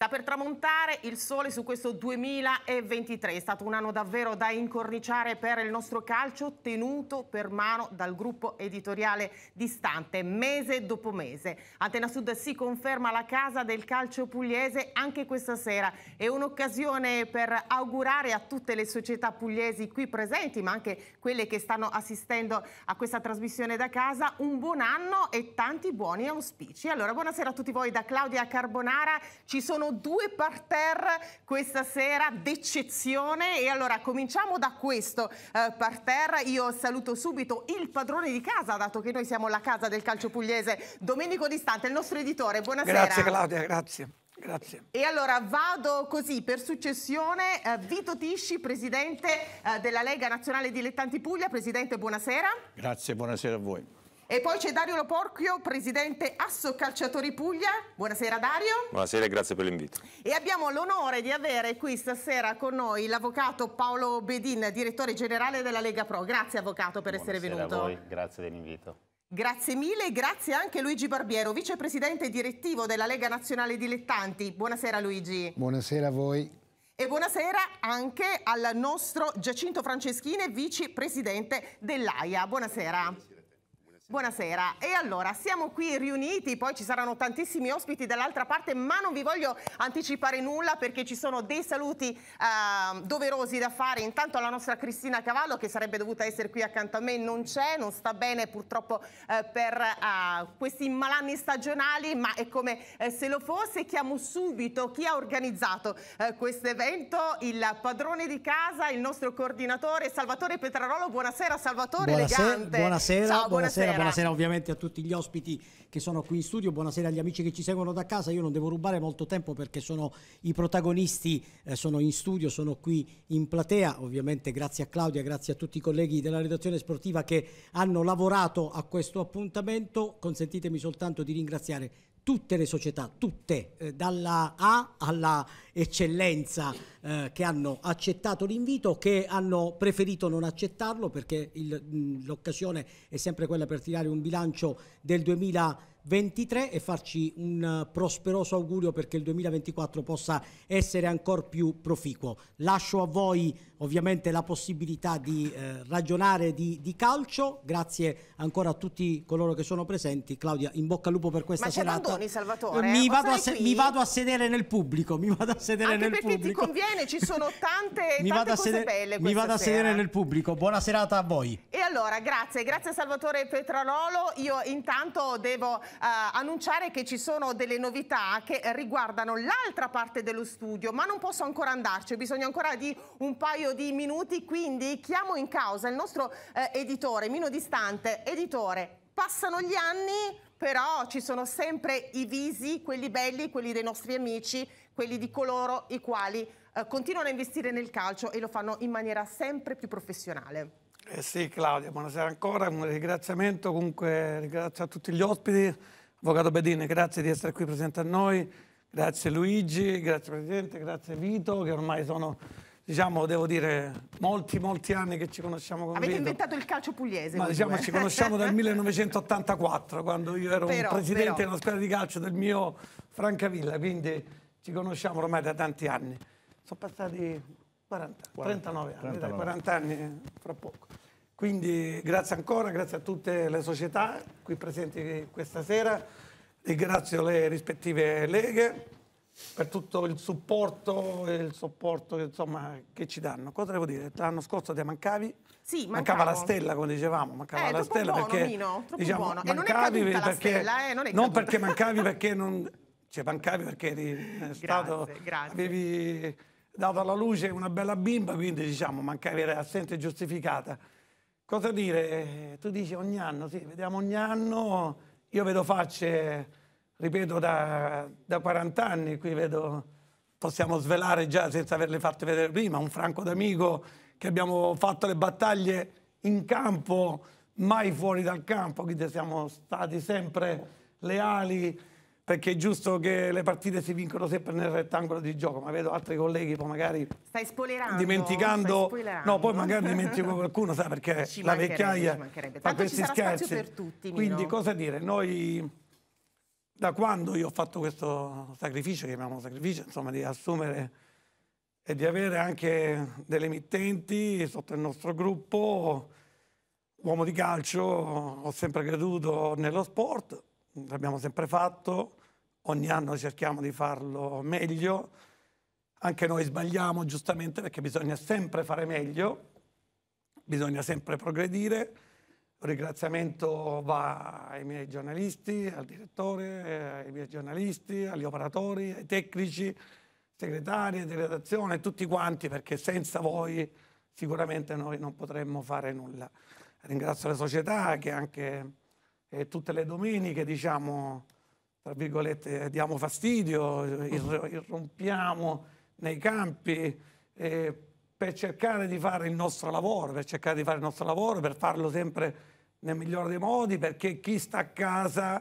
Sta per tramontare il sole su questo 2023, è stato un anno davvero da incorniciare per il nostro calcio tenuto per mano dal gruppo editoriale distante mese dopo mese. Antena Sud si conferma la casa del calcio pugliese anche questa sera. È un'occasione per augurare a tutte le società pugliesi qui presenti, ma anche quelle che stanno assistendo a questa trasmissione da casa, un buon anno e tanti buoni auspici. Allora, buonasera a tutti voi da Claudia Carbonara. Ci sono due parterre questa sera d'eccezione e allora cominciamo da questo eh, parterre. Io saluto subito il padrone di casa, dato che noi siamo la casa del calcio pugliese, Domenico Distante, il nostro editore. Buonasera. Grazie Claudia, grazie. Grazie. E allora vado così per successione. Eh, Vito Tisci, presidente eh, della Lega Nazionale Dilettanti Puglia. Presidente, buonasera. Grazie, buonasera a voi. E poi c'è Dario Loporchio, presidente Asso Calciatori Puglia. Buonasera Dario. Buonasera e grazie per l'invito. E abbiamo l'onore di avere qui stasera con noi l'avvocato Paolo Bedin, direttore generale della Lega Pro. Grazie avvocato per Buonasera essere venuto. Grazie a voi, grazie dell'invito. Grazie mille, grazie anche Luigi Barbiero, vicepresidente direttivo della Lega Nazionale Dilettanti. Buonasera Luigi. Buonasera a voi. E buonasera anche al nostro Giacinto Franceschini, vicepresidente dell'AIA. Buonasera. Buonasera. E allora, siamo qui riuniti, poi ci saranno tantissimi ospiti dall'altra parte, ma non vi voglio anticipare nulla perché ci sono dei saluti eh, doverosi da fare. Intanto alla nostra Cristina Cavallo, che sarebbe dovuta essere qui accanto a me, non c'è, non sta bene purtroppo eh, per eh, questi malanni stagionali, ma è come eh, se lo fosse. Chiamo subito chi ha organizzato eh, questo evento, il padrone di casa, il nostro coordinatore Salvatore Petrarolo. Buonasera Salvatore, buonasera, elegante. Buonasera, Ciao, buonasera. buonasera buonasera ovviamente a tutti gli ospiti che sono qui in studio, buonasera agli amici che ci seguono da casa, io non devo rubare molto tempo perché sono i protagonisti, eh, sono in studio, sono qui in platea, ovviamente grazie a Claudia, grazie a tutti i colleghi della redazione sportiva che hanno lavorato a questo appuntamento, consentitemi soltanto di ringraziare tutte le società, tutte, eh, dalla A alla eccellenza eh, che hanno accettato l'invito, che hanno preferito non accettarlo perché mm, l'occasione è sempre quella per tirare un bilancio del 2023 e farci un uh, prosperoso augurio perché il 2024 possa essere ancora più proficuo. Lascio a voi ovviamente la possibilità di eh, ragionare di, di, calcio. Grazie ancora a tutti coloro che sono presenti. Claudia, in bocca al lupo per questa Ma serata. Mandoni, Salvatore? Mi vado, mi vado, a sedere nel pubblico, mi vado a sedere Anche nel pubblico. ti conviene, ci sono tante, mi tante cose belle Mi vado a sedere nel pubblico. Buona serata a voi. E allora, grazie, grazie Salvatore Petrololo. Io intanto devo eh, annunciare che ci sono delle novità che riguardano l'altra parte dello studio, ma non posso ancora andarci, ho bisogno ancora di un paio paio di minuti, quindi chiamo in causa il nostro eh, editore, Mino Distante. Editore, passano gli anni, però ci sono sempre i visi, quelli belli, quelli dei nostri amici, quelli di coloro i quali eh, continuano a investire nel calcio e lo fanno in maniera sempre più professionale. Eh sì Claudia, buonasera ancora, un ringraziamento comunque ringrazio a tutti gli ospiti, Avvocato Bedini grazie di essere qui presente a noi, grazie Luigi, grazie Presidente, grazie Vito che ormai sono diciamo, devo dire, molti, molti anni che ci conosciamo con Avete Vito. inventato il calcio pugliese. Ma diciamo, due. ci conosciamo dal 1984, quando io ero però, presidente della squadra di calcio del mio Francavilla, quindi ci conosciamo ormai da tanti anni. Sono passati 40, 39 anni, 39. 40 anni fra poco. Quindi grazie ancora, grazie a tutte le società qui presenti questa sera, ringrazio le rispettive leghe, per tutto il supporto e il sopporto insomma, che ci danno. Cosa devo dire? L'anno scorso te mancavi? Sì, mancava la stella, come dicevamo, mancava eh, la stella buono, perché Mino, diciamo, buono. mancavi non perché, stella, eh, non, non perché mancavi perché non cioè mancavi perché eri eh, stato grazie, grazie. avevi dato alla luce una bella bimba, quindi diciamo mancavi era assente giustificata. Cosa dire? Tu dici ogni anno, sì, vediamo ogni anno, io vedo facce ripeto, da, da 40 anni, qui vedo, possiamo svelare già senza averle fatte vedere prima, un Franco D'Amico che abbiamo fatto le battaglie in campo, mai fuori dal campo, quindi siamo stati sempre leali, perché è giusto che le partite si vincono sempre nel rettangolo di gioco, ma vedo altri colleghi poi magari... Stai spoilerando. Dimenticando... Stai spoilerando. No, poi magari dimentico qualcuno, sai, perché ci la vecchiaia ci fa questi scherzi. Quindi cosa dire, noi da quando io ho fatto questo sacrificio, chiamiamolo sacrificio, insomma, di assumere e di avere anche delle emittenti sotto il nostro gruppo, uomo di calcio, ho sempre creduto nello sport, l'abbiamo sempre fatto, ogni anno cerchiamo di farlo meglio, anche noi sbagliamo giustamente perché bisogna sempre fare meglio, bisogna sempre progredire un ringraziamento va ai miei giornalisti, al direttore, eh, ai miei giornalisti, agli operatori, ai tecnici, segretari di redazione, tutti quanti, perché senza voi sicuramente noi non potremmo fare nulla. Ringrazio la società che anche eh, tutte le domeniche, diciamo, tra virgolette, diamo fastidio, irrompiamo nei campi. Eh, per cercare di fare il nostro lavoro, per cercare di fare il nostro lavoro, per farlo sempre nel migliore dei modi, perché chi sta a casa,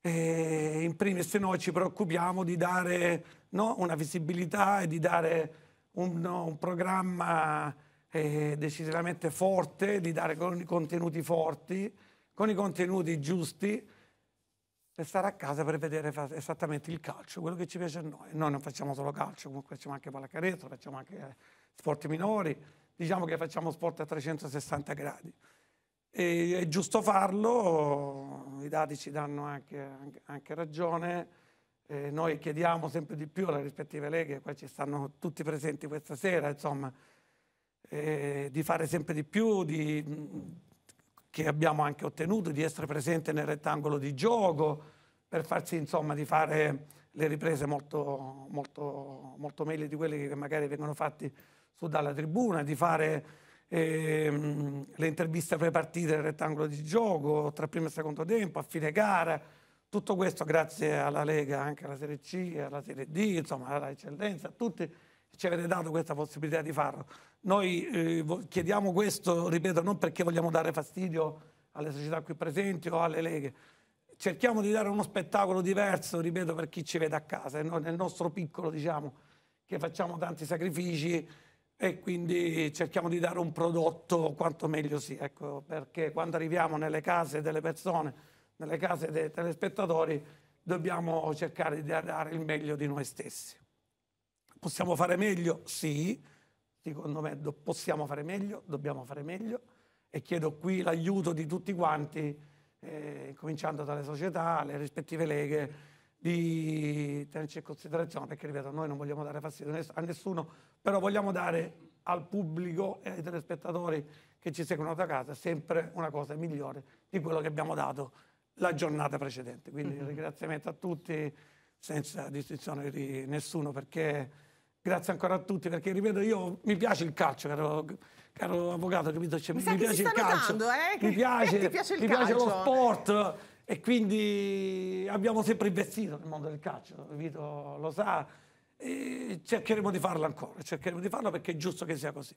eh, in primis noi ci preoccupiamo di dare no, una visibilità e di dare un, no, un programma eh, decisamente forte, di dare con i contenuti forti, con i contenuti giusti, per stare a casa per vedere esattamente il calcio, quello che ci piace a noi. Noi non facciamo solo calcio, comunque facciamo anche pallacanestro, facciamo anche eh, sport minori, diciamo che facciamo sport a 360 gradi. E, è giusto farlo, i dati ci danno anche, anche, anche ragione. E noi chiediamo sempre di più alle rispettive leghe, qua ci stanno tutti presenti questa sera, insomma, di fare sempre di più, di, che abbiamo anche ottenuto, di essere presente nel rettangolo di gioco, per farsi insomma di fare le riprese molto, molto, molto meglio di quelle che magari vengono fatte su dalla tribuna, di fare ehm, le interviste pre-partite nel rettangolo di gioco, tra primo e secondo tempo, a fine gara. Tutto questo grazie alla Lega, anche alla Serie C, alla Serie D, insomma alla Eccellenza, a tutti ci avete dato questa possibilità di farlo. Noi eh, chiediamo questo, ripeto, non perché vogliamo dare fastidio alle società qui presenti o alle leghe. Cerchiamo di dare uno spettacolo diverso, ripeto, per chi ci vede a casa, e noi nel nostro piccolo, diciamo, che facciamo tanti sacrifici e quindi cerchiamo di dare un prodotto quanto meglio sia, ecco, perché quando arriviamo nelle case delle persone, nelle case dei telespettatori, dobbiamo cercare di dare il meglio di noi stessi. Possiamo fare meglio? Sì, secondo me possiamo fare meglio, dobbiamo fare meglio e chiedo qui l'aiuto di tutti quanti, eh, cominciando dalle società, le rispettive leghe, di tenerci in considerazione perché, ripeto, noi non vogliamo dare fastidio a nessuno però vogliamo dare al pubblico e ai telespettatori che ci seguono da casa sempre una cosa migliore di quello che abbiamo dato la giornata precedente. Quindi mm-hmm. ringraziamento a tutti, senza distinzione di nessuno, perché grazie ancora a tutti, perché ripeto, io mi piace il calcio, caro, caro avvocato, capito? Cioè, mi, mi, piace calcio, notando, eh? mi, piace il calcio, mi piace lo sport. E quindi abbiamo sempre investito nel mondo del calcio, Vito lo sa, e cercheremo di farla ancora, cercheremo di farla perché è giusto che sia così.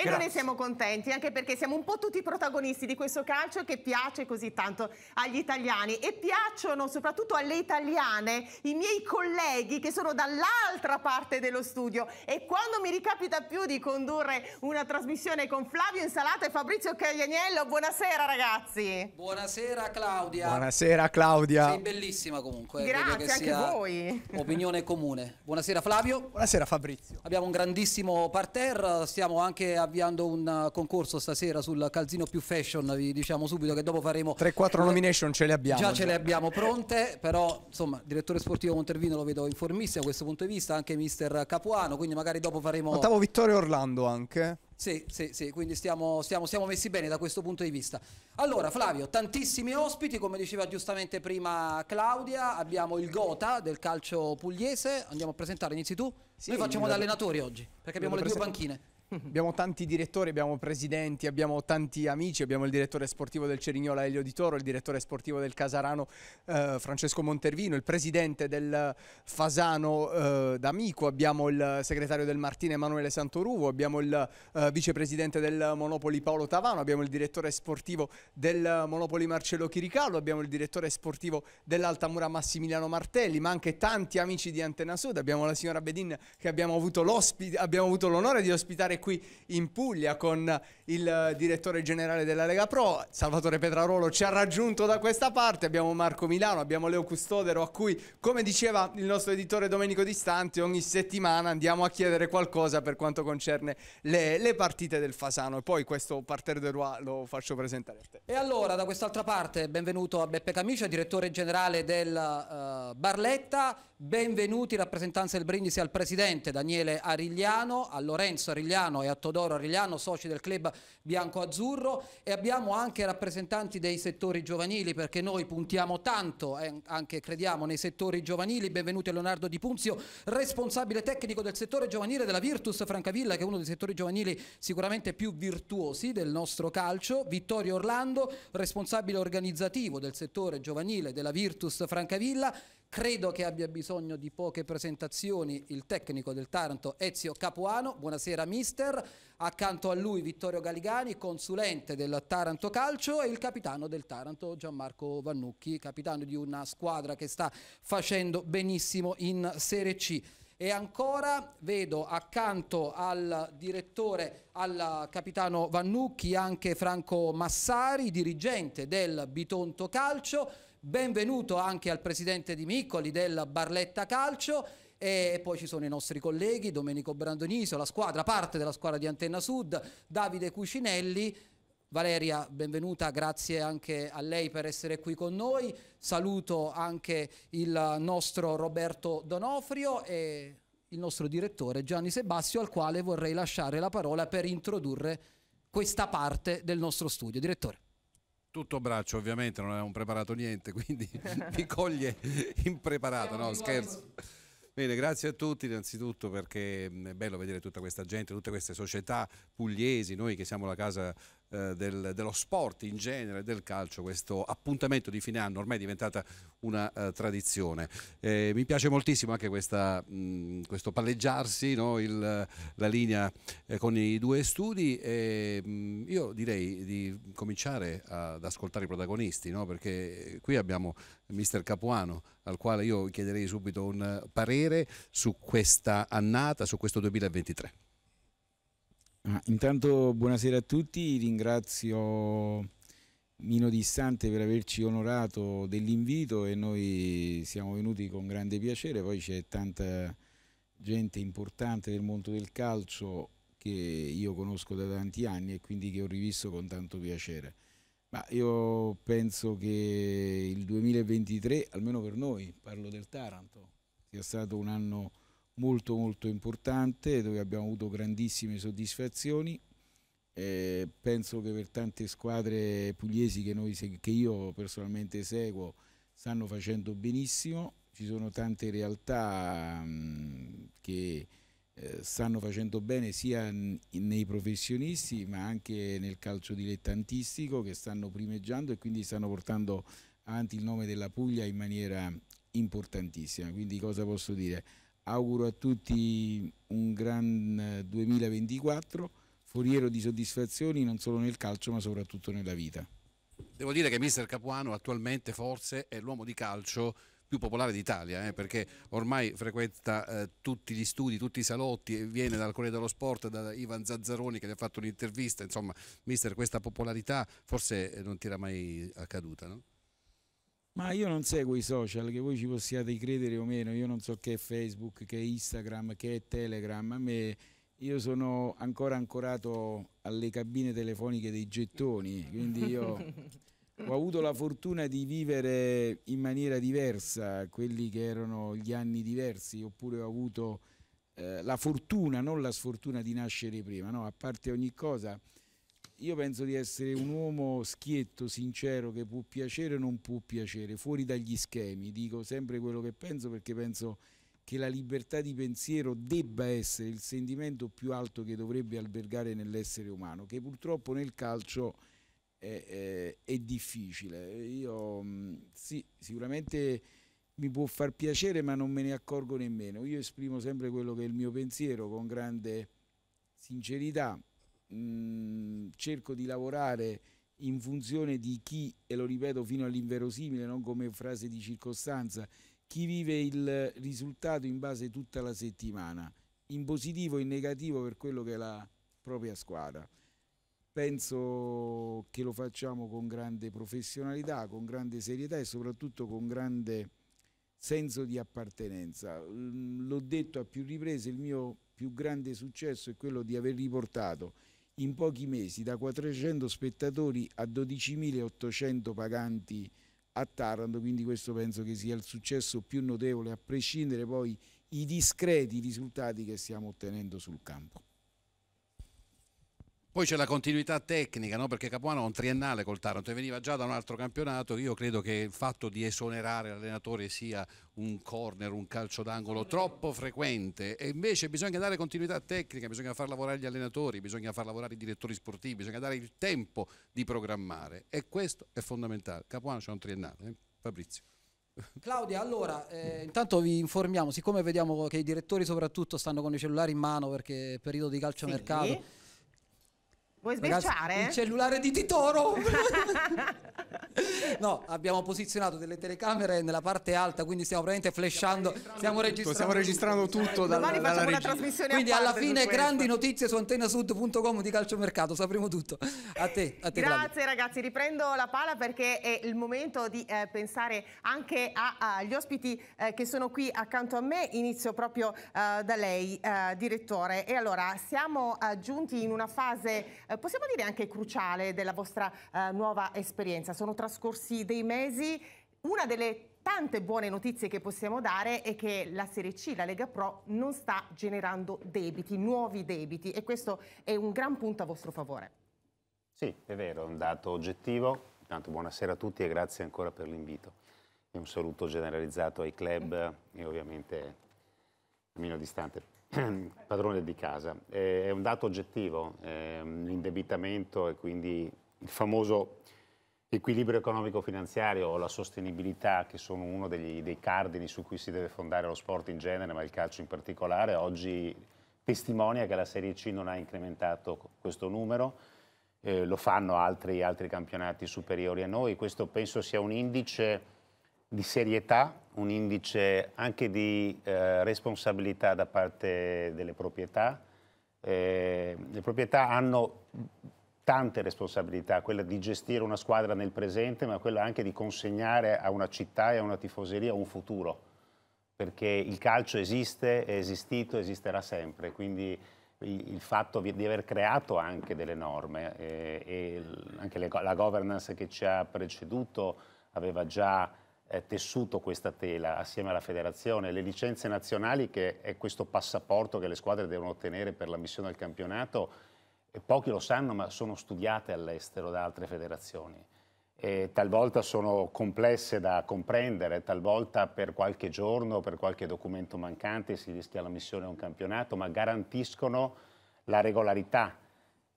E Grazie. noi ne siamo contenti, anche perché siamo un po' tutti protagonisti di questo calcio che piace così tanto agli italiani e piacciono soprattutto alle italiane i miei colleghi che sono dall'altra parte dello studio e quando mi ricapita più di condurre una trasmissione con Flavio Insalata e Fabrizio Caglianiello, buonasera ragazzi. Buonasera Claudia. Buonasera Claudia. Sei bellissima comunque. Grazie anche voi. Opinione comune. Buonasera Flavio. Buonasera Fabrizio. Abbiamo un grandissimo parterre, stiamo anche A avviando un eh, concorso stasera sul calzino più fashion, vi diciamo subito che dopo faremo... 3-4 eh, nomination ce le abbiamo. Già, ce le abbiamo pronte, però insomma, direttore sportivo Montervino lo vedo informissimo da questo punto di vista, anche mister Capuano, quindi magari dopo faremo... Ottavo Vittorio Orlando anche. Sì, sì, sì, quindi stiamo, stiamo, stiamo, messi bene da questo punto di vista. Allora, Flavio, tantissimi ospiti, come diceva giustamente prima Claudia, abbiamo il Gota del calcio pugliese, andiamo a presentare, inizi tu? Sì, Noi facciamo da allenatori oggi, perché abbiamo le due panchine abbiamo tanti direttori, abbiamo presidenti, abbiamo tanti amici, abbiamo il direttore sportivo del Cerignola Elio Di Toro, il direttore sportivo del Casarano eh, Francesco Montervino, il presidente del Fasano eh, D'Amico, abbiamo il segretario del Martino Emanuele Santoruvo, abbiamo il eh, vicepresidente del Monopoli Paolo Tavano, abbiamo il direttore sportivo del Monopoli Marcello Chiricalo, abbiamo il direttore sportivo dell'Altamura Massimiliano Martelli, ma anche tanti amici di Antena Sud, abbiamo la signora Bedin che abbiamo avuto l'onore di ospitare qui in Puglia con il direttore generale della Lega Pro, Salvatore Petrarolo ci ha raggiunto da questa parte, abbiamo Marco Milano, abbiamo Leo Custodero a cui, come diceva il nostro editore Domenico Distanti, ogni settimana andiamo a chiedere qualcosa per quanto concerne le, le partite del Fasano e poi questo parterre de Roi lo faccio presentare a te. E allora da quest'altra parte benvenuto a Beppe Camicia, direttore generale del uh, Barletta. Benvenuti rappresentanza del Brindisi al presidente Daniele Arigliano, a Lorenzo Arigliano e a Todoro Arigliano, soci del club bianco-azzurro e abbiamo anche rappresentanti dei settori giovanili perché noi puntiamo tanto e eh, anche crediamo nei settori giovanili. Benvenuti a Leonardo Di Punzio, responsabile tecnico del settore giovanile della Virtus Francavilla che è uno dei settori giovanili sicuramente più virtuosi del nostro calcio. Vittorio Orlando, responsabile organizzativo del settore giovanile della Virtus Francavilla Credo che abbia bisogno di poche presentazioni il tecnico del Taranto Ezio Capuano, buonasera mister, accanto a lui Vittorio Galigani, consulente del Taranto Calcio e il capitano del Taranto Gianmarco Vannucchi, capitano di una squadra che sta facendo benissimo in Serie C. E ancora vedo accanto al direttore, al capitano Vannucchi, anche Franco Massari, dirigente del Bitonto Calcio Benvenuto anche al presidente di Miccoli del Barletta Calcio e poi ci sono i nostri colleghi Domenico Brandoniso, la squadra, parte della squadra di Antenna Sud, Davide Cucinelli. Valeria, benvenuta, grazie anche a lei per essere qui con noi. Saluto anche il nostro Roberto Donofrio e il nostro direttore Gianni Sebastio al quale vorrei lasciare la parola per introdurre questa parte del nostro studio. Direttore. Tutto braccio ovviamente, non avevamo preparato niente, quindi mi coglie impreparato, no scherzo. Bene, grazie a tutti innanzitutto perché mm, è bello vedere tutta questa gente, tutte queste società pugliesi, noi che siamo la casa eh, del, dello sport in genere, del calcio, questo appuntamento di fine anno ormai è diventata una uh, tradizione. Eh, mi piace moltissimo anche questa, mh, questo palleggiarsi, no? Il, la linea eh, con i due studi. E, mh, io direi di cominciare a, ad ascoltare i protagonisti, no? perché qui abbiamo mister Capuano al quale io chiederei subito un parere su questa annata, su questo 2023 intanto buonasera a tutti, ringrazio Mino Distante per averci onorato dell'invito e noi siamo venuti con grande piacere, poi c'è tanta gente importante del mondo del calcio che io conosco da tanti anni e quindi che ho rivisto con tanto piacere. Ma io penso che il 2023, almeno per noi, parlo del Taranto, sia stato un anno molto molto importante dove abbiamo avuto grandissime soddisfazioni. Eh, penso che per tante squadre pugliesi che, noi, che io personalmente seguo stanno facendo benissimo, ci sono tante realtà mh, mm, che eh, stanno facendo bene sia nei professionisti ma anche nel calcio dilettantistico che stanno primeggiando e quindi stanno portando avanti il nome della Puglia in maniera importantissima. Quindi cosa posso dire? auguro a tutti un gran 2024, eh, foriero di soddisfazioni non solo nel calcio ma soprattutto nella vita. Devo dire che mister Capuano attualmente forse è l'uomo di calcio più popolare d'Italia, eh, perché ormai frequenta eh, tutti gli studi, tutti i salotti, viene dal Corriere dello Sport, da Ivan Zazzaroni che gli ha fatto un'intervista, insomma, mister, questa popolarità forse non ti era mai accaduta, no? Ma io non seguo i social, che voi ci possiate credere o meno, io non so che è Facebook, che è Instagram, che è Telegram, a me io sono ancora ancorato alle cabine telefoniche dei gettoni, quindi io ho avuto la fortuna di vivere in maniera diversa quelli che erano gli anni diversi, oppure ho avuto eh, la fortuna, non la sfortuna di nascere prima, no? a parte ogni cosa io penso di essere un uomo schietto, sincero, che può piacere o non può piacere, fuori dagli schemi, dico sempre quello che penso perché penso che la libertà di pensiero debba essere il sentimento più alto che dovrebbe albergare nell'essere umano, che purtroppo nel calcio è, è, è difficile. Io mm, sì, sicuramente mi può far piacere ma non me ne accorgo nemmeno. Io esprimo sempre quello che è il mio pensiero con grande sincerità, cerco di lavorare in funzione di chi, e lo ripeto fino all'inverosimile, non come frase di circostanza, chi vive il risultato in base tutta la settimana, in positivo e in negativo per quello che è la propria squadra. Penso che lo facciamo con grande professionalità, con grande serietà e soprattutto con grande senso di appartenenza. L'ho detto a più riprese, il mio più grande successo è quello di aver riportato in pochi mesi da 400 spettatori a 12.800 paganti a Taranto, quindi questo penso che sia il successo più notevole a prescindere poi i discreti risultati che stiamo ottenendo sul campo. Poi c'è la continuità tecnica, no? perché Capuano ha un triennale col Taranto e veniva già da un altro campionato. Io credo che il fatto di esonerare l'allenatore sia un corner, un calcio d'angolo troppo frequente e invece bisogna dare continuità tecnica, bisogna far lavorare gli allenatori, bisogna far lavorare i direttori sportivi, bisogna dare il tempo di programmare e questo è fondamentale. Capuano c'è un triennale. Eh? Fabrizio. Claudia, allora, eh, intanto vi informiamo, siccome vediamo che i direttori soprattutto stanno con i cellulari in mano perché è periodo di calciomercato, sì. Vuoi sbirciare? il cellulare di Titoro! no, abbiamo posizionato delle telecamere nella parte alta, quindi stiamo veramente flashando, stiamo registrando, stiamo registrando tutto. tutto Domani dalla facciamo regia. una trasmissione Quindi alla fine grandi notizie su antenasud.com di calciomercato, sapremo tutto. A te, a te Grazie Claudio. ragazzi, riprendo la pala perché è il momento di eh, pensare anche agli ospiti eh, che sono qui accanto a me. Inizio proprio eh, da lei, eh, direttore. E allora, siamo giunti in una fase, eh, possiamo dire anche cruciale della vostra eh, nuova esperienza. Sono tra trascorsi dei mesi. Una delle tante buone notizie che possiamo dare è che la Serie C, la Lega Pro, non sta generando debiti, nuovi debiti e questo è un gran punto a vostro favore. Sì, è vero, è un dato oggettivo. Intanto buonasera a tutti e grazie ancora per l'invito. E un saluto generalizzato ai club e ovviamente a meno distante padrone di casa. È un dato oggettivo, ehm, l'indebitamento e quindi il famoso L'equilibrio economico-finanziario o la sostenibilità, che sono uno degli, dei cardini su cui si deve fondare lo sport in genere, ma il calcio in particolare, oggi testimonia che la Serie C non ha incrementato questo numero, eh, lo fanno altri, altri campionati superiori a noi. Questo penso sia un indice di serietà, un indice anche di eh, responsabilità da parte delle proprietà. Eh, le proprietà hanno tante responsabilità, quella di gestire una squadra nel presente, ma quella anche di consegnare a una città e a una tifoseria un futuro, perché il calcio esiste, è esistito, esisterà sempre, quindi il fatto di aver creato anche delle norme eh, e anche le, la governance che ci ha preceduto aveva già eh, tessuto questa tela assieme alla federazione, le licenze nazionali che è questo passaporto che le squadre devono ottenere per la missione al campionato e pochi lo sanno, ma sono studiate all'estero da altre federazioni. E talvolta sono complesse da comprendere, talvolta per qualche giorno, per qualche documento mancante si rischia la missione a un campionato, ma garantiscono la regolarità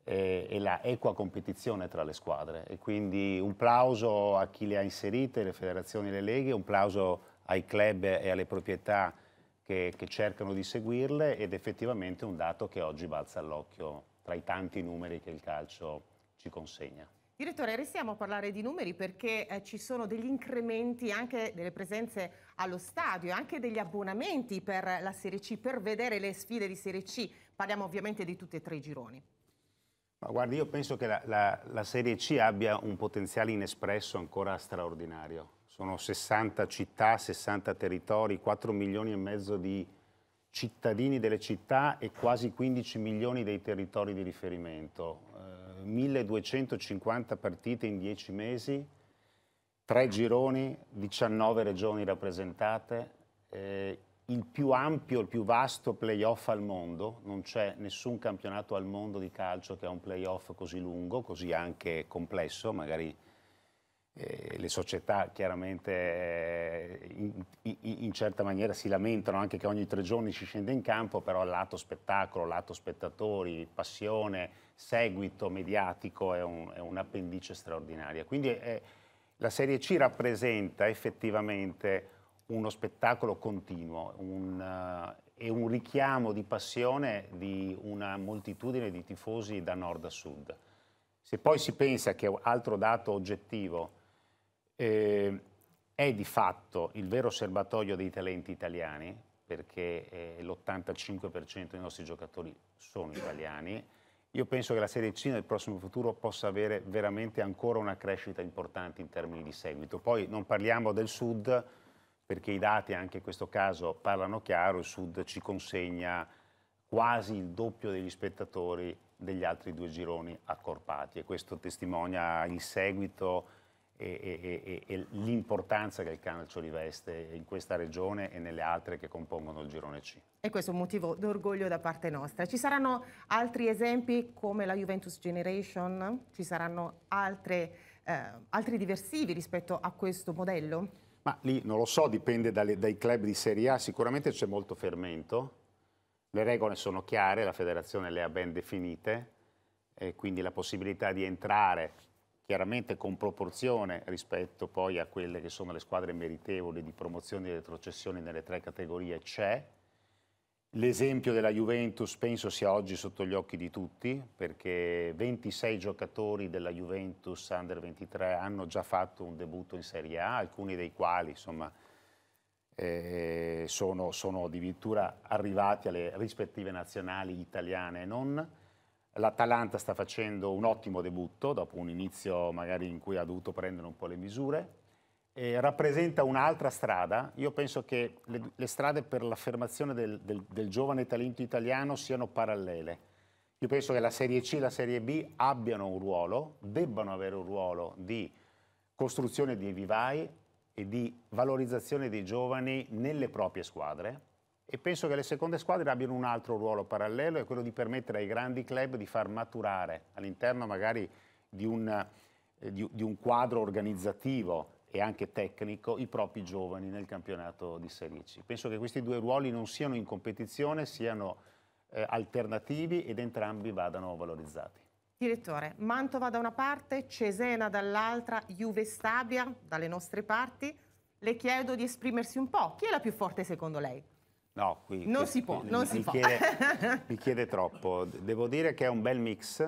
e, eh, e la equa competizione tra le squadre. E quindi un plauso a chi le ha inserite, le federazioni e le leghe, un plauso ai club e alle proprietà che, che cercano di seguirle ed effettivamente un dato che oggi balza all'occhio tra i tanti numeri che il calcio ci consegna. Direttore, restiamo a parlare di numeri perché eh, ci sono degli incrementi anche delle presenze allo stadio, anche degli abbonamenti per la Serie C, per vedere le sfide di Serie C. Parliamo ovviamente di tutti e tre i gironi. Ma guardi, io penso che la, la, la, Serie C abbia un potenziale inespresso ancora straordinario. Sono 60 città, 60 territori, 4 milioni e mezzo di cittadini delle città e quasi 15 milioni dei territori di riferimento, eh, 1250 partite in 10 mesi, 3 gironi, 19 regioni rappresentate, eh, il più ampio, il più vasto playoff al mondo, non c'è nessun campionato al mondo di calcio che ha un playoff così lungo, così anche complesso, magari eh, le società chiaramente eh, in, in, in, certa maniera si lamentano anche che ogni tre giorni si scende in campo, però lato spettacolo, lato spettatori, passione, seguito mediatico è un, è un appendice straordinaria. Quindi è, eh, la Serie C rappresenta effettivamente uno spettacolo continuo un, uh, e un richiamo di passione di una moltitudine di tifosi da nord a sud. Se poi si pensa che altro dato oggettivo eh, è di fatto il vero serbatoio dei talenti italiani, perché eh, l'85% dei nostri giocatori sono italiani. Io penso che la Serie C nel prossimo futuro possa avere veramente ancora una crescita importante in termini di seguito. Poi non parliamo del Sud, perché i dati anche in questo caso parlano chiaro, il Sud ci consegna quasi il doppio degli spettatori degli altri due gironi accorpati e questo testimonia il seguito e, e, e l'importanza che il calcio riveste in questa regione e nelle altre che compongono il girone C. E questo è un motivo d'orgoglio da parte nostra. Ci saranno altri esempi come la Juventus Generation? Ci saranno altre, eh, altri diversivi rispetto a questo modello? Ma lì non lo so, dipende dalle, dai club di Serie A, sicuramente c'è molto fermento, le regole sono chiare, la federazione le ha ben definite, e quindi la possibilità di entrare chiaramente con proporzione rispetto poi a quelle che sono le squadre meritevoli di promozione e retrocessioni nelle tre categorie c'è. L'esempio della Juventus penso sia oggi sotto gli occhi di tutti perché 26 giocatori della Juventus Under 23 hanno già fatto un debutto in Serie A, alcuni dei quali insomma, eh, sono, sono addirittura arrivati alle rispettive nazionali italiane e non. L'Atalanta sta facendo un ottimo debutto, dopo un inizio magari in cui ha dovuto prendere un po' le misure, rappresenta un'altra strada. Io penso che le, le strade per l'affermazione del, del, del, giovane talento italiano siano parallele. Io penso che la Serie C e la Serie B abbiano un ruolo, debbano avere un ruolo di costruzione di vivai e di valorizzazione dei giovani nelle proprie squadre e penso che le seconde squadre abbiano un altro ruolo parallelo, è quello di permettere ai grandi club di far maturare all'interno magari di un, eh, di, di un quadro organizzativo e anche tecnico i propri giovani nel campionato di Serie C. Penso che questi due ruoli non siano in competizione, siano eh, alternativi ed entrambi vadano valorizzati. Direttore, Mantova da una parte, Cesena dall'altra, Juve Stabia dalle nostre parti. Le chiedo di esprimersi un po'. Chi è la più forte secondo lei? No, qui, non qui, si può, non mi, si mi può. Chiede, mi chiede troppo. Devo dire che è un bel mix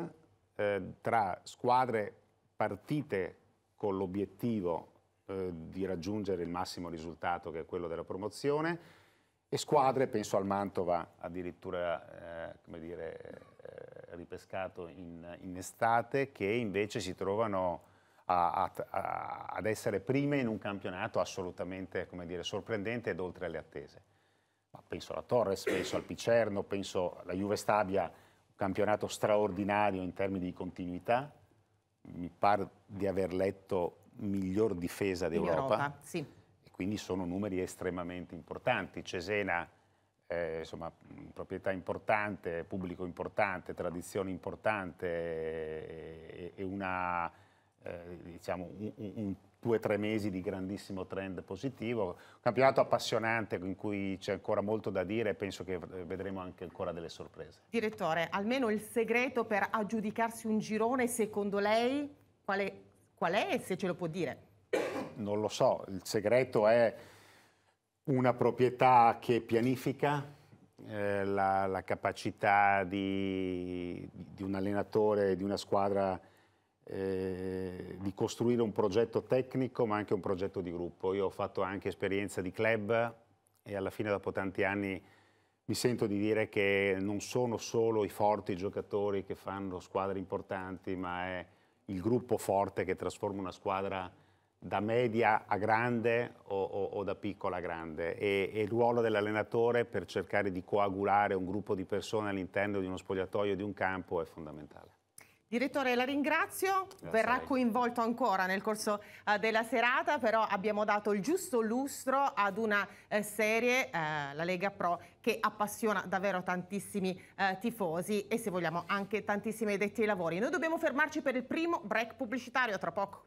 eh, tra squadre partite con l'obiettivo eh, di raggiungere il massimo risultato che è quello della promozione e squadre, penso al Mantova addirittura eh, come dire, eh, ripescato in, in, estate, che invece si trovano a, a, ad essere prime in un campionato assolutamente dire, sorprendente ed oltre alle attese penso alla Torres, penso al Picerno, penso alla Juve Stabia, un campionato straordinario in termini di continuità. Mi pare di aver letto miglior difesa d'Europa. Sì. E quindi sono numeri estremamente importanti. Cesena, eh, insomma, proprietà importante, pubblico importante, tradizione importante eh, e, e una, eh, diciamo, un, un due o tre mesi di grandissimo trend positivo, un campionato appassionante in cui c'è ancora molto da dire e penso che vedremo anche ancora delle sorprese. Direttore, almeno il segreto per aggiudicarsi un girone, secondo lei, qual è, qual è se ce lo può dire? Non lo so, il segreto è una proprietà che pianifica, eh, la, la, capacità di, di un allenatore, di una squadra eh, di costruire un progetto tecnico ma anche un progetto di gruppo. Io ho fatto anche esperienza di club e alla fine dopo tanti anni mi sento di dire che non sono solo i forti giocatori che fanno squadre importanti ma è il gruppo forte che trasforma una squadra da media a grande o, o, o da piccola a grande e, e il ruolo dell'allenatore per cercare di coagulare un gruppo di persone all'interno di uno spogliatoio di un campo è fondamentale. Direttore, la ringrazio, Grazie verrà coinvolto ancora nel corso uh, della serata, però abbiamo dato il giusto lustro ad una uh, serie, uh, la Lega Pro, che appassiona davvero tantissimi tifosi e se vogliamo anche tantissimi detti ai lavori. Noi dobbiamo fermarci per il primo break pubblicitario tra poco.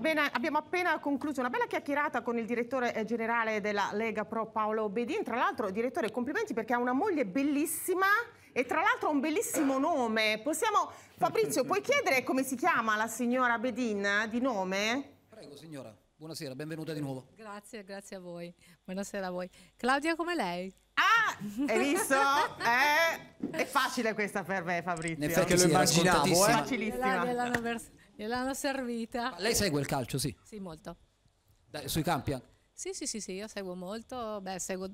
Bene, abbiamo appena concluso una bella chiacchierata con il direttore eh, generale della Lega Pro Paolo Bedin. Tra l'altro, direttore, complimenti perché ha una moglie bellissima e tra l'altro ha un bellissimo nome. Possiamo... Fabrizio, puoi chiedere come si chiama la signora Bedin eh, di nome? Prego, signora. Buonasera, benvenuta di nuovo. Grazie, grazie a voi. Buonasera a voi. Claudia, come lei? Ah, hai visto? eh, è facile questa per me, Fabrizio. Perché lo immaginavo, è eh. facilissima. Della, della Gliel'hanno servita. Ma lei segue il calcio, sì? Sì, molto. Da, sui campi? Sì, sì, sì, sì, io seguo molto. Beh, seguo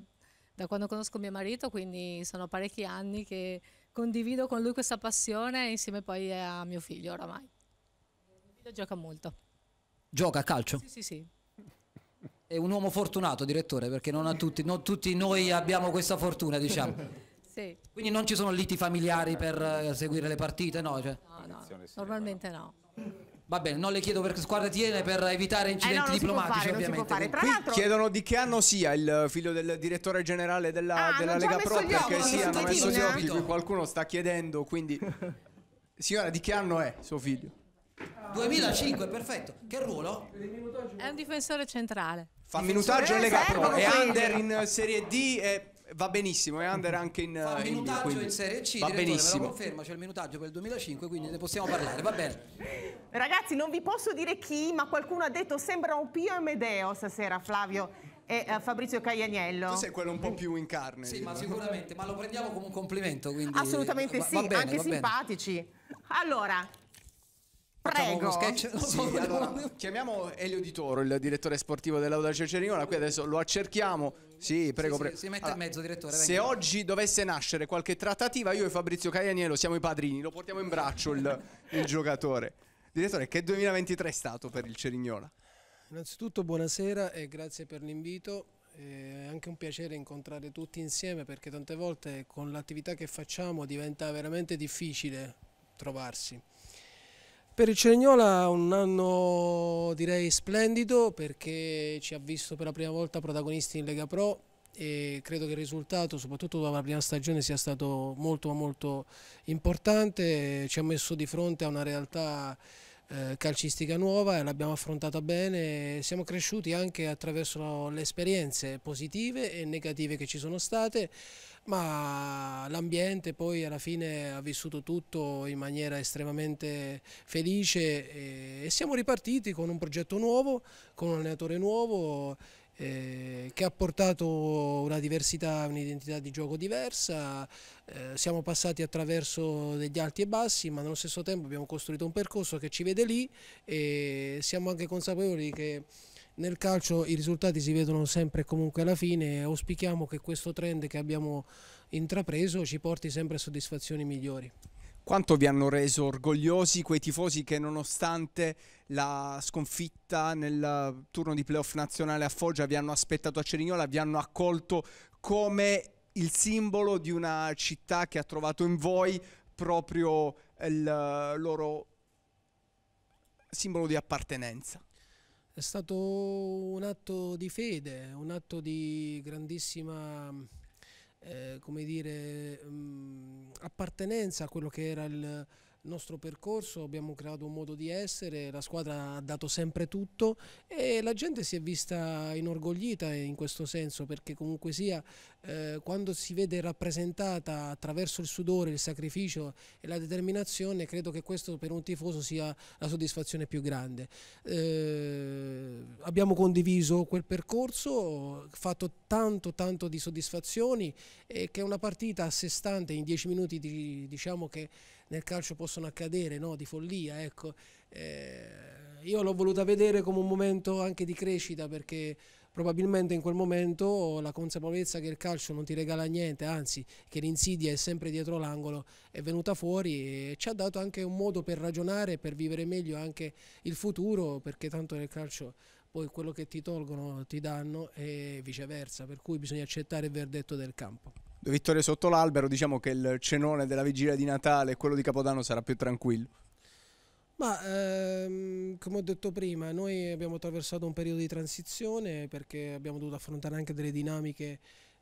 da quando conosco mio marito, quindi sono parecchi anni che condivido con lui questa passione insieme poi a mio figlio oramai. Mio figlio gioca molto. Gioca a calcio? Sì, sì, sì. È un uomo fortunato, direttore, perché non tutti, non tutti, noi abbiamo questa fortuna, diciamo. sì. Quindi non ci sono liti familiari per eh, seguire le partite, no? Cioè. no, no normalmente no. Va bene, non le chiedo per squadra tiene per evitare incidenti eh no, diplomatici, fare, ovviamente. Qui chiedono di che anno sia il figlio del direttore generale della, ah, della Lega Pro perché sì, hanno messo gli occhi, qui qualcuno sta chiedendo, quindi Signora, di che anno è suo figlio? 2005, perfetto. Che ruolo? È un difensore centrale. Fa minutaggio in Lega Pro, è under in Serie D e va benissimo È under anche in Fa eh, il minutaggio in, in Serie C va benissimo conferma c'è il minutaggio per il 2005 quindi ne possiamo parlare va bene ragazzi non vi posso dire chi ma qualcuno ha detto sembra un Pio e Medeo stasera Flavio e eh, Fabrizio Caglianiello. Tu sei quello un po' più in carne. Sì, ma sicuramente, ma lo prendiamo come un complimento. Quindi... Assolutamente va, sì, va bene, anche simpatici. Bene. Allora, Prego. Sketch, sì, so, allora, chiamiamo Elio Di Toro, il direttore sportivo dell'Auda Cerignola Qui adesso lo accerchiamo. Sì, prego, sì, prego. Sì, si mette allora, in mezzo, direttore. Se oggi dovesse nascere qualche trattativa, io e Fabrizio Caianiello siamo i padrini, lo portiamo in braccio il, il giocatore. Direttore, che 2023 è stato per il Cerignola? Innanzitutto buonasera e grazie per l'invito. È anche un piacere incontrare tutti insieme perché tante volte con l'attività che facciamo diventa veramente difficile trovarsi. Per il Cerignola un anno direi splendido perché ci ha visto per la prima volta protagonisti in Lega Pro e credo che il risultato soprattutto dopo la prima stagione sia stato molto molto importante, ci ha messo di fronte a una realtà eh, calcistica nuova e l'abbiamo affrontata bene, siamo cresciuti anche attraverso le esperienze positive e negative che ci sono state ma l'ambiente poi alla fine ha vissuto tutto in maniera estremamente felice e siamo ripartiti con un progetto nuovo, con un allenatore nuovo eh, che ha portato una diversità, un'identità di gioco diversa, eh, siamo passati attraverso degli alti e bassi ma nello stesso tempo abbiamo costruito un percorso che ci vede lì e siamo anche consapevoli che nel calcio i risultati si vedono sempre e comunque alla fine e auspichiamo che questo trend che abbiamo intrapreso ci porti sempre a soddisfazioni migliori. Quanto vi hanno reso orgogliosi quei tifosi che nonostante la sconfitta nel turno di playoff nazionale a Foggia vi hanno aspettato a Cerignola, vi hanno accolto come il simbolo di una città che ha trovato in voi proprio il loro simbolo di appartenenza? È stato un atto di fede, un atto di grandissima eh, come dire, mh, mm, appartenenza a quello che era il, nostro percorso, abbiamo creato un modo di essere, la squadra ha dato sempre tutto e la gente si è vista inorgoglita in questo senso perché comunque sia eh, quando si vede rappresentata attraverso il sudore, il sacrificio e la determinazione credo che questo per un tifoso sia la soddisfazione più grande. Eh, abbiamo condiviso quel percorso, fatto tanto tanto di soddisfazioni e che è una partita a sé stante in dieci minuti di, diciamo che nel calcio possono accadere, no? di follia. Ecco. Eh, io l'ho voluta vedere come un momento anche di crescita perché probabilmente in quel momento la consapevolezza che il calcio non ti regala niente, anzi che l'insidia è sempre dietro l'angolo, è venuta fuori e ci ha dato anche un modo per ragionare, per vivere meglio anche il futuro, perché tanto nel calcio poi quello che ti tolgono ti danno e viceversa, per cui bisogna accettare il verdetto del campo. Due Vittorie sotto l'albero, diciamo che il cenone della vigilia di Natale e quello di Capodanno sarà più tranquillo. Ma ehm, come ho detto prima, noi abbiamo attraversato un periodo di transizione perché abbiamo dovuto affrontare anche delle dinamiche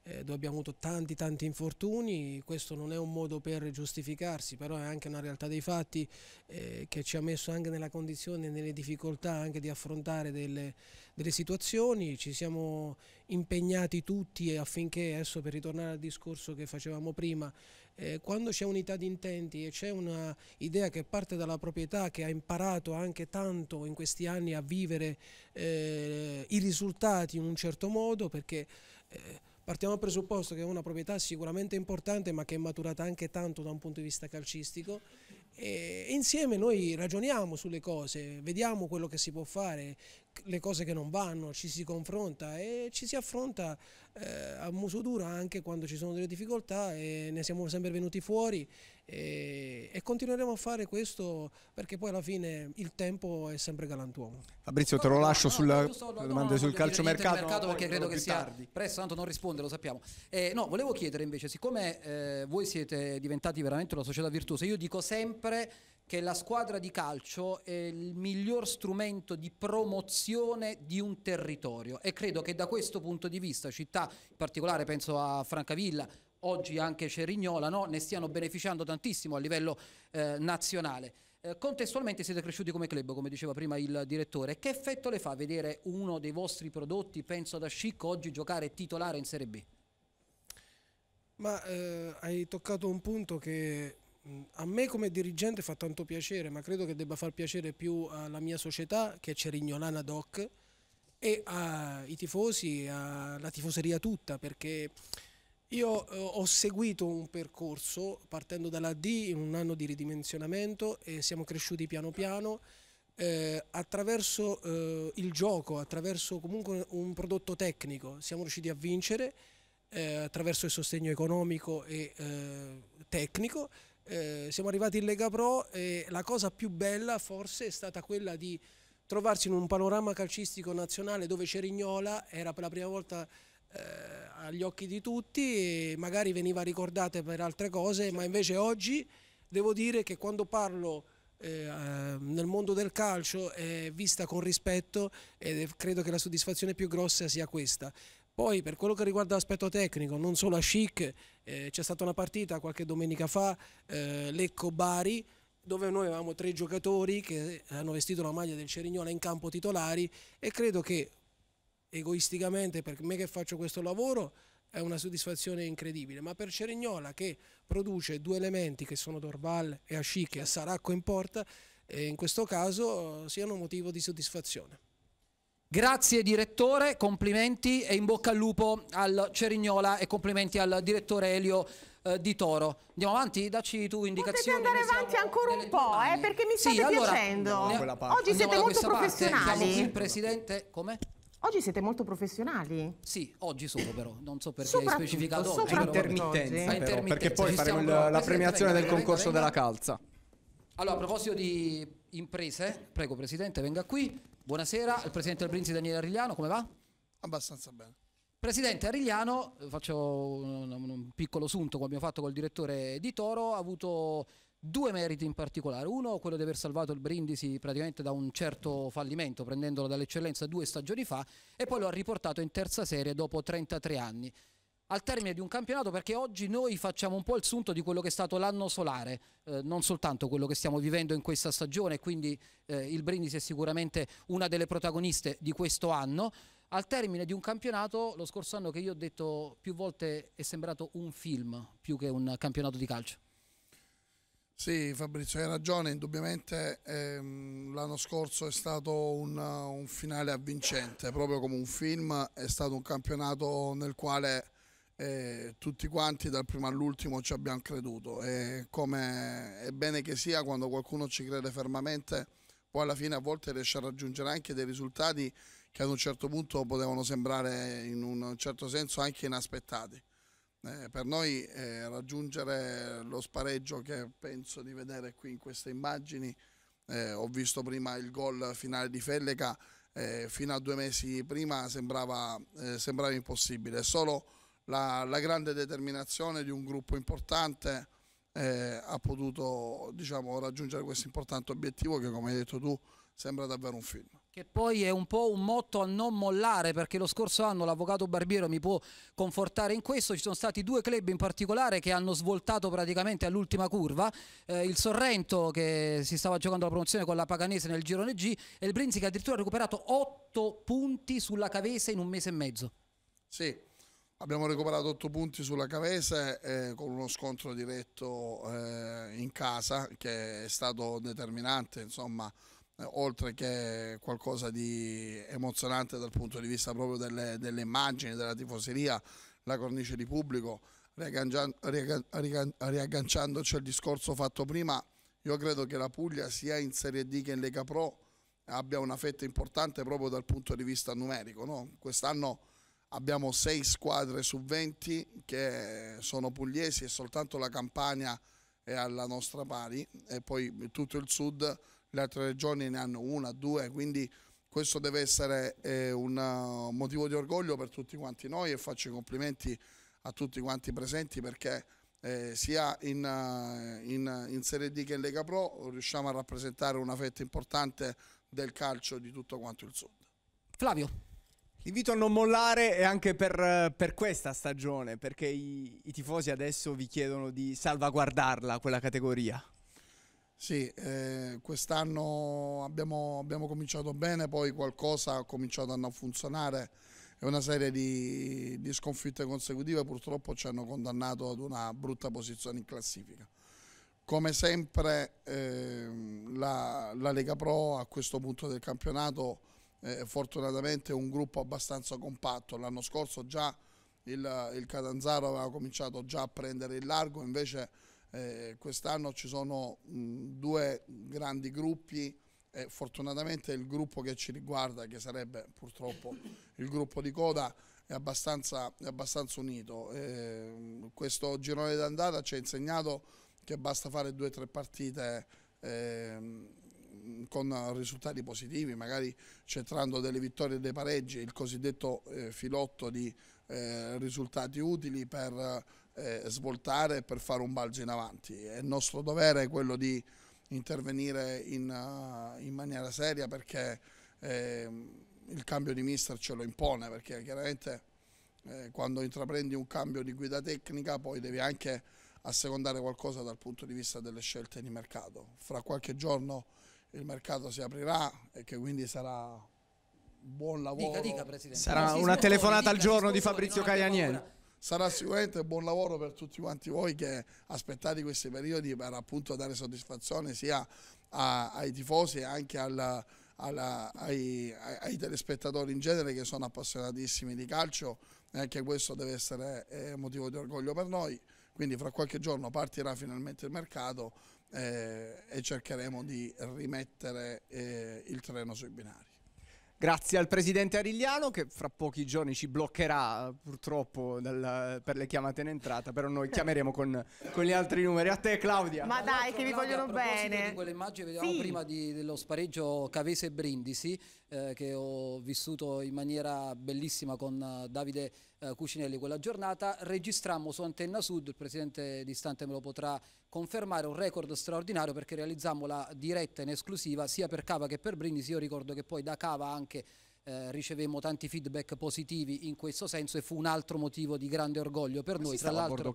eh, dove abbiamo avuto tanti tanti infortuni, questo non è un modo per giustificarsi, però è anche una realtà dei fatti eh, che ci ha messo anche nella condizione, nelle difficoltà anche di affrontare delle, delle situazioni, ci siamo impegnati tutti affinché, adesso per ritornare al discorso che facevamo prima, eh, quando c'è unità di intenti e c'è un'idea che parte dalla proprietà che ha imparato anche tanto in questi anni a vivere eh, i risultati in un certo modo, perché eh, Partiamo dal presupposto che è una proprietà sicuramente importante ma che è maturata anche tanto da un punto di vista calcistico e insieme noi ragioniamo sulle cose, vediamo quello che si può fare, le cose che non vanno, ci si confronta e ci si affronta eh, a muso dura anche quando ci sono delle difficoltà e ne siamo sempre venuti fuori e, e, continueremo a fare questo perché poi alla fine il tempo è sempre galantuomo. Fabrizio, te lo lascio no, sulla no, sul calcio no, mercato perché credo che sia tardi. presto, tanto non risponde, lo sappiamo. Eh, no, volevo chiedere invece, siccome eh, voi siete diventati veramente una società virtuosa, io dico sempre che la squadra di calcio è il miglior strumento di promozione di un territorio e credo che da questo punto di vista città, in particolare penso a Francavilla, oggi anche Cerignola, no? ne stiano beneficiando tantissimo a livello eh, nazionale. Eh, contestualmente siete cresciuti come club, come diceva prima il direttore. Che effetto le fa vedere uno dei vostri prodotti, penso da Chic, oggi giocare titolare in Serie B? Ma eh, hai toccato un punto che mm, a me come dirigente fa tanto piacere, ma credo che debba far piacere più alla mia società, che è Cerignolana Doc, e ai tifosi, alla tifoseria tutta, perché io eh, ho seguito un percorso partendo dalla D, in un anno di ridimensionamento e siamo cresciuti piano piano eh, attraverso eh, il gioco, attraverso comunque un prodotto tecnico, siamo riusciti a vincere eh, attraverso il sostegno economico e eh, tecnico. siamo arrivati in Lega Pro e la cosa più bella forse è stata quella di trovarsi in un panorama calcistico nazionale dove Cerignola era per la prima volta eh, agli occhi di tutti e magari veniva ricordata per altre cose, ma invece oggi devo dire che quando parlo eh, eh, nel mondo del calcio è vista con rispetto e credo che la soddisfazione più grossa sia questa. Poi per quello che riguarda l'aspetto tecnico, non solo a Chic, eh, c'è stata una partita qualche domenica fa, eh, Lecco-Bari, dove noi avevamo tre giocatori che hanno vestito la maglia del Cerignola in campo titolari e credo che egoisticamente per me che faccio questo lavoro è una soddisfazione incredibile, ma per Cerignola che produce due elementi che sono Dorval e Ascic e Saracco in porta, eh, in questo caso eh, siano motivo di soddisfazione. Grazie direttore, complimenti e in bocca al lupo al Cerignola e complimenti al direttore Elio eh, Di Toro. Andiamo avanti, dacci tu indicazioni. Potete andare avanti ancora un po', eh, perché mi state sì, allora, piacendo. Oggi siete molto professionali. Parte. Siamo qui, presidente, come? Oggi siete molto professionali. Sì, oggi sono però, non so perché hai specificato oggi. È intermittenza, però, però, perché poi Ci faremo la, la premiazione del concorso venga, della calza. Allora, a proposito di imprese, prego Presidente, venga qui. Buonasera, il Presidente del Brinzi Daniele Arigliano, come va? Abbastanza bene. Presidente Arigliano, faccio un, un piccolo assunto come abbiamo fatto col direttore di Toro, ha avuto due meriti in particolare. Uno, quello di aver salvato il Brindisi praticamente da un certo fallimento, prendendolo dall'eccellenza due stagioni fa, e poi lo ha riportato in terza serie dopo 33 anni. Al termine di un campionato, perché oggi noi facciamo un po' il sunto di quello che è stato l'anno solare, eh, non soltanto quello che stiamo vivendo in questa stagione, quindi eh, il Brindisi è sicuramente una delle protagoniste di questo anno. Al termine di un campionato, lo scorso anno che io ho detto più volte è sembrato un film più che un campionato di calcio. Sì Fabrizio, hai ragione, indubbiamente ehm, l'anno scorso è stato un, un, finale avvincente, proprio come un film, è stato un campionato nel quale eh, tutti quanti dal primo all'ultimo ci abbiamo creduto e come è bene che sia quando qualcuno ci crede fermamente poi alla fine a volte riesce a raggiungere anche dei risultati che ad un certo punto potevano sembrare in un certo senso anche inaspettati. Eh, per noi eh, raggiungere lo spareggio che penso di vedere qui in queste immagini, eh, ho visto prima il gol finale di Felleca, eh, fino a due mesi prima sembrava, eh, sembrava impossibile, solo la, la, grande determinazione di un gruppo importante eh, ha potuto diciamo, raggiungere questo importante obiettivo che come hai detto tu sembra davvero un film che poi è un po' un motto a non mollare, perché lo scorso anno l'avvocato Barbiero mi può confortare in questo, ci sono stati due club in particolare che hanno svoltato praticamente all'ultima curva, eh, il Sorrento che si stava giocando la promozione con la Paganese nel girone G e il Brinzi che addirittura ha recuperato 8 punti sulla Cavese in un mese e mezzo. Sì, abbiamo recuperato 8 punti sulla Cavese eh, con uno scontro diretto eh, in casa che è stato determinante, insomma eh, oltre che qualcosa di emozionante dal punto di vista proprio delle, delle immagini, della tifoseria, la cornice di pubblico, riagganciandoci al discorso fatto prima, io credo che la Puglia sia in Serie D che in Lega Pro abbia una fetta importante proprio dal punto di vista numerico. No? Quest'anno abbiamo 6 squadre su 20 che sono pugliesi e soltanto la Campania è alla nostra pari e poi tutto il sud le altre regioni ne hanno una, due, quindi questo deve essere eh, un eh, motivo di orgoglio per tutti quanti noi e faccio i complimenti a tutti quanti presenti perché eh, sia in, eh, in, in, Serie D che in Lega Pro riusciamo a rappresentare una fetta importante del calcio di tutto quanto il sud. Flavio. Invito a non mollare anche per, per questa stagione, perché i, i tifosi adesso vi chiedono di salvaguardarla quella categoria. Sì, eh, quest'anno abbiamo, abbiamo, cominciato bene, poi qualcosa ha cominciato a non funzionare e una serie di, di sconfitte consecutive purtroppo ci hanno condannato ad una brutta posizione in classifica. Come sempre eh, la, la, Lega Pro a questo punto del campionato eh, fortunatamente è un gruppo abbastanza compatto, l'anno scorso già il, il Catanzaro aveva cominciato già a prendere il largo, invece eh, Quest'anno ci sono mh, due grandi gruppi, e eh, fortunatamente il gruppo che ci riguarda, che sarebbe purtroppo il gruppo di coda, è abbastanza, è abbastanza unito. Eh, questo girone d'andata ci ha insegnato che basta fare due o tre partite ehm, con risultati positivi, magari centrando delle vittorie e dei pareggi, il cosiddetto eh, filotto di eh, risultati utili per eh, svoltare e per fare un balzo in avanti. È il nostro dovere quello di intervenire in, uh, in maniera seria perché eh, il cambio di mister ce lo impone, perché chiaramente eh, quando intraprendi un cambio di guida tecnica poi devi anche assecondare qualcosa dal punto di vista delle scelte di mercato. Fra qualche giorno il mercato si aprirà e che quindi sarà buon lavoro. Dica, dica, Presidente. Sarà si una telefonata al giorno di Fabrizio Caglianieri. Sarà sicuramente buon lavoro per tutti quanti voi che aspettate questi periodi per appunto dare soddisfazione sia a, ai tifosi e anche al, alla, ai, ai, telespettatori in genere che sono appassionatissimi di calcio e eh, anche questo deve essere eh, motivo di orgoglio per noi. Quindi fra qualche giorno partirà finalmente il mercato eh, e cercheremo di rimettere eh, il treno sui binari. Grazie al presidente Arigliano che fra pochi giorni ci bloccherà purtroppo dal, per le chiamate in entrata, però noi chiameremo con, con gli altri numeri. A te Claudia. Ma dai che vi vogliono bene. A proposito bene. di quell'immagine, vedevamo sì. prima di, dello spareggio Cavese-Brindisi, eh, che ho vissuto in maniera bellissima con eh, Davide eh, Cucinelli quella giornata, registrammo su Antenna Sud, il presidente distante me lo potrà confermare, un record straordinario perché realizzammo la diretta in esclusiva sia per Cava che per Brindisi, io ricordo che poi da Cava anche eh, ricevemmo tanti feedback positivi in questo senso e fu un altro motivo di grande orgoglio per Ma noi. Tra l'altro,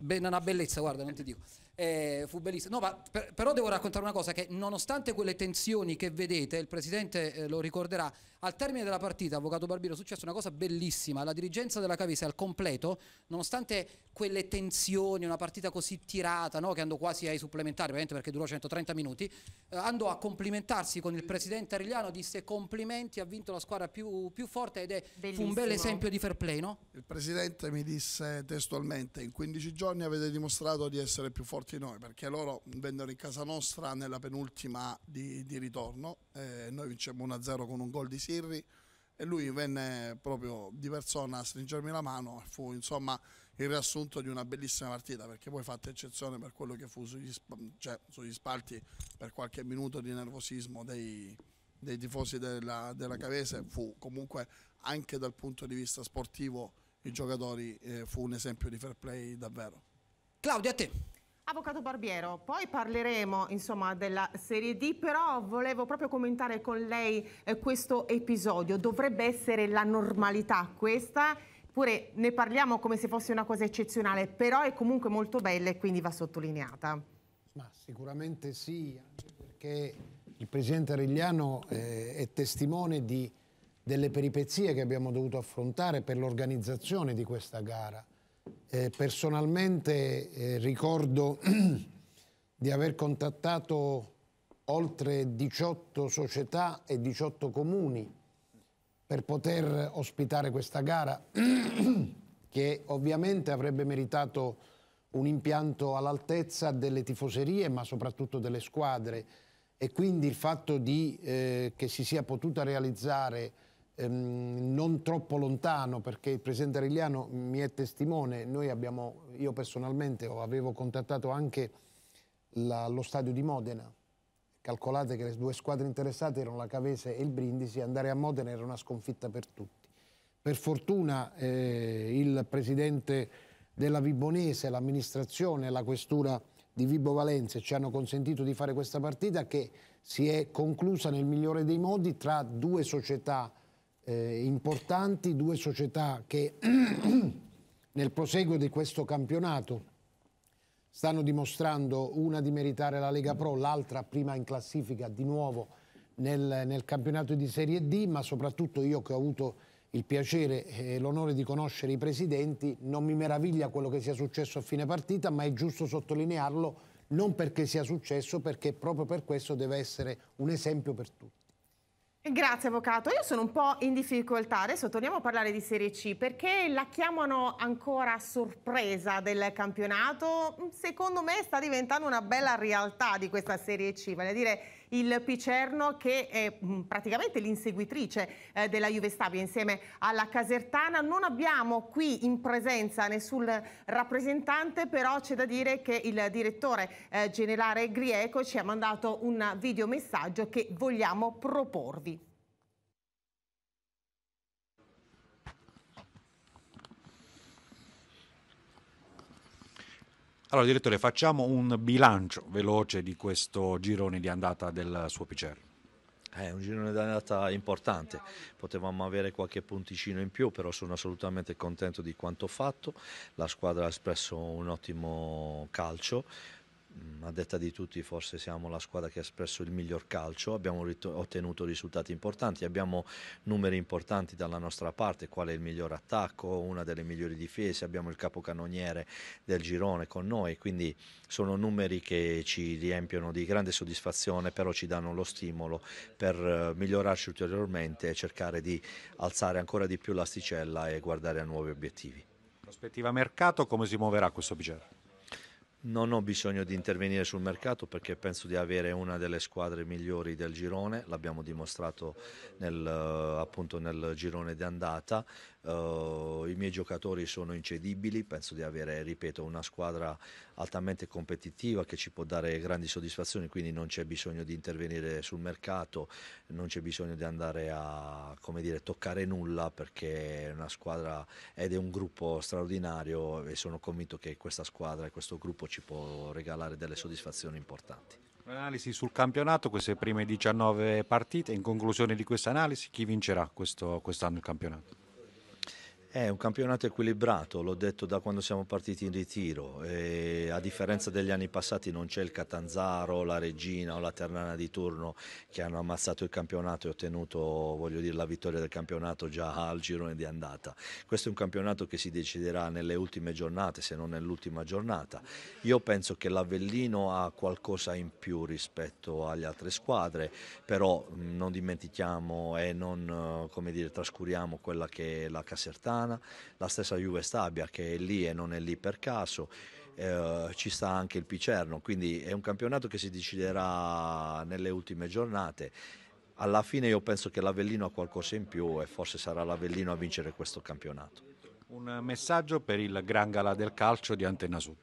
Beh, una bellezza, guarda, non ti dico eh, fu bellissimo. No, ma per, però devo raccontare una cosa: che nonostante quelle tensioni che vedete, il presidente eh, lo ricorderà, al termine della partita, avvocato Barbiero, è successa una cosa bellissima. La dirigenza della Cavese al completo, nonostante quelle tensioni, una partita così tirata, no, che andò quasi ai supplementari, ovviamente perché durò 130 minuti, eh, andò a complimentarsi con il presidente Arigliano, disse complimenti, ha vinto la squadra più, più forte ed è Bellissimo. fu un bel esempio di fair play, no? Il presidente mi disse testualmente, in 15 giorni avete dimostrato di essere più forti tutti noi, perché loro vennero in casa nostra nella penultima di, di ritorno, eh, noi vincemmo 1-0 con un gol di Sirri e lui venne proprio di persona a stringermi la mano, fu insomma il riassunto di una bellissima partita, perché poi fatta eccezione per quello che fu sugli, cioè, sugli spalti per qualche minuto di nervosismo dei, dei tifosi della, della, Cavese, fu comunque anche dal punto di vista sportivo i giocatori eh, fu un esempio di fair play davvero. Claudio, a te. Avvocato Barbiero, poi parleremo insomma, della Serie D, però volevo proprio commentare con lei eh, questo episodio. Dovrebbe essere la normalità questa? Oppure ne parliamo come se fosse una cosa eccezionale, però è comunque molto bella e quindi va sottolineata. Ma sicuramente sì, anche perché il Presidente Arigliano eh, è testimone di, delle peripezie che abbiamo dovuto affrontare per l'organizzazione di questa gara eh, personalmente eh, ricordo di aver contattato oltre 18 società e 18 comuni per poter ospitare questa gara che ovviamente avrebbe meritato un impianto all'altezza delle tifoserie ma soprattutto delle squadre e quindi il fatto di, eh, che si sia potuta realizzare ehm, non troppo lontano, perché il presidente Arigliano mi è testimone, noi abbiamo, io personalmente avevo contattato anche la, lo stadio di Modena, calcolate che le due squadre interessate erano la Cavese e il Brindisi, andare a Modena era una sconfitta per tutti. Per fortuna eh, il presidente della Vibonese, l'amministrazione, la questura di Vibo Valenze ci hanno consentito di fare questa partita che si è conclusa nel migliore dei modi tra due società eh, importanti, due società che nel proseguo di questo campionato stanno dimostrando una di meritare la Lega Pro, l'altra prima in classifica di nuovo nel, nel, campionato di Serie D, ma soprattutto io che ho avuto il piacere e l'onore di conoscere i presidenti, non mi meraviglia quello che sia successo a fine partita, ma è giusto sottolinearlo non perché sia successo, perché proprio per questo deve essere un esempio per tutti. Grazie avvocato, io sono un po' in difficoltà, adesso torniamo a parlare di Serie C perché la chiamano ancora sorpresa del campionato, secondo me sta diventando una bella realtà di questa Serie C, vale a dire il Picerno che è mh, mm, praticamente l'inseguitrice eh, della Juve Stabia insieme alla Casertana. Non abbiamo qui in presenza nessun rappresentante, però c'è da dire che il direttore eh, generale Grieco ci ha mandato un videomessaggio che vogliamo proporvi. Allora, direttore, facciamo un bilancio veloce di questo girone di andata del suo Picerno. È un girone d'andata importante, potevamo avere qualche punticino in più, però sono assolutamente contento di quanto fatto, la squadra ha espresso un ottimo calcio, Mm, a detta di tutti forse siamo la squadra che ha espresso il miglior calcio, abbiamo ottenuto risultati importanti, abbiamo numeri importanti dalla nostra parte, qual è il miglior attacco, una delle migliori difese, abbiamo il capocannoniere del girone con noi, quindi sono numeri che ci riempiono di grande soddisfazione, però ci danno lo stimolo per eh, migliorarci ulteriormente e cercare di alzare ancora di più l'asticella e guardare a nuovi obiettivi. Prospettiva mercato, come si muoverà questo biglietto? Non ho bisogno di intervenire sul mercato perché penso di avere una delle squadre migliori del girone, l'abbiamo dimostrato nel, appunto nel girone di andata, Uh, I miei giocatori sono incedibili, penso di avere, ripeto, una squadra altamente competitiva che ci può dare grandi soddisfazioni, quindi non c'è bisogno di intervenire sul mercato, non c'è bisogno di andare a dire, toccare nulla perché è una squadra ed è un gruppo straordinario e sono convinto che questa squadra e questo gruppo ci può regalare delle soddisfazioni importanti. Un'analisi sul campionato, queste prime 19 partite, in conclusione di questa analisi chi vincerà questo, quest'anno il campionato? È un campionato equilibrato, l'ho detto da quando siamo partiti in ritiro. a differenza degli anni passati non c'è il Catanzaro, la Regina o la Ternana di turno che hanno ammazzato il campionato e ottenuto dire, la vittoria del campionato già al girone di andata. Questo è un campionato che si deciderà nelle ultime giornate, se non nell'ultima giornata. Io penso che l'Avellino ha qualcosa in più rispetto alle altre squadre, però non dimentichiamo e non dire, trascuriamo quella che è la Casertana italiana, la stessa Juve Stabia che è lì e non è lì per caso. Eh, ci sta anche il Picerno, quindi è un campionato che si deciderà nelle ultime giornate. Alla fine io penso che l'Avellino ha qualcosa in più e forse sarà l'Avellino a vincere questo campionato. Un messaggio per il Gran Gala del calcio di Antena Sud.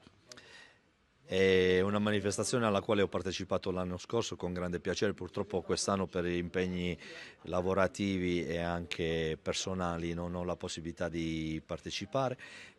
È una manifestazione alla quale ho partecipato l'anno scorso con grande piacere, purtroppo quest'anno per impegni lavorativi e anche personali non ho la possibilità di partecipare,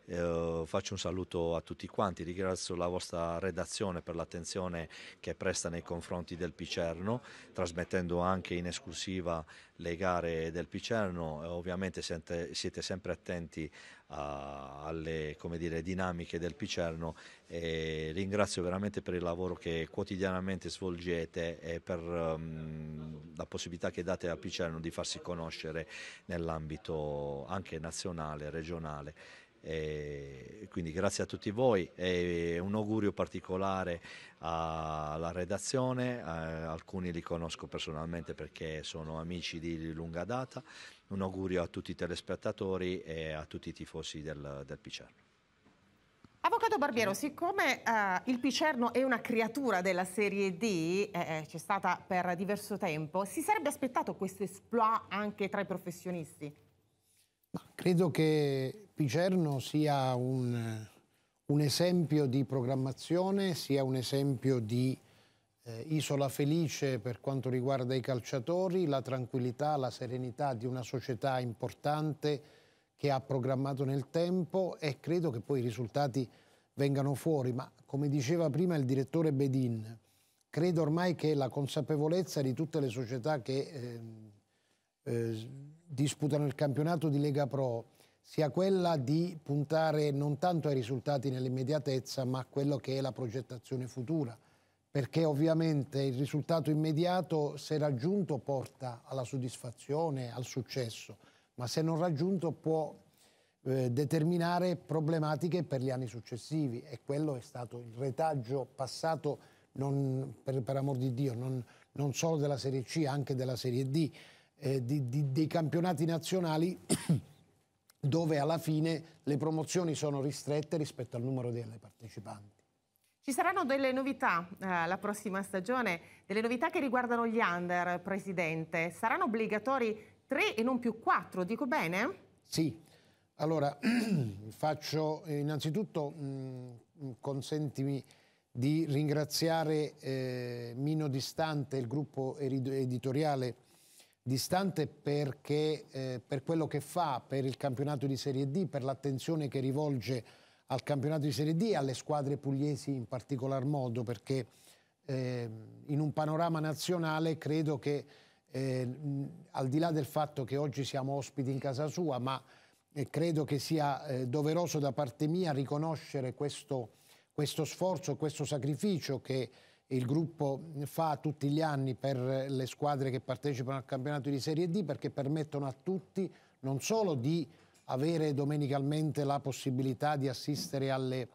eh, faccio un saluto a tutti quanti, ringrazio la vostra redazione per l'attenzione che presta nei confronti del Picerno, trasmettendo anche in esclusiva le gare del Picerno. Eh, ovviamente siete, siete, sempre attenti a, alle dire, dinamiche del Picerno e ringrazio veramente per il lavoro che quotidianamente svolgete e per um, la possibilità che date a Picerno di farsi conoscere nell'ambito anche nazionale, regionale. E eh, quindi grazie a tutti voi e un augurio particolare alla redazione, alcuni li conosco personalmente perché sono amici di lunga data, un augurio a tutti i telespettatori e a tutti i tifosi del, del Picerno. Avvocato Barbiero, siccome uh, il Picerno è una creatura della Serie D, eh, eh, c'è stata per diverso tempo, si sarebbe aspettato questo esploit anche tra i professionisti? Ma credo che Picerno sia un, eh, un, esempio di programmazione, sia un esempio di eh, isola felice per quanto riguarda i calciatori, la tranquillità, la serenità di una società importante che ha programmato nel tempo e credo che poi i risultati vengano fuori. Ma come diceva prima il direttore Bedin, credo ormai che la consapevolezza di tutte le società che ehm, eh, eh, disputano il campionato di Lega Pro sia quella di puntare non tanto ai risultati nell'immediatezza, ma a quello che è la progettazione futura, perché ovviamente il risultato immediato, se raggiunto, porta alla soddisfazione, al successo, ma se non raggiunto può eh, determinare problematiche per gli anni successivi e quello è stato il retaggio passato, non, per, per, amor di Dio, non, non, solo della Serie C, anche della Serie D, eh, di, di, dei campionati nazionali. dove alla fine le promozioni sono ristrette rispetto al numero delle partecipanti. Ci saranno delle novità eh, la prossima stagione, delle novità che riguardano gli under, Presidente. Saranno obbligatori tre e non più quattro, dico bene? Sì. Allora, faccio innanzitutto, mh, mm, consentimi di ringraziare eh, Mino Distante, il gruppo editoriale distante perché, eh, per quello che fa, per il campionato di Serie D, per l'attenzione che rivolge al campionato di Serie D e alle squadre pugliesi in particolar modo, perché eh, in un panorama nazionale credo che eh, al di là del fatto che oggi siamo ospiti in casa sua, ma eh, credo che sia eh, doveroso da parte mia riconoscere questo, questo sforzo, questo sacrificio che il gruppo fa tutti gli anni per le squadre che partecipano al campionato di Serie D perché permettono a tutti non solo di avere domenicalmente la possibilità di assistere alle,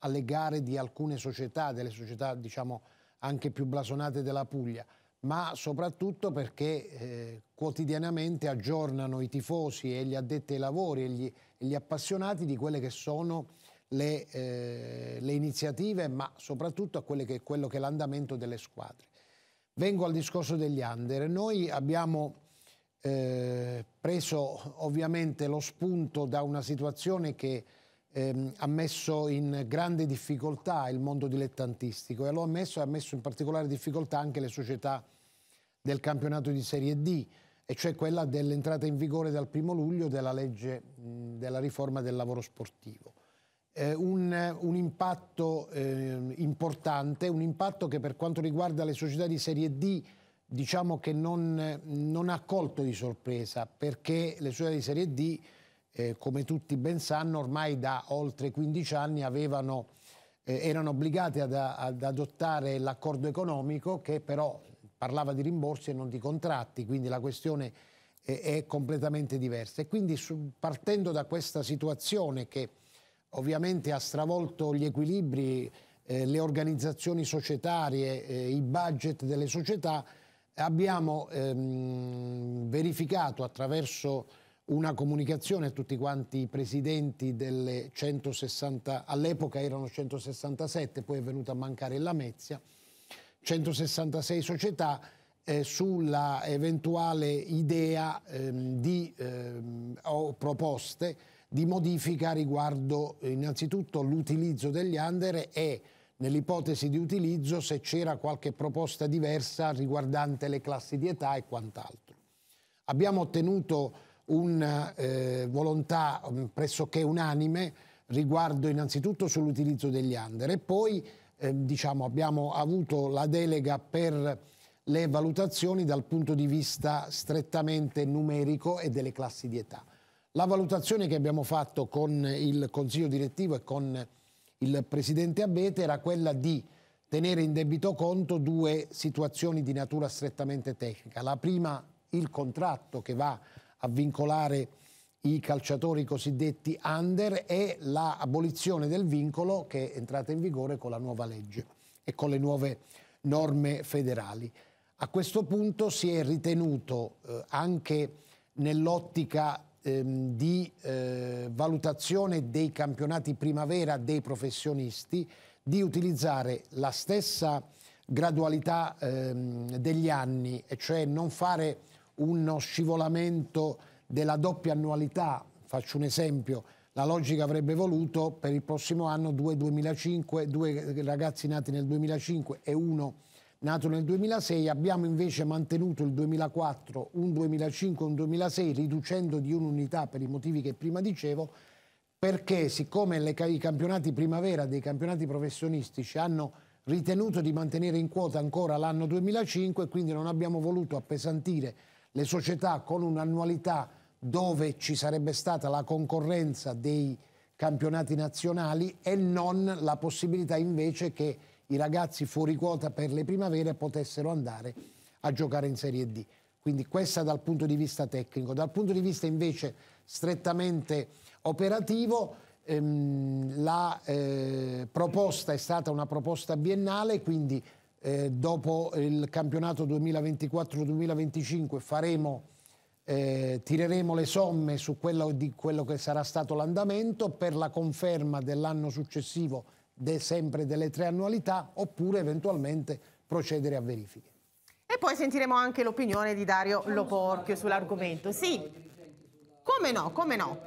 alle gare di alcune società, delle società diciamo anche più blasonate della Puglia, ma soprattutto perché eh, quotidianamente aggiornano i tifosi e gli addetti ai lavori e gli, e gli appassionati di quelle che sono le, eh, le iniziative, ma soprattutto a che, quello che è l'andamento delle squadre. Vengo al discorso degli under. Noi abbiamo eh, preso ovviamente lo spunto da una situazione che ehm, ha messo in grande difficoltà il mondo dilettantistico e lo ha messo, ha messo in particolare difficoltà anche le società del campionato di Serie D, e cioè quella dell'entrata in vigore dal primo luglio della legge mh, della riforma del lavoro sportivo eh, un, un, impatto eh, importante, un impatto che per quanto riguarda le società di serie D diciamo che non, non ha colto di sorpresa perché le società di serie D, eh, come tutti ben sanno, ormai da oltre 15 anni avevano, eh, erano obbligate ad, ad adottare l'accordo economico che però parlava di rimborsi e non di contratti, quindi la questione è completamente diversa. E quindi su, partendo da questa situazione che ovviamente ha stravolto gli equilibri, eh, le organizzazioni societarie, eh, i budget delle società, abbiamo ehm, verificato attraverso una comunicazione a tutti quanti i presidenti delle 160, all'epoca erano 167, poi è venuta a mancare la Mezia, 166 società, eh, sulla eventuale idea ehm, di, ehm, o proposte di modifica riguardo innanzitutto l'utilizzo degli under e nell'ipotesi di utilizzo se c'era qualche proposta diversa riguardante le classi di età e quant'altro. Abbiamo ottenuto una eh, volontà mm, pressoché unanime riguardo innanzitutto sull'utilizzo degli under e poi eh, diciamo, abbiamo avuto la delega per le valutazioni dal punto di vista strettamente numerico e delle classi di età. La valutazione che abbiamo fatto con il Consiglio direttivo e con il Presidente Abete era quella di tenere in debito conto due situazioni di natura strettamente tecnica. La prima, il contratto che va a vincolare i calciatori cosiddetti under e l'abolizione del vincolo che è entrata in vigore con la nuova legge e con le nuove norme federali. A questo punto si è ritenuto eh, anche nell'ottica ehm, di eh, valutazione dei campionati primavera dei professionisti, di utilizzare la stessa gradualità ehm, degli anni, e cioè non fare uno scivolamento della doppia annualità. Faccio un esempio, la logica avrebbe voluto per il prossimo anno due, 2005, due ragazzi nati nel 2005 e uno nato nel 2006, abbiamo invece mantenuto il 2004, un 2005 un 2006, riducendo di un'unità per i motivi che prima dicevo, perché siccome le, i campionati primavera dei campionati professionistici hanno ritenuto di mantenere in quota ancora l'anno 2005, quindi non abbiamo voluto appesantire le società con un'annualità dove ci sarebbe stata la concorrenza dei campionati nazionali e non la possibilità invece che i ragazzi fuori quota per le primavere potessero andare a giocare in Serie D. Quindi questa dal punto di vista tecnico. Dal punto di vista invece strettamente operativo, ehm, la eh, proposta è stata una proposta biennale, quindi eh, dopo il campionato 2024-2025 faremo... Eh, tireremo le somme su quello di quello che sarà stato l'andamento per la conferma dell'anno successivo de sempre delle tre annualità oppure eventualmente procedere a verifiche. E poi sentiremo anche l'opinione di Dario Loporchio sull'argomento. Sì, come no, come no.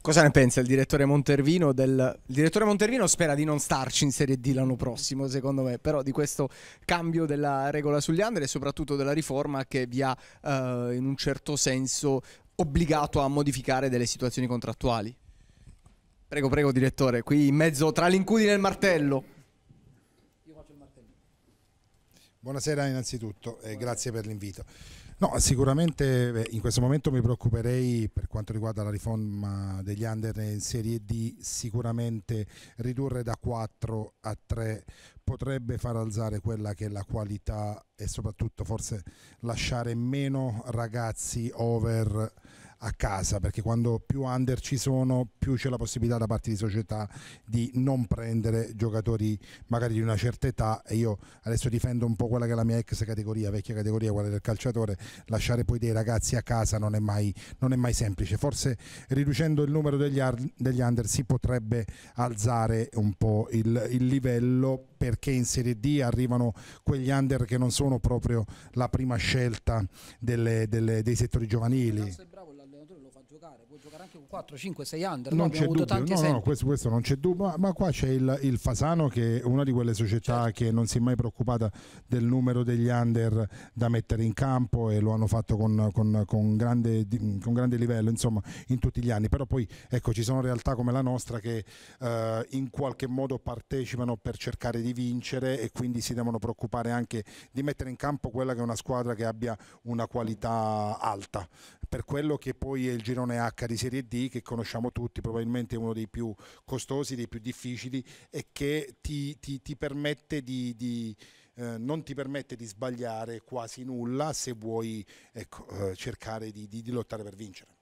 Cosa ne pensa il direttore Montervino? Del... Il direttore Montervino spera di non starci in Serie D l'anno prossimo, secondo me, però di questo cambio della regola sugli under e soprattutto della riforma che vi ha eh, in un certo senso obbligato a modificare delle situazioni contrattuali. Prego, prego, direttore, qui in mezzo tra l'incudine e il martello. Io faccio il martello. Buonasera innanzitutto e grazie per l'invito. No, sicuramente in questo momento mi preoccuperei per quanto riguarda la riforma degli under in Serie D, sicuramente ridurre da 4 a 3 potrebbe far alzare quella che è la qualità e soprattutto forse lasciare meno ragazzi over a casa, perché quando più under ci sono, più c'è la possibilità da parte di società di non prendere giocatori magari di una certa età e io adesso difendo un po' quella che è la mia ex categoria, vecchia categoria, quella del calciatore, lasciare poi dei ragazzi a casa non è mai, non è mai semplice, forse riducendo il numero degli, degli under si potrebbe alzare un po' il, il livello perché in Serie D arrivano quegli under che non sono proprio la prima scelta delle, delle, dei settori giovanili giocare, può giocare anche con 4, 5, 6 under. Non c'è dubbio, no, no, questo, questo, non c'è dubbio, ma, ma qua c'è il, il, Fasano che è una di quelle società certo. che non si è mai preoccupata del numero degli under da mettere in campo e lo hanno fatto con, con, con, grande, con grande, livello insomma in tutti gli anni, però poi ecco ci sono realtà come la nostra che eh, in qualche modo partecipano per cercare di vincere e quindi si devono preoccupare anche di mettere in campo quella che è una squadra che abbia una qualità alta per quello che poi è il giro Girone H di Serie D che conosciamo tutti, probabilmente uno dei più costosi, dei più difficili e che ti, ti, ti permette di, di eh, non ti permette di sbagliare quasi nulla se vuoi ecco, eh, cercare di, di, di lottare per vincere.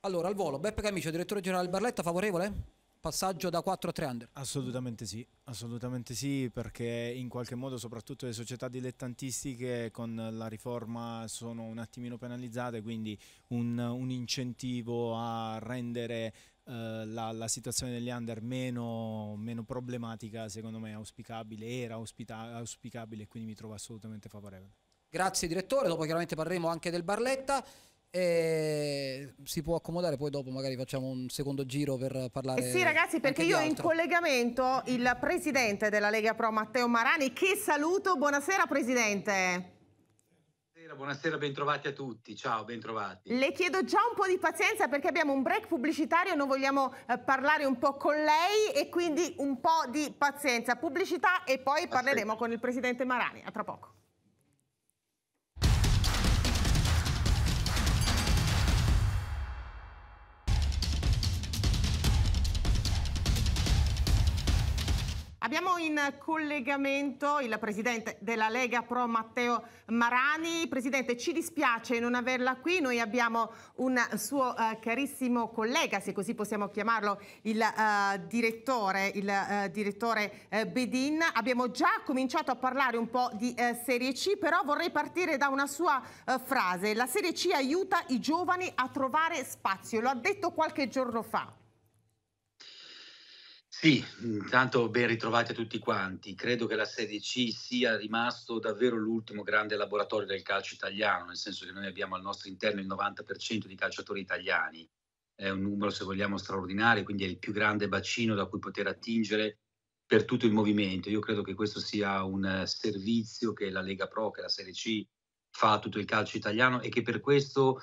Allora, al volo, Beppe Camicio, direttore generale del Barletta, favorevole? passaggio da 4 a 3 under? Assolutamente sì, assolutamente sì, perché in qualche modo soprattutto le società dilettantistiche con la riforma sono un attimino penalizzate, quindi un, un incentivo a rendere eh, la, la, situazione degli under meno, meno, problematica secondo me è auspicabile, era auspicabile e quindi mi trovo assolutamente favorevole. Grazie direttore, dopo chiaramente parleremo anche del Barletta e si può accomodare poi dopo magari facciamo un secondo giro per parlare eh sì ragazzi perché io ho in collegamento il presidente della Lega Pro Matteo Marani che saluto buonasera presidente Buonasera, buonasera, bentrovati a tutti. Ciao, bentrovati. Le chiedo già un po' di pazienza perché abbiamo un break pubblicitario, noi vogliamo eh, parlare un po' con lei e quindi un po' di pazienza, pubblicità e poi Aspetta. parleremo con il presidente Marani. A tra poco. Abbiamo in collegamento il presidente della Lega Pro Matteo Marani. Presidente, ci dispiace non averla qui, noi abbiamo un suo uh, carissimo collega, se così possiamo chiamarlo, il uh, direttore, il, uh, direttore Bedin. Abbiamo già cominciato a parlare un po' di Serie C, però vorrei partire da una sua frase. La Serie C aiuta i giovani a trovare spazio, lo ha detto qualche giorno fa. Sì, intanto ben ritrovati a tutti quanti. Credo che la Serie C sia rimasto davvero l'ultimo grande laboratorio del calcio italiano, nel senso che noi abbiamo al nostro interno il 90% di calciatori italiani. È un numero, se vogliamo, straordinario, quindi è il più grande bacino da cui poter attingere per tutto il movimento. Io credo che questo sia un eh, servizio che la Lega Pro, che la Serie C fa a tutto il calcio italiano e che per questo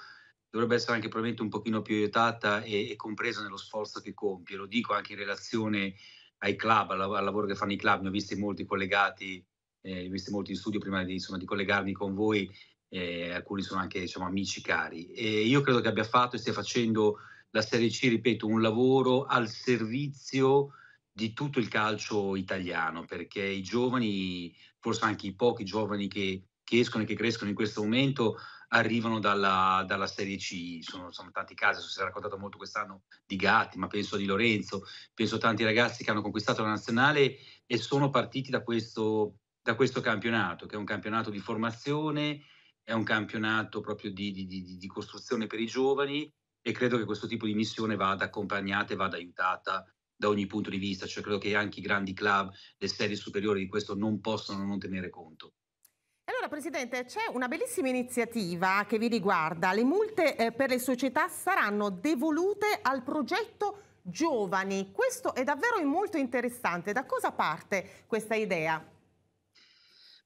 dovrebbe essere anche probabilmente un pochino più aiutata e, e compresa nello sforzo che compie. Lo dico anche in relazione ai club, al, al lavoro che fanno i club, ne ho visti molti collegati, eh, ho visti molti in studio prima di, insomma, di collegarmi con voi, eh, alcuni sono anche diciamo, amici cari. E io credo che abbia fatto e stia facendo la Serie C, ripeto, un lavoro al servizio di tutto il calcio italiano, perché i giovani, forse anche i pochi giovani che, che escono e che crescono in questo momento, arrivano dalla, dalla Serie C, sono, sono, tanti casi, si è raccontato molto quest'anno di Gatti, ma penso di Lorenzo, penso a tanti ragazzi che hanno conquistato la nazionale e sono partiti da questo, da questo campionato, che è un campionato di formazione, è un campionato proprio di, di, di, di costruzione per i giovani e credo che questo tipo di missione vada accompagnata e vada aiutata da ogni punto di vista, cioè credo che anche i grandi club, le serie superiori di questo non possono non tenere conto. Allora Presidente, c'è una bellissima iniziativa che vi riguarda. Le multe eh, per le società saranno devolute al progetto Giovani. Questo è davvero molto interessante. Da cosa parte questa idea?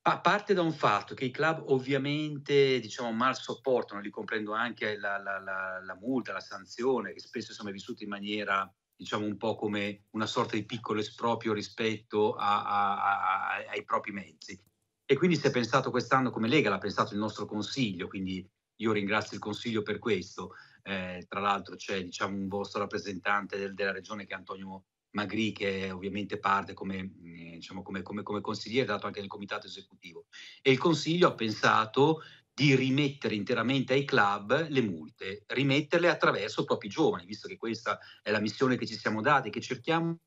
A parte da un fatto che i club ovviamente diciamo, mal sopportano, li comprendo anche la, la, la, la multa, la sanzione, che spesso sono vissute in maniera diciamo un po' come una sorta di piccolo esproprio rispetto a, a, a, ai propri mezzi. E quindi si è pensato quest'anno come Lega, l'ha pensato il nostro consiglio, quindi io ringrazio il consiglio per questo. Eh, tra l'altro c'è diciamo, un vostro rappresentante del, della regione che è Antonio Magri, che ovviamente parte come, eh, diciamo, come, come, come consigliere, dato anche nel comitato esecutivo. E il consiglio ha pensato di rimettere interamente ai club le multe, rimetterle attraverso proprio i giovani, visto che questa è la missione che ci siamo dati, che cerchiamo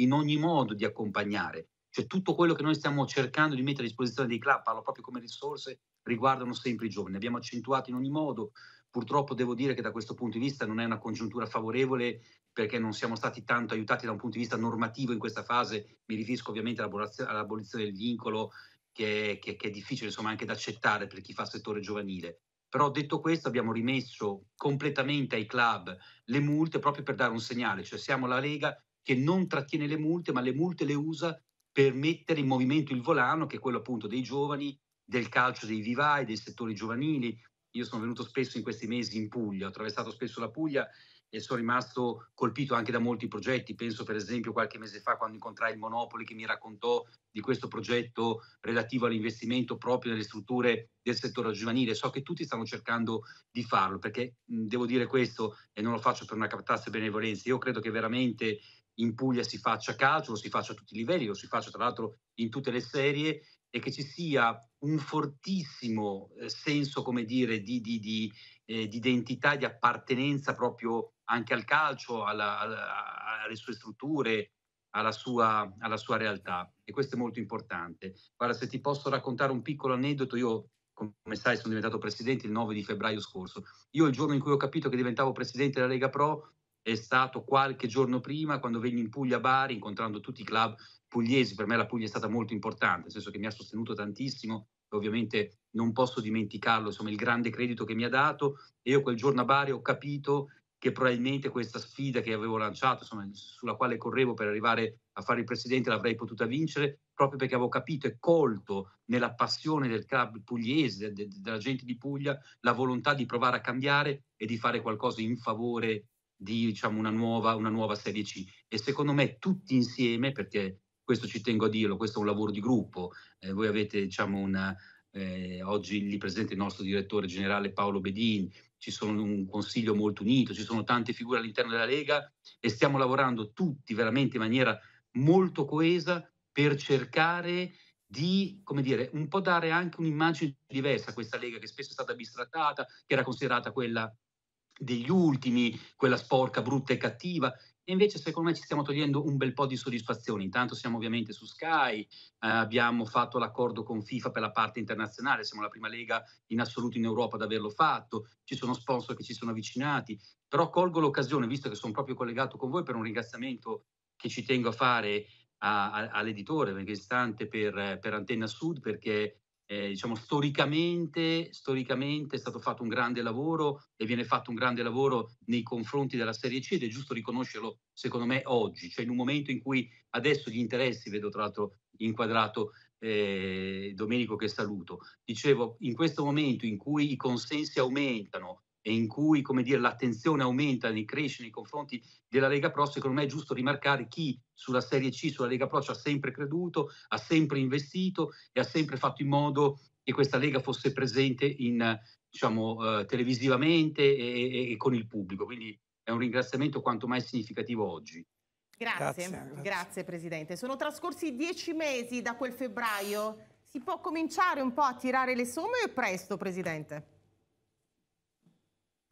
in ogni modo di accompagnare. Cioè tutto quello che noi stiamo cercando di mettere a disposizione dei club, parlo proprio come risorse, riguardano sempre i giovani. Abbiamo accentuato in ogni modo, purtroppo devo dire che da questo punto di vista non è una congiuntura favorevole perché non siamo stati tanto aiutati da un punto di vista normativo in questa fase, mi riferisco ovviamente all'abolizione del vincolo che, che, che è difficile insomma anche da accettare per chi fa settore giovanile. Però detto questo abbiamo rimesso completamente ai club le multe proprio per dare un segnale, cioè siamo la Lega che non trattiene le multe, ma le multe le usa per mettere in movimento il volano, che è quello appunto dei giovani, del calcio dei vivai, dei settori giovanili. Io sono venuto spesso in questi mesi in Puglia, ho attraversato spesso la Puglia e sono rimasto colpito anche da molti progetti. Penso per esempio qualche mese fa quando incontrai il Monopoli che mi raccontò di questo progetto relativo all'investimento proprio nelle strutture del settore giovanile. So che tutti stanno cercando di farlo perché mh, devo dire questo e non lo faccio per una catastrofe benevolenza. Io credo che veramente in Puglia si faccia calcio, lo si faccia a tutti i livelli, lo si faccia tra l'altro in tutte le serie e che ci sia un fortissimo eh, senso, come dire, di, di, di, eh, di, identità, di appartenenza proprio anche al calcio, alla, alla, alle sue strutture, alla sua, alla sua, realtà. E questo è molto importante. Guarda, se ti posso raccontare un piccolo aneddoto, io, come sai, sono diventato presidente il 9 di febbraio scorso. Io il giorno in cui ho capito che diventavo presidente della Lega Pro, è stato qualche giorno prima quando venni in Puglia a Bari incontrando tutti i club pugliesi, per me la Puglia è stata molto importante, nel senso che mi ha sostenuto tantissimo e ovviamente non posso dimenticarlo, insomma il grande credito che mi ha dato e io quel giorno a Bari ho capito che probabilmente questa sfida che avevo lanciato, insomma, sulla quale correvo per arrivare a fare il presidente, l'avrei potuta vincere proprio perché avevo capito e colto nella passione del club pugliese, de, de, della gente di Puglia, la volontà di provare a cambiare e di fare qualcosa in favore di diciamo, una, nuova, una nuova Serie C. E secondo me tutti insieme, perché questo ci tengo a dirlo, questo è un lavoro di gruppo, eh, voi avete diciamo, una, eh, oggi lì presente il nostro direttore generale Paolo Bedin, ci sono un consiglio molto unito, ci sono tante figure all'interno della Lega e stiamo lavorando tutti veramente in maniera molto coesa per cercare di, come dire, un po' dare anche un'immagine diversa a questa Lega che spesso è stata bistrattata, che era considerata quella degli ultimi, quella sporca, brutta e cattiva. E invece secondo me ci stiamo togliendo un bel po' di soddisfazione. Intanto siamo ovviamente su Sky, eh, abbiamo fatto l'accordo con FIFA per la parte internazionale, siamo la prima lega in assoluto in Europa ad averlo fatto, ci sono sponsor che ci sono avvicinati, però colgo l'occasione, visto che sono proprio collegato con voi, per un ringraziamento che ci tengo a fare a, a, all'editore, perché istante per, per Antenna Sud, perché eh, diciamo, storicamente, storicamente, è stato fatto un grande lavoro e viene fatto un grande lavoro nei confronti della Serie C ed è giusto riconoscerlo, secondo me, oggi, cioè in un momento in cui adesso gli interessi, vedo tra l'altro inquadrato eh, Domenico che saluto, dicevo, in questo momento in cui i consensi aumentano, e in cui dire, l'attenzione aumenta e cresce nei confronti della Lega Pro, secondo me è giusto rimarcare chi sulla Serie C, sulla Lega Pro ci ha sempre creduto, ha sempre investito e ha sempre fatto in modo che questa Lega fosse presente in, diciamo, eh, televisivamente e, e, e con il pubblico. Quindi è un ringraziamento quanto mai significativo oggi. Grazie, grazie, grazie. grazie, Presidente. Sono trascorsi dieci mesi da quel febbraio. Si può cominciare un po' a tirare le somme e presto, Presidente?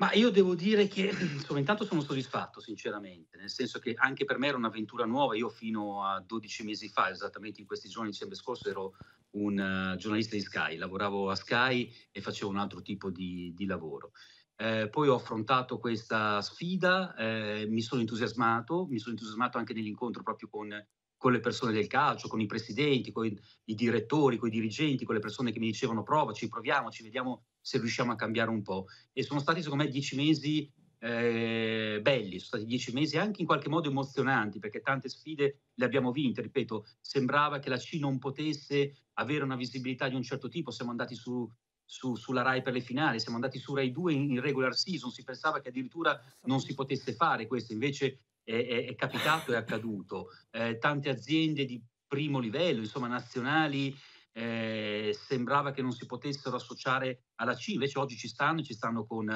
Ma io devo dire che insomma, intanto sono soddisfatto, sinceramente, nel senso che anche per me era un'avventura nuova. Io fino a 12 mesi fa, esattamente in questi giorni, dicembre scorso, ero un uh, giornalista di Sky, lavoravo a Sky e facevo un altro tipo di, di lavoro. Eh, poi ho affrontato questa sfida, eh, mi sono entusiasmato, mi sono entusiasmato anche nell'incontro proprio con, con le persone del calcio, con i presidenti, con i, i direttori, con i dirigenti, con le persone che mi dicevano provaci, ci vediamo se riusciamo a cambiare un po'. E sono stati secondo me dieci mesi eh, belli, sono stati dieci mesi anche in qualche modo emozionanti perché tante sfide le abbiamo vinte, ripeto, sembrava che la C non potesse avere una visibilità di un certo tipo, siamo andati su, su, sulla Rai per le finali, siamo andati su Rai 2 in, in, regular season, si pensava che addirittura non si potesse fare questo, invece è, è, è capitato, è accaduto. Eh, tante aziende di primo livello, insomma nazionali, eh, sembrava che non si potessero associare alla C, invece oggi ci stanno e ci stanno con,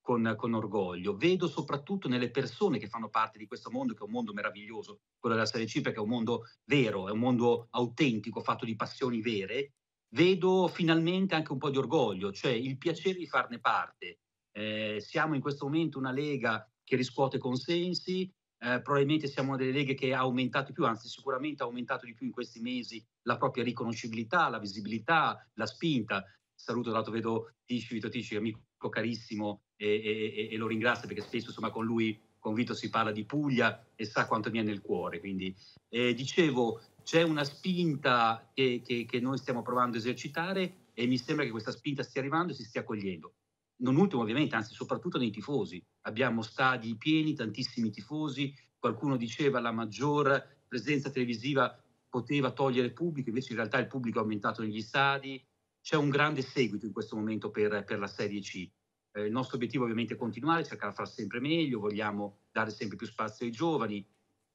con, con, orgoglio. Vedo soprattutto nelle persone che fanno parte di questo mondo, che è un mondo meraviglioso, quello della Serie C, perché è un mondo vero, è un mondo autentico, fatto di passioni vere, vedo finalmente anche un po' di orgoglio, cioè il piacere di farne parte. Eh, siamo in questo momento una lega che riscuote consensi, eh, probabilmente siamo una delle leghe che ha aumentato di più, anzi sicuramente ha aumentato di più in questi mesi la propria riconoscibilità, la visibilità, la spinta. Saluto dato vedo Tici, Vito Tici, amico carissimo, e, e, e lo ringrazio perché spesso insomma, con lui, con Vito si parla di Puglia e sa quanto mi è nel cuore. Quindi eh, dicevo, c'è una spinta che, che, che noi stiamo provando a esercitare e mi sembra che questa spinta stia arrivando e si stia cogliendo non ultimo ovviamente, anzi soprattutto nei tifosi. Abbiamo stadi pieni, tantissimi tifosi, qualcuno diceva la maggior presenza televisiva poteva togliere pubblico, invece in realtà il pubblico è aumentato negli stadi, c'è un grande seguito in questo momento per, per la Serie C. Eh, il nostro obiettivo ovviamente è continuare, cercare di far sempre meglio, vogliamo dare sempre più spazio ai giovani,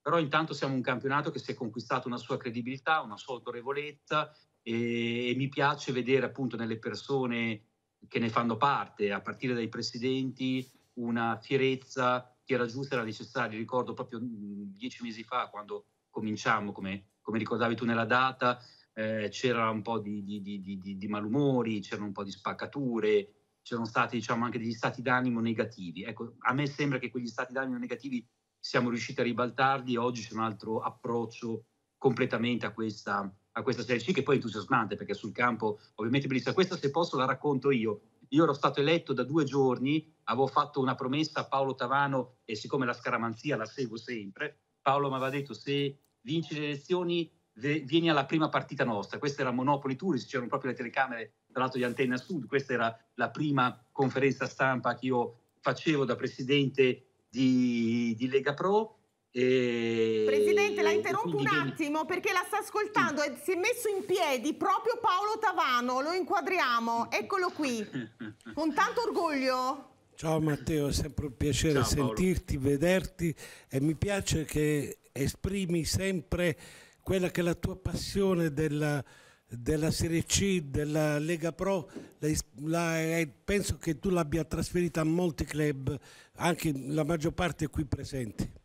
però intanto siamo un campionato che si è conquistato una sua credibilità, una sua autorevolezza e, e mi piace vedere appunto nelle persone che ne fanno parte, a partire dai presidenti, una fierezza che era giusta, era necessaria. Ricordo proprio mm, dieci mesi fa, quando cominciamo come come ricordavi tu nella data, eh, c'era un po' di, di, di, di, malumori, c'erano un po' di spaccature, c'erano stati diciamo, anche degli stati d'animo negativi. Ecco, a me sembra che quegli stati d'animo negativi siamo riusciti a ribaltarli, oggi c'è un altro approccio completamente a questa, a questa Serie C che poi è entusiasmante perché sul campo ovviamente bellissima. Questa se posso la racconto io. Io ero stato eletto da due giorni, avevo fatto una promessa a Paolo Tavano e siccome la scaramanzia la seguo sempre, Paolo mi aveva detto se vinci le elezioni, vieni alla prima partita nostra. Questa era Monopoli Tourist, c'erano proprio le telecamere tra l'altro di Antenna Sud, questa era la prima conferenza stampa che io facevo da presidente di, di Lega Pro. E... Presidente, la interrompo un attimo perché la sta ascoltando e si è messo in piedi proprio Paolo Tavano, lo inquadriamo, eccolo qui, con tanto orgoglio. Ciao Matteo, è sempre un piacere Ciao, sentirti, vederti e mi piace che esprimi sempre quella che è la tua passione della, della Serie C, della Lega Pro, la, la, eh, penso che tu l'abbia trasferita a molti club, anche la maggior parte qui presenti.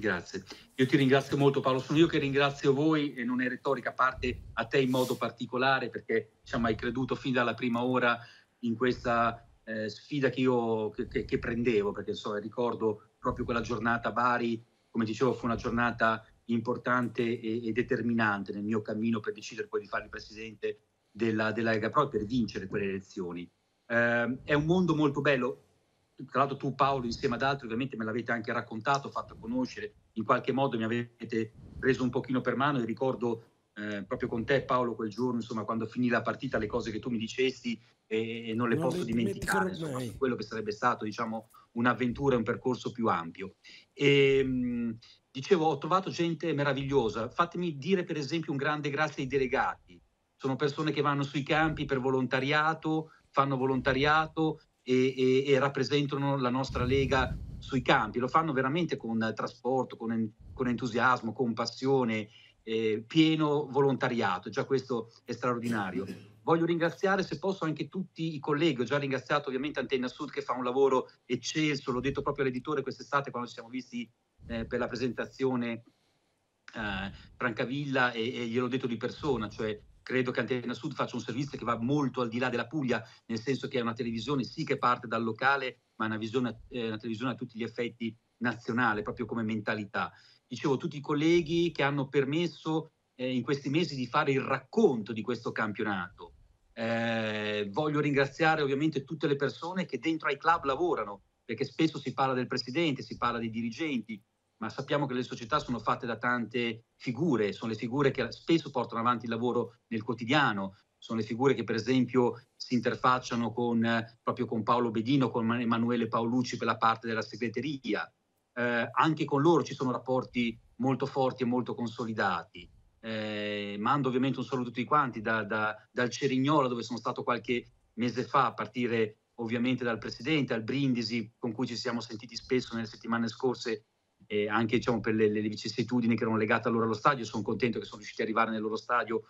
Grazie. Io ti ringrazio molto Paolo, sono io che ringrazio voi e non è retorica, a parte a te in modo particolare perché diciamo, hai creduto fin dalla prima ora in questa eh, sfida che io che, che, prendevo, perché so, ricordo proprio quella giornata a Bari come dicevo, fu una giornata importante e, e determinante nel mio cammino per decidere poi di fare il presidente della, della Lega Pro e per vincere quelle elezioni. Eh, è un mondo molto bello, tra l'altro tu Paolo insieme ad altri ovviamente me l'avete anche raccontato, fatto conoscere, in qualche modo mi avete preso un pochino per mano e ricordo eh, proprio con te Paolo quel giorno, insomma, quando finì la partita, le cose che tu mi dicesti e, e non le non posso le dimenticare, insomma, quello che sarebbe stato, diciamo, un'avventura e un percorso più ampio. E, ehm, mh, dicevo, ho trovato gente meravigliosa. Fatemi dire, per esempio, un grande grazie ai delegati. Sono persone che vanno sui campi per volontariato, fanno volontariato e, e, e rappresentano la nostra Lega sui campi. Lo fanno veramente con trasporto, con, con entusiasmo, con passione eh, pieno volontariato, già questo è straordinario. Voglio ringraziare, se posso, anche tutti i colleghi. Ho già ringraziato ovviamente Antenna Sud che fa un lavoro eccelso, l'ho detto proprio all'editore quest'estate quando ci siamo visti eh, per la presentazione eh, Francavilla e, e gliel'ho detto di persona, cioè credo che Antenna Sud faccia un servizio che va molto al di là della Puglia, nel senso che è una televisione sì che parte dal locale, ma è una, visione, eh, una televisione a tutti gli effetti nazionale, proprio come mentalità dicevo, tutti i colleghi che hanno permesso eh, in questi mesi di fare il racconto di questo campionato. Eh, voglio ringraziare ovviamente tutte le persone che dentro ai club lavorano, perché spesso si parla del presidente, si parla dei dirigenti, ma sappiamo che le società sono fatte da tante figure, sono le figure che spesso portano avanti il lavoro nel quotidiano, sono le figure che per esempio si interfacciano con, eh, proprio con Paolo Bedino, con Emanuele Paolucci per la parte della segreteria, eh, anche con loro ci sono rapporti molto forti e molto consolidati. Eh, mando ovviamente un saluto a tutti quanti da, da, dal Cerignola dove sono stato qualche mese fa, a partire ovviamente dal Presidente, al Brindisi con cui ci siamo sentiti spesso nelle settimane scorse eh, anche diciamo, per le, le, vicissitudini che erano legate allora allo stadio, sono contento che sono riusciti ad arrivare nel loro stadio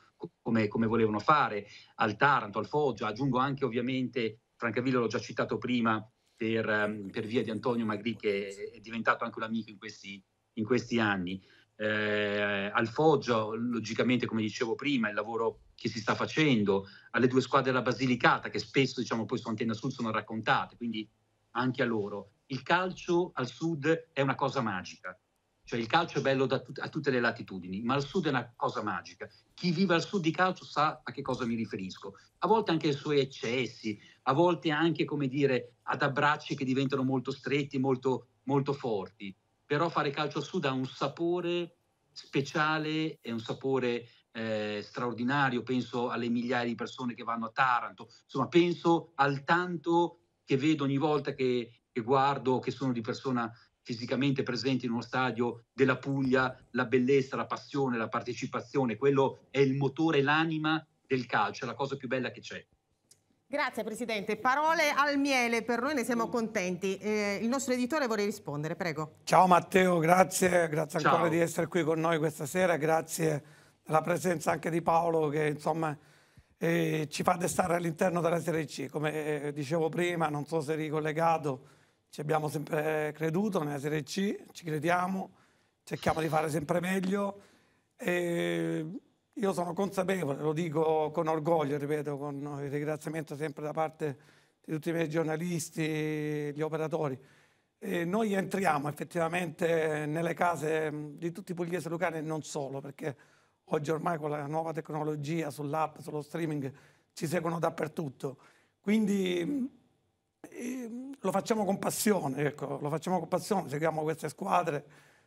come, come volevano fare, al Taranto, al Foggia, aggiungo anche ovviamente, Francavilla l'ho già citato prima, per, ehm, per via di Antonio Magri che è diventato anche un amico in questi, in questi anni. Eh, al Foggia, logicamente, come dicevo prima, il lavoro che si sta facendo, alle due squadre della Basilicata che spesso diciamo, poi su Antenna Sud sono raccontate, quindi anche a loro. Il calcio al sud è una cosa magica, cioè il calcio è bello tut- a tutte le latitudini, ma al sud è una cosa magica. Chi vive al sud di calcio sa a che cosa mi riferisco. A volte anche ai suoi eccessi, a volte anche come dire, ad abbracci che diventano molto stretti, molto, molto forti. Però fare calcio sud ha un sapore speciale, è un sapore eh, straordinario, penso alle migliaia di persone che vanno a Taranto, insomma penso al tanto che vedo ogni volta che, che guardo, che sono di persona fisicamente presente in uno stadio della Puglia, la bellezza, la passione, la partecipazione, quello è il motore, l'anima del calcio, è la cosa più bella che c'è. Grazie Presidente. Parole al miele, per noi ne siamo contenti. Eh, il nostro editore vuole rispondere, prego. Ciao Matteo, grazie, grazie ancora di essere qui con noi questa sera, grazie alla presenza anche di Paolo che insomma eh, ci fa destare all'interno della Serie C. Come eh, dicevo prima, non so se ricollegato, ci abbiamo sempre eh, creduto nella Serie C, ci crediamo, cerchiamo di fare sempre meglio. E eh, io sono consapevole, lo dico con orgoglio, ripeto, con il ringraziamento sempre da parte di tutti i miei giornalisti, gli operatori. E noi entriamo effettivamente nelle case mm, di tutti i pugliesi lucani e non solo, perché oggi ormai con la nuova tecnologia sull'app, sullo streaming, ci seguono dappertutto. Quindi mm, mm, lo facciamo con passione, ecco, lo facciamo con passione, seguiamo queste squadre,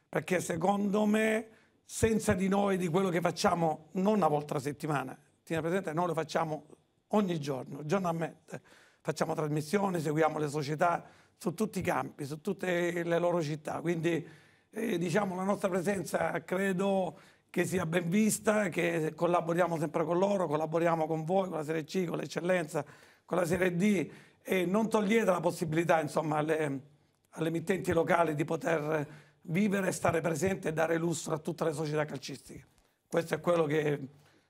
perché secondo me senza di noi, di quello che facciamo non una volta a settimana, tieni presente, noi lo facciamo ogni giorno, giornalmente. Facciamo trasmissioni, seguiamo le società su tutti i campi, su tutte le loro città. Quindi eh, diciamo la nostra presenza credo che sia ben vista, che collaboriamo sempre con loro, collaboriamo con voi, con la Serie C, con l'eccellenza, con la Serie D e non togliete la possibilità insomma, alle, alle emittenti locali di poter vivere, stare presente e dare lustro a tutte le società calcistiche. Questo è quello che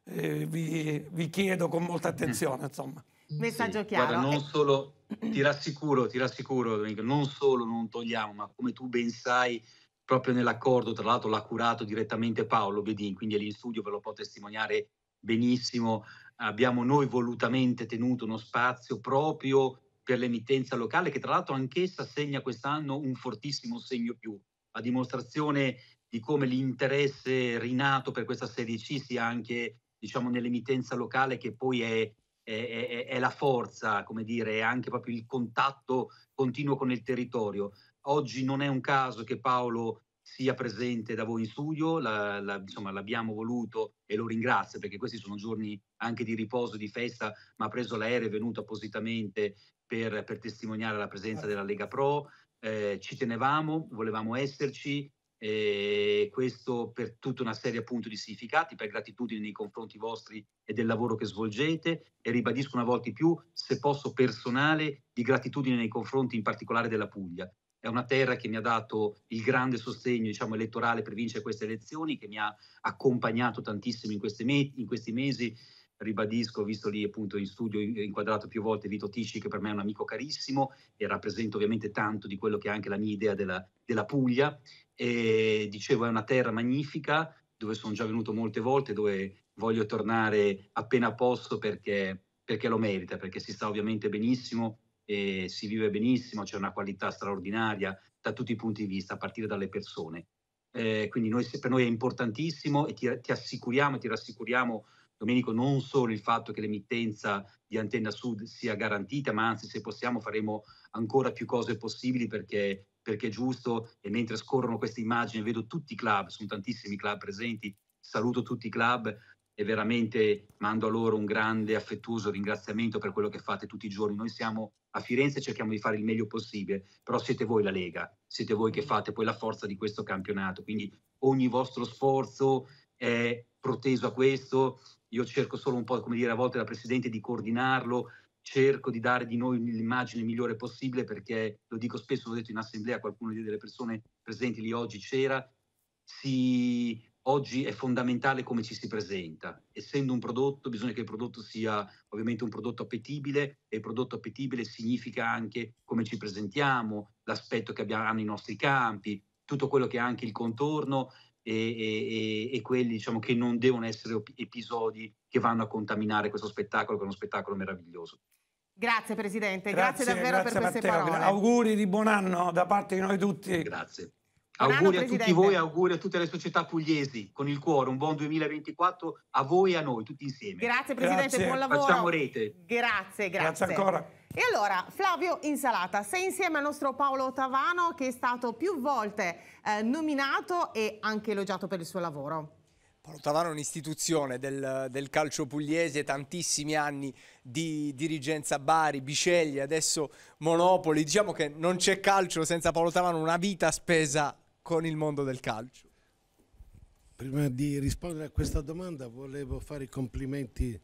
eh, vi, vi, chiedo con molta attenzione. Insomma. Mm. Messaggio sì, chiaro. Guarda, non solo, ti rassicuro, ti rassicuro, Domenico, non solo non togliamo, ma come tu ben sai, proprio nell'accordo, tra l'altro l'ha curato direttamente Paolo Bedin, quindi è lì in studio, ve lo può testimoniare benissimo, abbiamo noi volutamente tenuto uno spazio proprio per l'emittenza locale, che tra l'altro anch'essa segna quest'anno un fortissimo segno più, a dimostrazione di come l'interesse rinato per questa Serie C sia anche diciamo, nell'emittenza locale che poi è, è, è, è la forza, come dire, è anche proprio il contatto continuo con il territorio. Oggi non è un caso che Paolo sia presente da voi in studio, la, la, insomma l'abbiamo voluto e lo ringrazio perché questi sono giorni anche di riposo, di festa, ma ha preso l'aereo, è venuto appositamente per, per testimoniare la presenza della Lega Pro, eh, ci tenevamo, volevamo esserci, e eh, questo per tutta una serie appunto di significati, per gratitudine nei confronti vostri e del lavoro che svolgete e ribadisco una volta di più, se posso, personale di gratitudine nei confronti in particolare della Puglia. È una terra che mi ha dato il grande sostegno diciamo, elettorale per vincere queste elezioni, che mi ha accompagnato tantissimo in, me- in questi mesi ribadisco, visto lì appunto in studio inquadrato più volte Vito Tisci, che per me è un amico carissimo e rappresenta ovviamente tanto di quello che è anche la mia idea della, della Puglia. E, dicevo, è una terra magnifica dove sono già venuto molte volte, dove voglio tornare appena posso perché, perché lo merita, perché si sta ovviamente benissimo e si vive benissimo, c'è una qualità straordinaria da tutti i punti di vista, a partire dalle persone. Eh, quindi noi, per noi è importantissimo e ti, ti assicuriamo ti rassicuriamo Domenico, non solo il fatto che l'emittenza di Antenna Sud sia garantita, ma anzi se possiamo faremo ancora più cose possibili perché, perché è giusto e mentre scorrono queste immagini vedo tutti i club, sono tantissimi club presenti, saluto tutti i club e veramente mando a loro un grande affettuoso ringraziamento per quello che fate tutti i giorni. Noi siamo a Firenze e cerchiamo di fare il meglio possibile, però siete voi la Lega, siete voi che mm. fate poi la forza di questo campionato, quindi ogni vostro sforzo è proteso a questo io cerco solo un po', come dire, a volte da Presidente di coordinarlo, cerco di dare di noi l'immagine migliore possibile perché, lo dico spesso, l'ho detto in assemblea, qualcuno delle persone presenti lì oggi c'era, si, oggi è fondamentale come ci si presenta. Essendo un prodotto, bisogna che il prodotto sia ovviamente un prodotto appetibile e il prodotto appetibile significa anche come ci presentiamo, l'aspetto che abbiamo i nostri campi, tutto quello che è anche il contorno e, e, e quelli diciamo, che non devono essere episodi che vanno a contaminare questo spettacolo, che è uno spettacolo meraviglioso. Grazie Presidente, grazie, grazie davvero grazie per Matteo. queste parole. Auguri di buon anno da parte di noi tutti. Grazie auguri a tutti voi, auguri a tutte le società pugliesi con il cuore, un buon 2024 a voi e a noi tutti insieme. Grazie Presidente, grazie. buon lavoro. Facciamo rete. Grazie, grazie. Grazie ancora. E allora, Flavio Insalata, sei insieme al nostro Paolo Tavano che è stato più volte eh, nominato e anche elogiato per il suo lavoro. Paolo Tavano è un'istituzione del, del, calcio pugliese, tantissimi anni di dirigenza Bari, Biceglie, adesso Monopoli. Diciamo che non c'è calcio senza Paolo Tavano, una vita spesa con il mondo del calcio? Prima di rispondere a questa domanda volevo fare i complimenti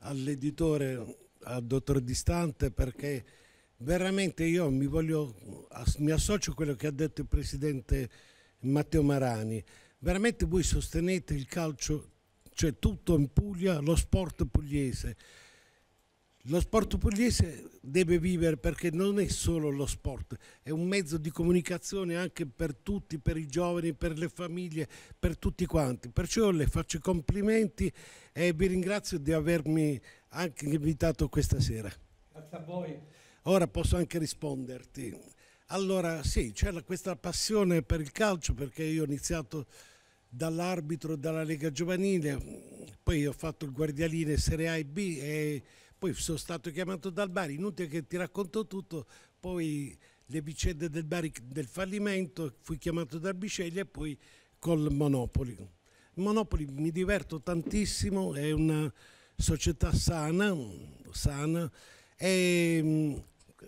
all'editore, al dottor Distante, perché veramente io mi, voglio, mi associo a quello che ha detto il presidente Matteo Marani. Veramente voi sostenete il calcio, cioè tutto in Puglia, lo sport pugliese lo sport pugliese deve vivere perché non è solo lo sport, è un mezzo di comunicazione anche per tutti, per i giovani, per le famiglie, per tutti quanti. Perciò le faccio i complimenti e vi ringrazio di avermi anche invitato questa sera. Grazie a voi. Ora posso anche risponderti. Allora sì, c'è questa passione per il calcio perché io ho iniziato dall'arbitro dalla Lega Giovanile, poi ho fatto il guardialine Serie A e B e poi sono stato chiamato dal Bari, inutile che ti racconto tutto, poi le vicende del Bari del fallimento, fui chiamato dal Biceglia e poi col Monopoli. Monopoli mi diverto tantissimo, è una società sana, sana e mm,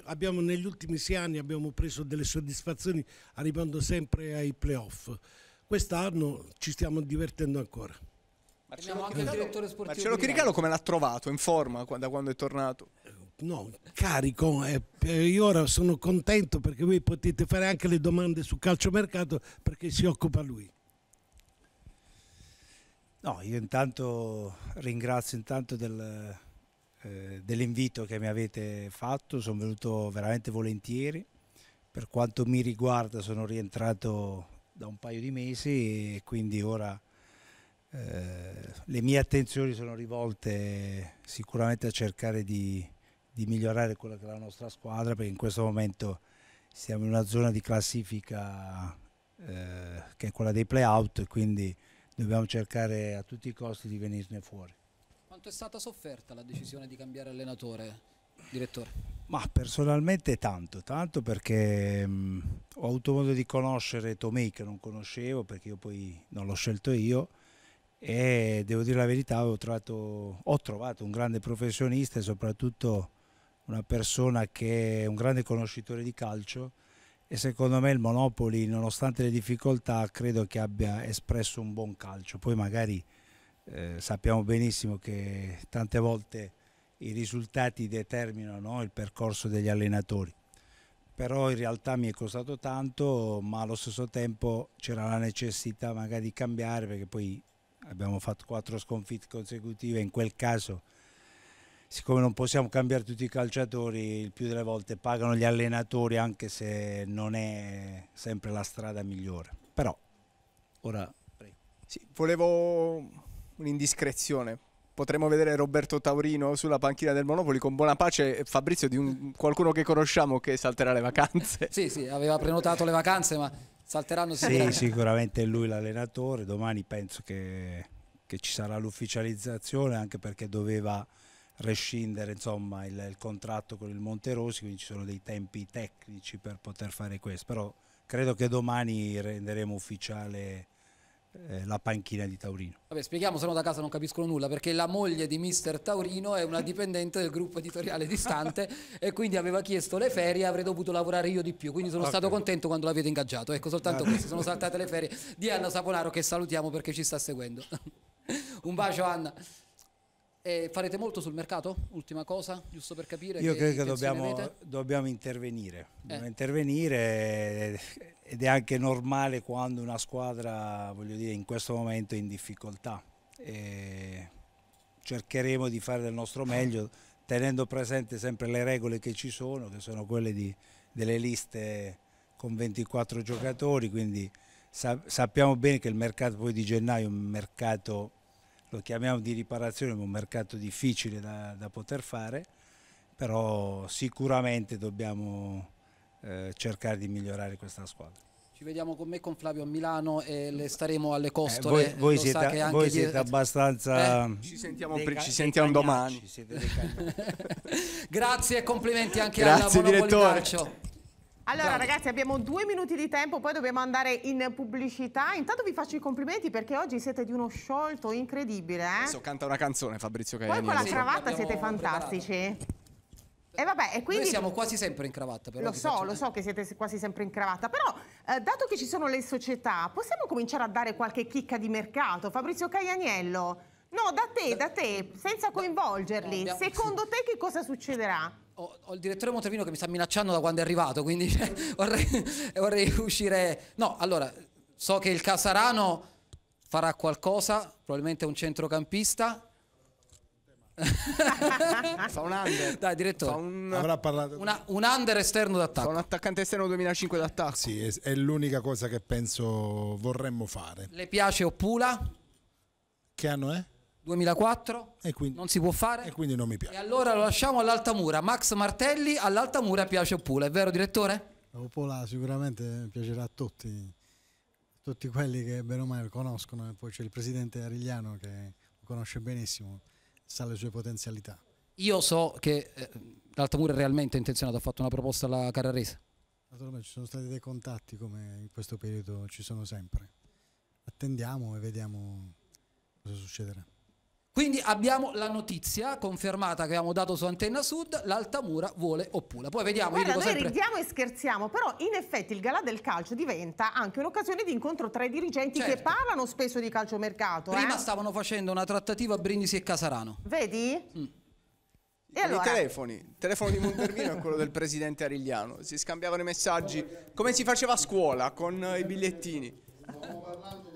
abbiamo, negli ultimi sei anni abbiamo preso delle soddisfazioni arrivando sempre ai playoff. Quest'anno ci stiamo divertendo ancora. Marcello, anche il direttore sportivo. Marcello Chiricano come l'ha trovato? In forma da quando è tornato? Eh, no, carico, eh, eh, io ora sono contento perché voi potete fare anche le domande su calciomercato perché si occupa lui. No, io intanto ringrazio intanto del, eh, dell'invito che mi avete fatto, sono venuto veramente volentieri. Per quanto mi riguarda sono rientrato da un paio di mesi e quindi ora le mie attenzioni sono rivolte sicuramente a cercare di, di, migliorare quella che è la nostra squadra perché in questo momento siamo in una zona di classifica eh, che è quella dei playout e quindi dobbiamo cercare a tutti i costi di venirne fuori. Quanto è stata sofferta la decisione di cambiare allenatore, direttore? Ma personalmente tanto, tanto perché mh, mm, ho avuto modo di conoscere Tomei che non conoscevo perché io poi non l'ho scelto io e devo dire la verità, trovato, ho trovato un grande professionista e soprattutto una persona che è un grande conoscitore di calcio e secondo me il Monopoli, nonostante le difficoltà, credo che abbia espresso un buon calcio. Poi magari eh, sappiamo benissimo che tante volte i risultati determinano no, il percorso degli allenatori. Però in realtà mi è costato tanto, ma allo stesso tempo c'era la necessità magari di cambiare, perché poi abbiamo fatto quattro sconfitte consecutive, in quel caso siccome non possiamo cambiare tutti i calciatori, il più delle volte pagano gli allenatori anche se non è sempre la strada migliore. Però ora... Sì, volevo un'indiscrezione. Potremmo vedere Roberto Taurino sulla panchina del Monopoli con buona pace e Fabrizio di un, qualcuno che conosciamo che salterà le vacanze. Sì, sì, aveva prenotato le vacanze, ma salteranno sicuramente. Sì, sicuramente lui l'allenatore, domani penso che, che, ci sarà l'ufficializzazione anche perché doveva rescindere insomma, il, il, contratto con il Monterosi, quindi ci sono dei tempi tecnici per poter fare questo, però credo che domani renderemo ufficiale eh, la panchina di Taurino. Vabbè, spieghiamo, se no da casa non capiscono nulla, perché la moglie di mister Taurino è una dipendente del gruppo editoriale distante e quindi aveva chiesto le ferie e avrei dovuto lavorare io di più, quindi sono okay. stato contento quando l'avete ingaggiato. Ecco, soltanto queste sono saltate le ferie di Anna Saponaro che salutiamo perché ci sta seguendo. Un bacio Anna. E farete molto sul mercato? Ultima cosa, giusto per capire. Io credo che dobbiamo, dobbiamo, intervenire. Eh. Dobbiamo eh. intervenire ed è anche normale quando una squadra, voglio dire, in questo momento è in difficoltà. E cercheremo di fare del nostro meglio tenendo presente sempre le regole che ci sono, che sono quelle di, delle liste con 24 giocatori, quindi sa, sappiamo bene che il mercato poi di gennaio è un mercato, lo chiamiamo di riparazione, ma un mercato difficile da, da poter fare, però sicuramente dobbiamo eh, cercare di migliorare questa squadra. Ci vediamo con me con Flavio a Milano e le staremo alle eh, costole. Eh, voi, voi siete, voi siete di... abbastanza... Eh, ci sentiamo, dei, ci sentiamo domani. Grazie e complimenti anche Grazie, alla direttore. Allora Bravo. ragazzi abbiamo due minuti di tempo, poi dobbiamo andare in pubblicità. Intanto vi faccio i complimenti perché oggi siete di uno sciolto incredibile. Eh? Adesso canta una canzone Fabrizio Cagliari. Poi con la cravatta siete fantastici. Preparato. E vabbè, e quindi... Noi siamo quasi sempre in cravatta, però. Lo so, facciamo... lo so che siete quasi sempre in cravatta, però eh, dato che ci sono le società, possiamo cominciare a dare qualche chicca di mercato? Fabrizio Caglianiello, no, da te, da te, senza coinvolgerli, no, eh, abbiamo... secondo te che cosa succederà? Ho, ho, il direttore Montevino che mi sta minacciando da quando è arrivato, quindi cioè, vorrei, vorrei uscire... No, allora, so che il Casarano farà qualcosa, probabilmente un centrocampista, fa un under. Dai, direttore. Un... Avrà parlato. Una, un under esterno d'attacco. Fa un attaccante esterno 2005 d'attacco. Sì, è, è l'unica cosa che penso vorremmo fare. Le piace Opula? Che anno è? 2004 e quindi, non si può fare e quindi non mi piace. E allora lo lasciamo all'Altamura. Max Martelli all'Altamura piace Opula, è vero direttore? Opula sicuramente piacerà a tutti, tutti quelli che bene o male conoscono e poi c'è il presidente Arigliano che lo conosce benissimo sa le sue potenzialità. Io so che eh, l'Altamura è realmente intenzionato, ha fatto una proposta alla Carrarese. Naturalmente ci sono stati dei contatti come in questo periodo ci sono sempre. Attendiamo e vediamo cosa succederà. Quindi abbiamo la notizia confermata che abbiamo dato su Antenna Sud, l'Altamura vuole Oppula. Poi vediamo, Guarda, noi sempre... ridiamo e scherziamo, però in effetti il Galà del Calcio diventa anche un'occasione di incontro tra i dirigenti certo. che parlano spesso di calciomercato. Eh? Prima eh? stavano facendo una trattativa a Brindisi e Casarano. Vedi? Mm. E allora? I telefoni, il telefono di Montermino e quello del presidente Arigliano, si scambiavano i messaggi come si faceva a scuola con i bigliettini. Stiamo parlando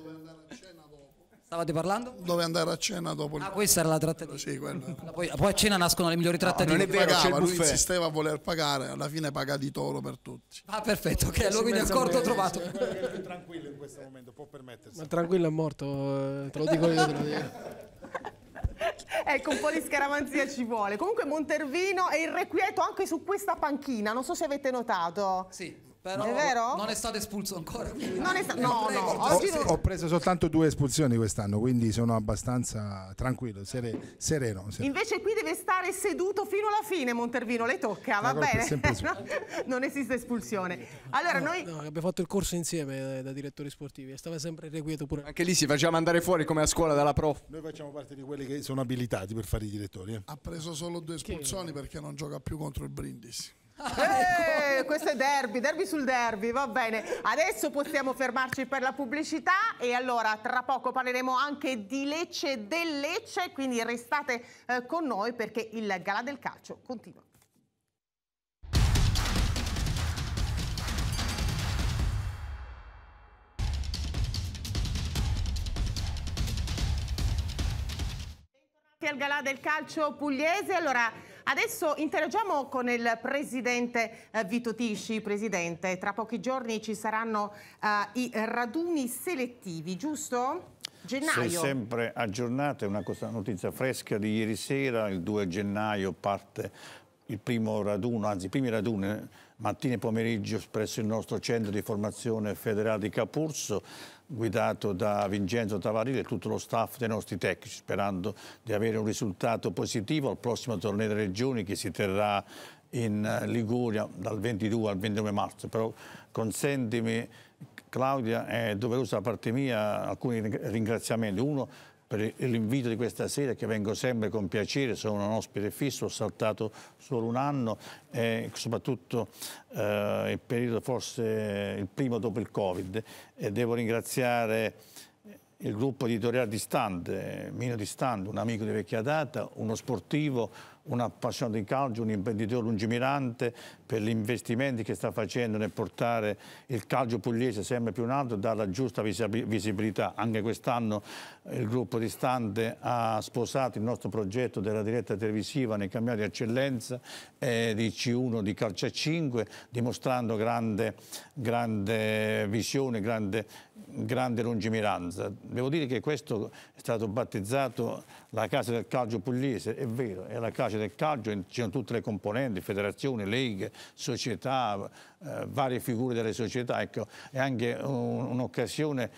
Stavate parlando? Dove andare a cena dopo il... Ah, questa era la trattativa. Sì, quella. Poi, poi, a cena nascono le migliori trattative. No, non è vero, pagava, lui insisteva a voler pagare, alla fine paga di toro per tutti. Ah, perfetto, ok, allora quindi accordo trovato. È più tranquillo in questo momento, può permettersi. Ma tranquillo è morto, eh, te lo dico io, te lo dico. ecco, un po' di scaramanzia ci vuole. Comunque Montervino è irrequieto anche su questa panchina, non so se avete notato. Sì. Però è vero? Non è stato espulso ancora. Non è sta- no, no, oggi ho, ho preso soltanto due espulsioni quest'anno, quindi sono abbastanza tranquillo, sere- sereno, sereno, Invece qui deve stare seduto fino alla fine, Montervino, le tocca, La va bene. non esiste espulsione. Allora, no, noi... No, abbiamo fatto il corso insieme eh, da direttori sportivi e stava sempre irrequieto pure. Anche lì si faceva andare fuori come a scuola dalla prof. Noi facciamo parte di quelli che sono abilitati per fare i direttori. Eh. Ha preso solo due espulsioni che... perché non gioca più contro il Brindisi. Ecco. Eh, questo è derby, derby sul derby, va bene. Adesso possiamo fermarci per la pubblicità e allora tra poco parleremo anche di Lecce del Lecce, quindi restate eh, con noi perché il Gala del Calcio continua. Bentornati al Gala del Calcio pugliese, allora Adesso interagiamo con il presidente eh, Vito Tisci. Presidente, tra pochi giorni ci saranno uh, i raduni selettivi, giusto? Gennaio. Sei sempre aggiornato, è una notizia fresca di ieri sera, il 2 gennaio parte il primo raduno, anzi i primi raduni eh, mattina e pomeriggio presso il nostro centro di formazione federale di Capurso guidato da Vincenzo Tavarile e tutto lo staff dei nostri tecnici, sperando di avere un risultato positivo al prossimo torneo delle regioni che si terrà in eh, Liguria dal 22 al 29 marzo. Però consentimi, Claudia, è doverosa da parte mia alcuni ringraziamenti. Uno per l'invito di questa sera che vengo sempre con piacere, sono un ospite fisso, ho saltato solo un anno e soprattutto eh, il periodo forse il primo dopo il Covid e devo ringraziare il gruppo editoriale di Stand, Mino di Stand, un amico di vecchia data, uno sportivo, un appassionato di calcio, un imprenditore lungimirante per gli investimenti che sta facendo nel portare il calcio pugliese sempre più in alto e dare la giusta visibilità. Anche quest'anno il gruppo di Stante ha sposato il nostro progetto della diretta televisiva nei campionati di eccellenza eh, di C1 di Calcia 5, dimostrando grande, grande visione, grande grande lungimiranza. Devo dire che questo è stato battezzato la Casa del Calcio Pugliese, è vero, è la Casa del Calcio, ci sono tutte le componenti, federazioni, leghe, società, eh, varie figure delle società, ecco, è anche un'occasione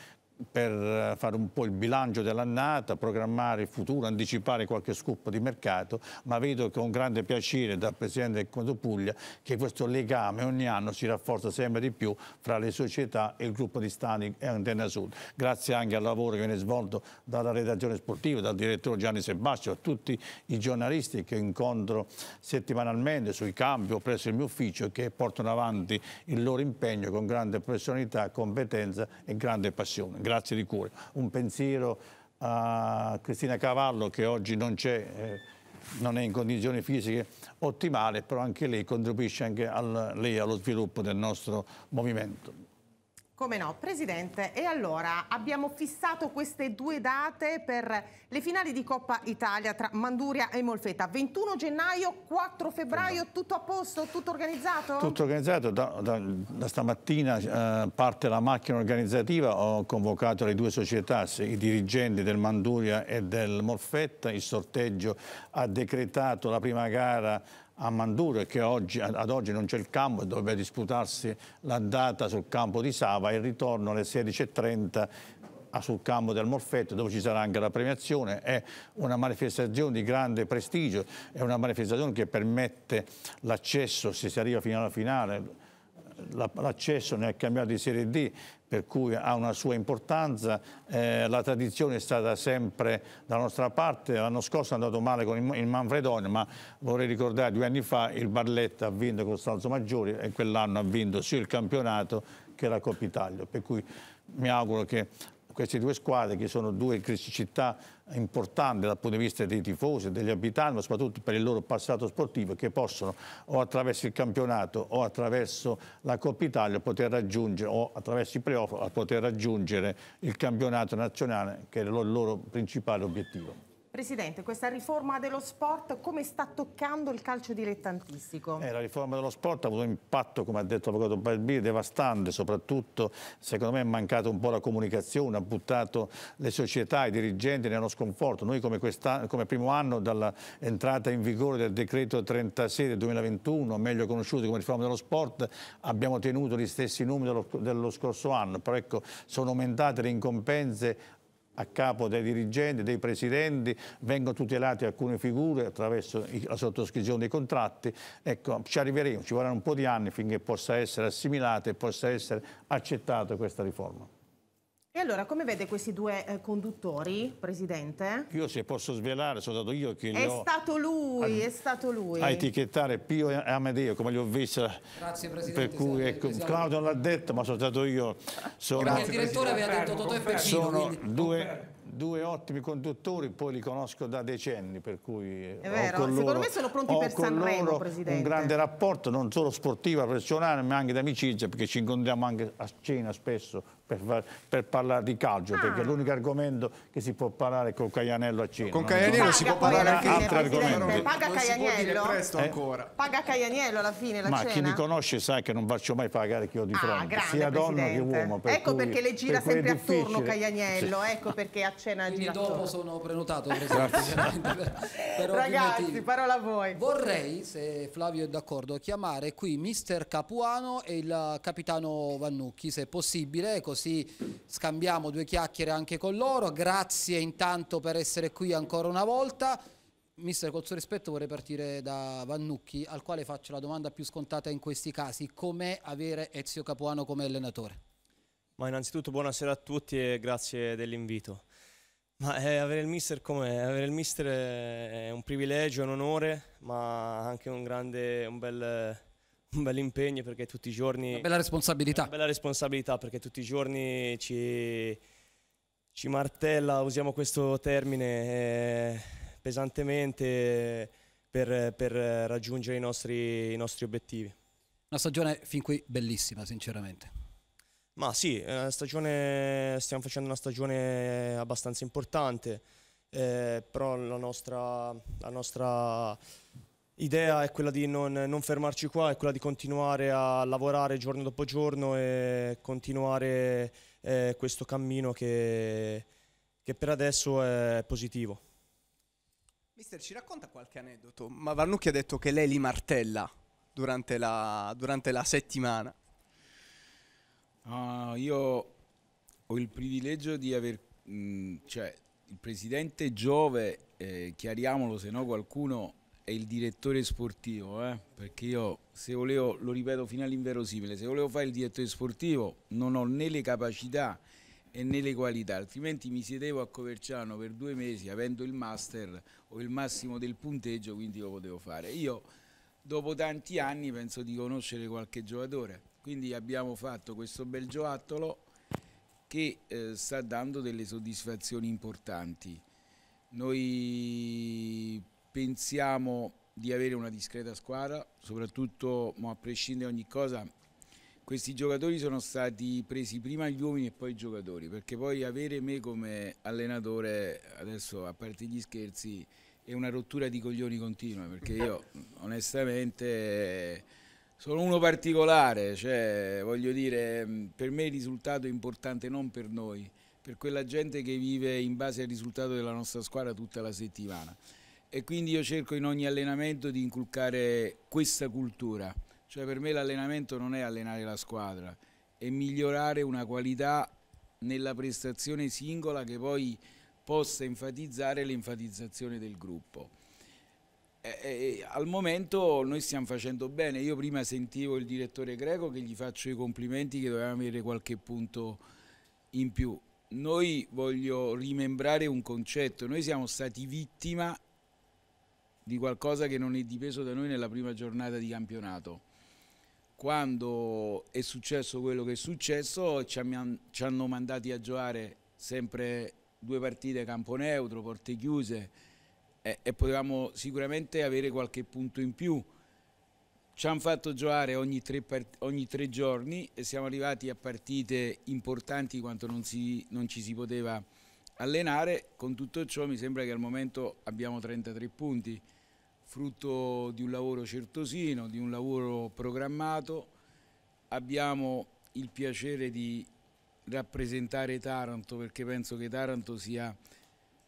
per eh, fare un po' il bilancio dell'annata, programmare il futuro, anticipare qualche scoop di mercato, ma vedo con grande piacere dal Presidente del Conto Puglia che questo legame ogni anno si rafforza sempre di più fra le società e il gruppo di Stani e Antenna Sud. Grazie anche al lavoro che viene svolto dalla redazione sportiva, dal direttore Gianni Sebastio, a tutti i giornalisti che incontro settimanalmente sui campi o presso il mio ufficio e che portano avanti il loro impegno con grande professionalità, competenza e grande passione grazie di cuore. Un pensiero a Cristina Cavallo che oggi non c'è, eh, non è in condizioni fisiche ottimali, però anche lei contribuisce anche al, lei allo sviluppo del nostro movimento. Come no, Presidente, e allora abbiamo fissato queste due date per le finali di Coppa Italia tra Manduria e Molfetta. 21 gennaio, 4 febbraio, tutto a posto, tutto organizzato? Tutto organizzato, da, da, da stamattina eh, parte la macchina organizzativa, ho convocato le due società, i dirigenti del Manduria e del Molfetta, il sorteggio ha decretato la prima gara a Manduro che oggi, ad oggi non c'è il campo e doveva disputarsi l'andata sul campo di Sava, il ritorno alle 16.30 ah, sul campo del Morfetto dove ci sarà anche la premiazione, è una manifestazione di grande prestigio, è una manifestazione che permette l'accesso, se si arriva fino alla finale, l'accesso nel campionato di Serie D per cui ha una sua importanza, eh, la tradizione è stata sempre dalla nostra parte, l'anno scorso è andato male con il, il Manfredone, ma vorrei ricordare due anni fa il Barletta ha vinto con Stanzo Maggiore e quell'anno ha vinto sia il campionato che la Coppa Italia, per cui mi auguro che queste due squadre che sono due criticità importanti dal punto di vista dei tifosi, degli abitanti, ma soprattutto per il loro passato sportivo che possono o attraverso il campionato o attraverso la Coppa Italia poter raggiungere o attraverso i playoff poter raggiungere il campionato nazionale che è il loro principale obiettivo. Presidente, questa riforma dello sport come sta toccando il calcio dilettantistico? Eh, la riforma dello sport ha avuto un impatto, come ha detto l'avvocato Balbi, devastante, soprattutto secondo me è mancata un po' la comunicazione, ha buttato le società, i dirigenti nello sconforto. Noi come, come primo anno dall'entrata in vigore del decreto 36 del 2021, meglio conosciuto come riforma dello sport, abbiamo tenuto gli stessi numeri dello, dello scorso anno, però ecco, sono aumentate le incombenze a capo dei dirigenti, dei presidenti, vengono tutelate alcune figure attraverso la sottoscrizione dei contratti. Ecco, ci arriveremo, ci vorranno un po' di anni finché possa essere assimilata e possa essere accettata questa riforma. E allora, come vede questi due eh, conduttori, Presidente? Io se posso svelare, sono stato io che li È stato lui, a, è stato lui. A etichettare Pio e Amedeo, come li ho visti. Grazie, Presidente. Per cui, ecco, Claudio l'ha detto, ma sono stato io. Sono, Grazie, il direttore aveva detto Totò e Pechino. Sono quindi... due due ottimi conduttori, poi li conosco da decenni, per cui è vero, secondo loro, me sono pronti per Sanremo, Presidente. Un grande rapporto, non solo sportivo, personale, ma anche d'amicizia, perché ci incontriamo anche a cena spesso per, per, parlare di calcio, ah. perché l'unico argomento che si può parlare è con Caianello a Cina. Con Caianello si può parlare anche di altri argomenti. Paga Caianello? Presto eh? ancora. Paga Caianello alla fine la Ma cena? chi mi conosce sa che non faccio mai pagare chi ho di ah, fronte, ah, grande, sia donna che uomo. Per ecco cui, perché le gira per sempre attorno Caianello, sì. ecco perché a cena gira dopo attorno. sono prenotato, per, Ragazzi, parola a voi. Vorrei, se Flavio è d'accordo, chiamare qui mister Capuano e il capitano Vannucchi, se possibile, così così scambiamo due chiacchiere anche con loro. Grazie intanto per essere qui ancora una volta. Mister, col suo rispetto vorrei partire da Vannucchi, al quale faccio la domanda più scontata in questi casi. Com'è avere Ezio Capuano come allenatore? Ma innanzitutto buonasera a tutti e grazie dell'invito. Ma eh, avere il mister com'è? Avere il mister è un privilegio, un onore, ma anche un grande, un bel un bel impegno perché tutti i giorni... Una bella responsabilità. Una bella responsabilità perché tutti i giorni ci, ci martella, usiamo questo termine, eh, pesantemente per, per, raggiungere i nostri, i nostri obiettivi. Una stagione fin qui bellissima, sinceramente. Ma sì, stagione, stiamo facendo una stagione abbastanza importante, eh, però la nostra, la nostra idea è quella di non, non, fermarci qua, è quella di continuare a lavorare giorno dopo giorno e continuare eh, questo cammino che, che per adesso è positivo. Mister, ci racconta qualche aneddoto? Ma Varnucchi ha detto che lei li martella durante la, durante la settimana. Uh, io ho il privilegio di aver... Mh, mm, cioè, il presidente Giove, eh, chiariamolo se no qualcuno è il direttore sportivo, eh? perché io se volevo, lo ripeto fino all'inverosimile, se volevo fare il direttore sportivo non ho né le capacità e né le qualità, altrimenti mi sedevo a Coverciano per due mesi avendo il master o il massimo del punteggio, quindi lo potevo fare. Io dopo tanti anni penso di conoscere qualche giocatore, quindi abbiamo fatto questo bel giocattolo che eh, sta dando delle soddisfazioni importanti. Noi pensiamo di avere una discreta squadra, soprattutto a prescindere da ogni cosa, questi giocatori sono stati presi prima gli uomini e poi i giocatori, perché poi avere me come allenatore, adesso a parte gli scherzi, è una rottura di coglioni continua, perché io onestamente sono uno particolare, cioè voglio dire, per me il risultato è importante non per noi, per quella gente che vive in base al risultato della nostra squadra tutta la settimana e quindi io cerco in ogni allenamento di inculcare questa cultura, cioè per me l'allenamento non è allenare la squadra, è migliorare una qualità nella prestazione singola che poi possa enfatizzare l'enfatizzazione del gruppo. E, e, al momento noi stiamo facendo bene, io prima sentivo il direttore greco che gli faccio i complimenti che doveva avere qualche punto in più. Noi voglio rimembrare un concetto, noi siamo stati vittima di qualcosa che non è dipeso da noi nella prima giornata di campionato. Quando è successo quello che è successo, ci, hanno mandati a giocare sempre due partite campo neutro, porte chiuse e, e potevamo sicuramente avere qualche punto in più. Ci hanno fatto giocare ogni tre, ogni tre, giorni e siamo arrivati a partite importanti quanto non, si, non ci si poteva allenare. Con tutto ciò mi sembra che al momento abbiamo 33 punti frutto di un lavoro certosino, di un lavoro programmato. Abbiamo il piacere di rappresentare Taranto perché penso che Taranto sia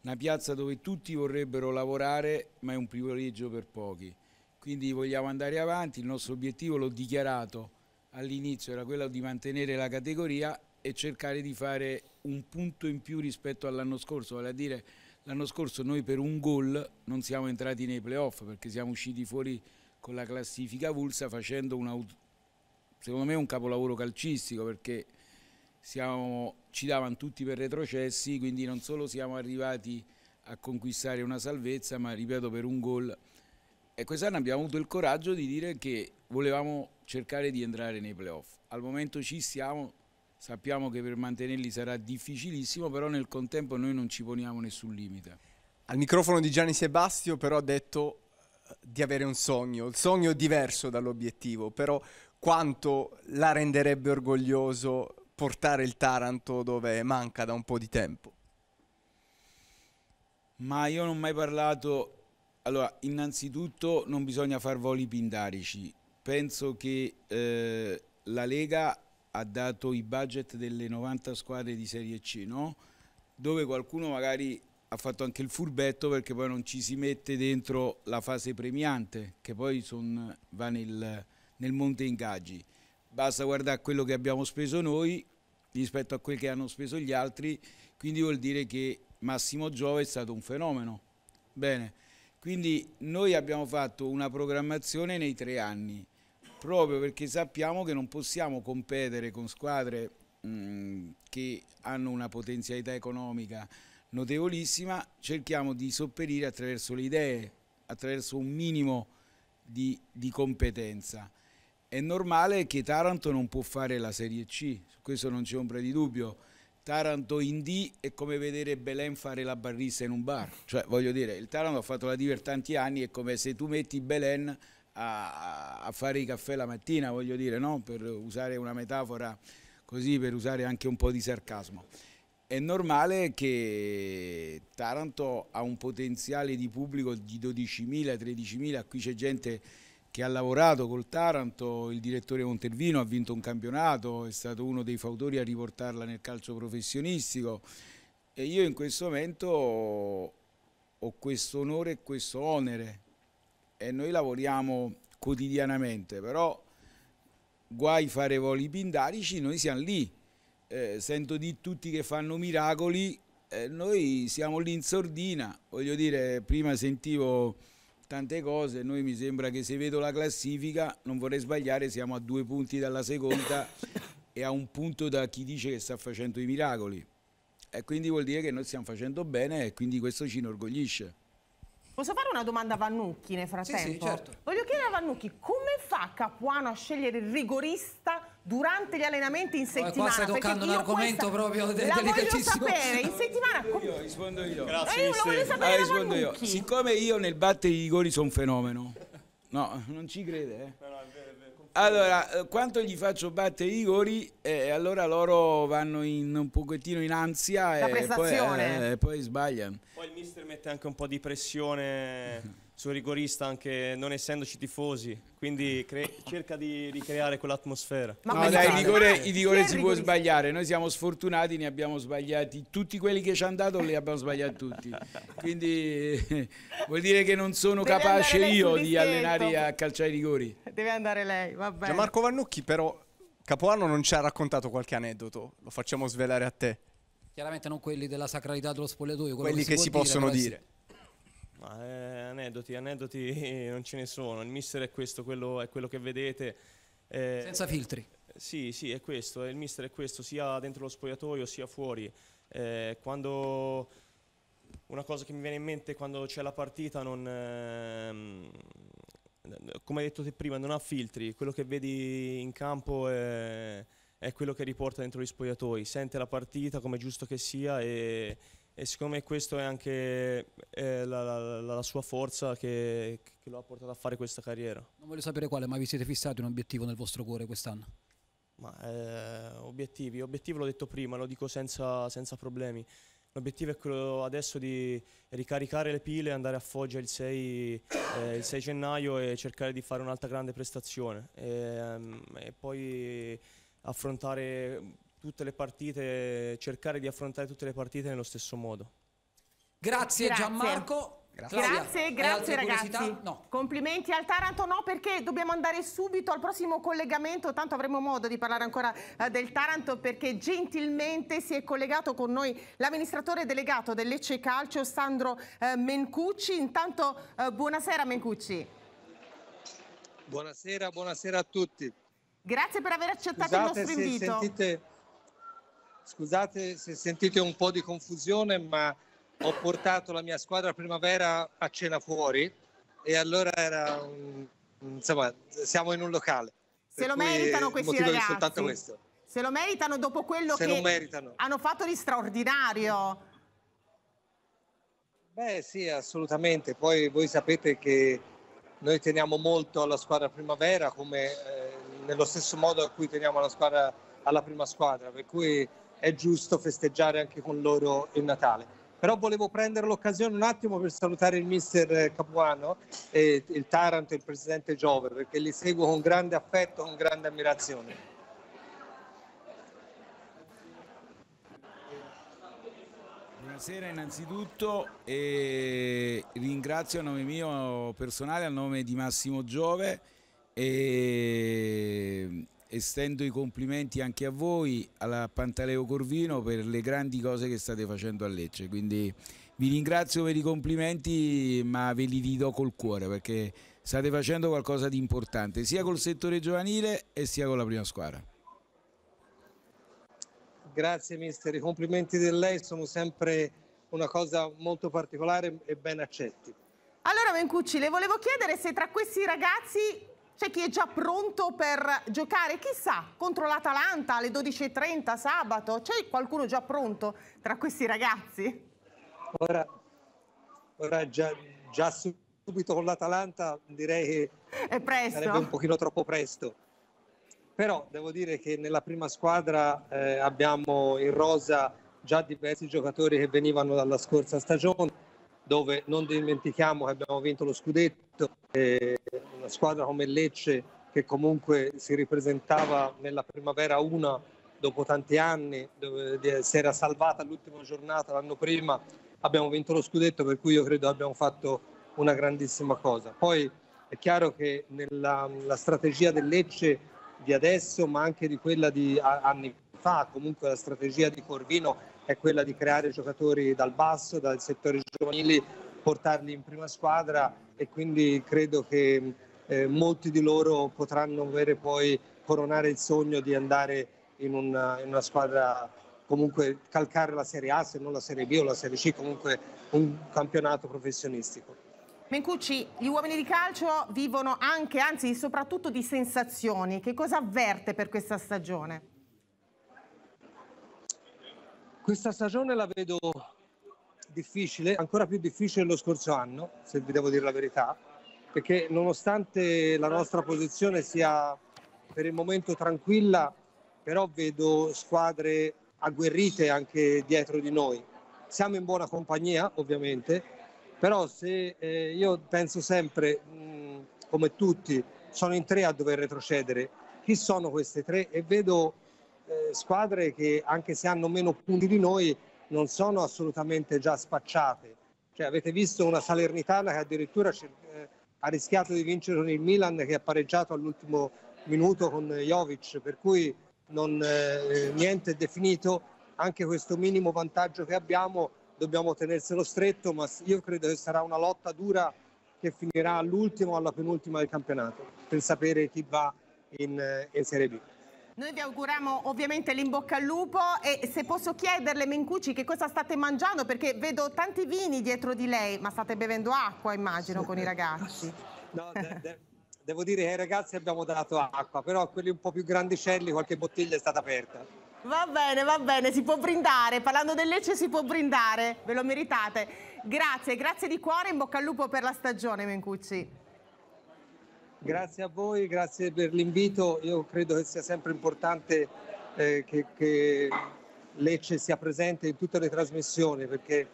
una piazza dove tutti vorrebbero lavorare ma è un privilegio per pochi. Quindi vogliamo andare avanti, il nostro obiettivo l'ho dichiarato all'inizio era quello di mantenere la categoria e cercare di fare un punto in più rispetto all'anno scorso, vale a dire L'anno scorso noi per un gol non siamo entrati nei playoff perché siamo usciti fuori con la classifica vulsa facendo un, secondo me un capolavoro calcistico perché siamo, ci davano tutti per retrocessi, quindi non solo siamo arrivati a conquistare una salvezza, ma ripeto per un gol. E quest'anno abbiamo avuto il coraggio di dire che volevamo cercare di entrare nei playoff. Al momento ci siamo, sappiamo che per mantenerli sarà difficilissimo, però nel contempo noi non ci poniamo nessun limite. Al microfono di Gianni Sebastio però ha detto eh, di avere un sogno, il sogno è diverso dall'obiettivo, però quanto la renderebbe orgoglioso portare il Taranto dove manca da un po' di tempo? Ma io non ho mai parlato... Allora, innanzitutto non bisogna far voli pindarici. Penso che eh, la Lega ha dato i budget delle 90 squadre di Serie C, no? dove qualcuno magari ha fatto anche il furbetto perché poi non ci si mette dentro la fase premiante che poi son, va nel, nel monte ingaggi. Basta guardare quello che abbiamo speso noi rispetto a quel che hanno speso gli altri, quindi vuol dire che Massimo Giove è stato un fenomeno. Bene, quindi noi abbiamo fatto una programmazione nei tre anni proprio perché sappiamo che non possiamo competere con squadre mm, che hanno una potenzialità economica notevolissima, cerchiamo di sopperire attraverso le idee, attraverso un minimo di, di competenza. È normale che Taranto non può fare la Serie C, su questo non c'è ombra di dubbio. Taranto in D è come vedere Belen fare la barrista in un bar. Cioè, voglio dire, il Taranto ha fatto la D per tanti anni, è come se tu metti Belen a, a fare i caffè la mattina, voglio dire, no? per usare una metafora così, per usare anche un po' di sarcasmo. È normale che Taranto ha un potenziale di pubblico di 12.000, 13.000, qui c'è gente che ha lavorato col Taranto, il direttore Montervino ha vinto un campionato, è stato uno dei fautori a riportarla nel calcio professionistico e io in questo momento ho questo onore e questo onere e noi lavoriamo quotidianamente, però guai fare voli pindarici, noi siamo lì. Eh, sento di tutti che fanno miracoli, eh, noi siamo lì in sordina. Voglio dire, prima sentivo tante cose, noi mi sembra che se vedo la classifica, non vorrei sbagliare, siamo a due punti dalla seconda e a un punto da chi dice che sta facendo i miracoli. E quindi vuol dire che noi stiamo facendo bene e quindi questo ci inorgoglisce. Posso fare una domanda a Vannucchi nel frattempo? Sì, sì, certo. Voglio chiedere a Vannucchi come fa Capuano a scegliere il rigorista durante gli allenamenti in settimana? Ma sta toccando un argomento proprio de- la delicatissimo. La voglio sapere, in settimana... io rispondo io. Grazie, eh, io lo voglio sapere allora, ah, rispondo io. Siccome io nel battere i rigori sono un fenomeno, no, non ci crede, eh. Però è vero. Allora, eh, quanto gli faccio battere i rigori, eh, allora loro vanno in, un pochettino in ansia e poi, eh, poi, sbagliano. Poi il mister mette anche un po' di pressione sul rigorista anche non essendoci tifosi, quindi cerca di ricreare quell'atmosfera. Ma no, dai, il rigore, il rigore si può sbagliare, noi siamo sfortunati, ne abbiamo sbagliati tutti quelli che ci hanno dato, li abbiamo sbagliati tutti. Quindi vuol dire che non sono Deve capace io di allenare a calciare i rigori. Deve andare lei, va bene. Gianmarco Vannucchi però Capoanno non ci ha raccontato qualche aneddoto, lo facciamo svelare a te. Chiaramente non quelli della sacralità dello spogliatoio, quelli che si, che si possono dire. dire. Ma, eh, aneddoti, aneddoti non ce ne sono. Il mister è questo, quello, è quello che vedete. Eh, Senza filtri. Eh, sì, sì, è questo. Il mister è questo, sia dentro lo spogliatoio sia fuori. Eh, quando una cosa che mi viene in mente quando c'è la partita non, ehm, come hai detto te prima non ha filtri quello che vedi in campo è, è quello che riporta dentro gli spogliatoi sente la partita come giusto che sia e, e siccome questo è anche eh, la, la, la, sua forza che, che, lo ha portato a fare questa carriera. Non voglio sapere quale, ma vi siete fissati un obiettivo nel vostro cuore quest'anno? Eh, obiettivi, obiettivo l'ho detto prima, lo dico senza, senza problemi. L'obiettivo è quello adesso di ricaricare le pile, andare a Foggia il 6, eh, il 6 gennaio e cercare di fare un'altra grande prestazione e, ehm, e poi affrontare tutte le partite, cercare di affrontare tutte le partite nello stesso modo. Grazie, grazie. Gianmarco. Grazie, grazie, grazie ragazzi. No. Complimenti al Taranto, no perché dobbiamo andare subito al prossimo collegamento, tanto avremo modo di parlare ancora eh, del Taranto perché gentilmente si è collegato con noi l'amministratore delegato dell'Ecce Calcio Sandro eh, Mencucci. Intanto eh, buonasera Mencucci. Buonasera, buonasera a tutti. Grazie per aver accettato Scusate il nostro invito. Sentite Scusate se sentite un po' di confusione, ma ho portato la mia squadra primavera a cena fuori e allora era un, insomma, siamo in un locale. Se lo meritano questi ragazzi. Soltanto questo. Se lo meritano dopo quello se che hanno fatto di straordinario. Beh sì, assolutamente. Poi voi sapete che noi teniamo molto alla squadra primavera come eh, nello stesso modo a cui teniamo alla, squadra, alla prima squadra, per cui è giusto festeggiare anche con loro il Natale. Però volevo prendere l'occasione un attimo per salutare il mister Capuano, e il Taranto e il presidente Giove, perché li seguo con grande affetto, con grande ammirazione. Buonasera innanzitutto e ringrazio a nome mio personale, a nome di Massimo Giove e estendo i complimenti anche a voi, alla Pantaleo Corvino per le grandi cose che state facendo a Lecce, quindi vi ringrazio per i complimenti ma ve li ridò col cuore perché state facendo qualcosa di importante sia col settore giovanile e sia con la prima squadra. Grazie mister, i complimenti di lei sono sempre una cosa molto particolare e ben accetti. Allora Mencucci, le volevo chiedere se tra questi ragazzi c'è chi è già pronto per giocare, chissà, contro l'Atalanta alle 12.30 sabato, c'è qualcuno già pronto tra questi ragazzi? Ora, ora già, già subito con l'Atalanta direi che è presto. sarebbe un pochino troppo presto. Però devo dire che nella prima squadra eh, abbiamo in rosa già diversi giocatori che venivano dalla scorsa stagione dove non dimentichiamo che abbiamo vinto lo scudetto, una squadra come Lecce che comunque si ripresentava nella primavera una dopo tanti anni, dove si era salvata l'ultima giornata l'anno prima, abbiamo vinto lo scudetto per cui io credo abbiamo fatto una grandissima cosa. Poi è chiaro che nella strategia del Lecce di adesso, ma anche di quella di anni fa, comunque la strategia di Corvino è quella di creare giocatori dal basso, dal settore giovanile, portarli in prima squadra e quindi credo che eh, molti di loro potranno avere poi coronare il sogno di andare in una, in una squadra comunque calcare la Serie A, se non la Serie B o la Serie C, comunque un campionato professionistico. Mencucci, gli uomini di calcio vivono anche, anzi soprattutto di sensazioni. Che cosa avverte per questa stagione? Questa stagione la vedo difficile, ancora più difficile dello scorso anno, se vi devo dire la verità, perché nonostante la nostra posizione sia per il momento tranquilla, però vedo squadre agguerrite anche dietro di noi. Siamo in buona compagnia, ovviamente, però se eh, io penso sempre, mh, come tutti, sono in tre a dover retrocedere. Chi sono queste tre? E vedo eh, squadre che anche se hanno meno punti di noi non sono assolutamente già spacciate. Cioè, avete visto una Salernitana che addirittura eh, ha rischiato di vincere con il Milan che ha pareggiato all'ultimo minuto con Jovic, per cui non, eh, niente è definito, anche questo minimo vantaggio che abbiamo dobbiamo tenerselo stretto, ma io credo che sarà una lotta dura che finirà all'ultimo o alla penultima del campionato per sapere chi va in, eh, in Serie B. Noi vi auguriamo ovviamente l'imbocca al lupo e se posso chiederle, Mencucci, che cosa state mangiando? Perché vedo tanti vini dietro di lei, ma state bevendo acqua, immagino, con i ragazzi. No, de de devo dire che ai ragazzi abbiamo dato acqua, però a quelli un po' più grandicelli qualche bottiglia è stata aperta. Va bene, va bene, si può brindare, parlando del Lecce si può brindare, ve lo meritate. Grazie, grazie di cuore, in bocca al lupo per la stagione, Mencucci. Grazie a voi, grazie per l'invito. Io credo che sia sempre importante eh, che, che, Lecce sia presente in tutte le trasmissioni perché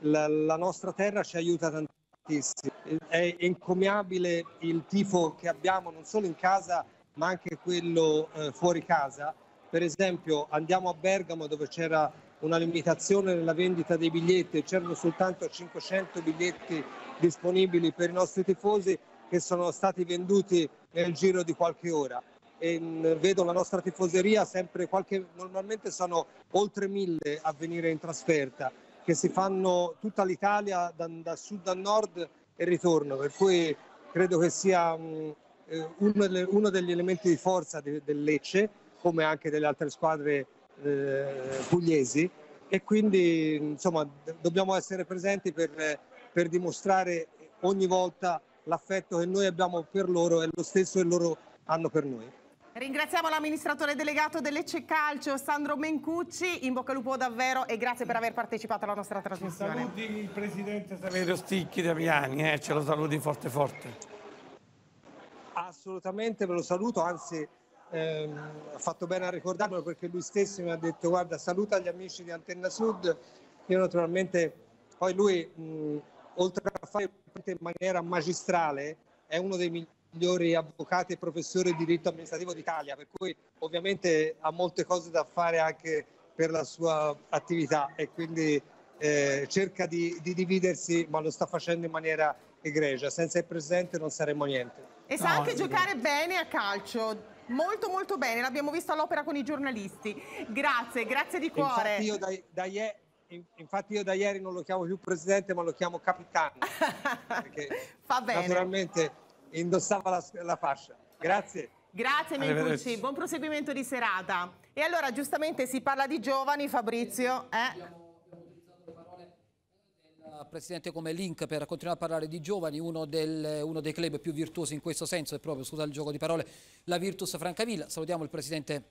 la, la nostra terra ci aiuta tantissimo. È encomiabile il tifo che abbiamo non solo in casa ma anche quello eh, fuori casa. Per esempio andiamo a Bergamo dove c'era una limitazione nella vendita dei biglietti, c'erano soltanto 500 biglietti disponibili per i nostri tifosi che sono stati venduti nel giro di qualche ora. E, vedo la nostra tifoseria sempre qualche, normalmente sono oltre mille a venire in trasferta, che si fanno tutta l'Italia da, da sud a nord e ritorno, per cui credo che sia mh, eh, uno, delle, uno, degli elementi di forza de, del Lecce, come anche delle altre squadre eh, pugliesi e quindi insomma dobbiamo essere presenti per, per dimostrare ogni volta l'affetto che noi abbiamo per loro è lo stesso che loro hanno per noi. Ringraziamo l'amministratore delegato dell'Ecce Calcio, Sandro Mencucci, in bocca al lupo davvero e grazie per aver partecipato alla nostra trasmissione. Ci saluti il presidente Saverio Sticchi Damiani, eh, ce lo saluti forte forte. Assolutamente, ve lo saluto, anzi ehm, ha ehm, fatto bene a ricordarlo perché lui stesso mi ha detto guarda saluta gli amici di Antenna Sud, io naturalmente poi lui... Mh, oltre a fare in maniera magistrale, è uno dei migliori avvocati e professore di diritto amministrativo d'Italia, per cui ovviamente ha molte cose da fare anche per la sua attività e quindi eh, cerca di, di dividersi, ma lo sta facendo in maniera egregia. Senza il presente non saremmo niente. E sa no, anche giocare bene a calcio. Molto molto bene, l'abbiamo visto all'opera con i giornalisti. Grazie, grazie di cuore. Infatti io da, da, infatti io da ieri non lo chiamo più presidente ma lo chiamo capitano. perché Fa bene. Naturalmente indossava la, la fascia. Grazie. Grazie Micucci, buon proseguimento di serata. E allora giustamente si parla di giovani, Fabrizio. Eh? Presidente come link per continuare a parlare di giovani, uno, del, uno, dei club più virtuosi in questo senso è proprio, scusa il gioco di parole, la Virtus Francavilla. Salutiamo il Presidente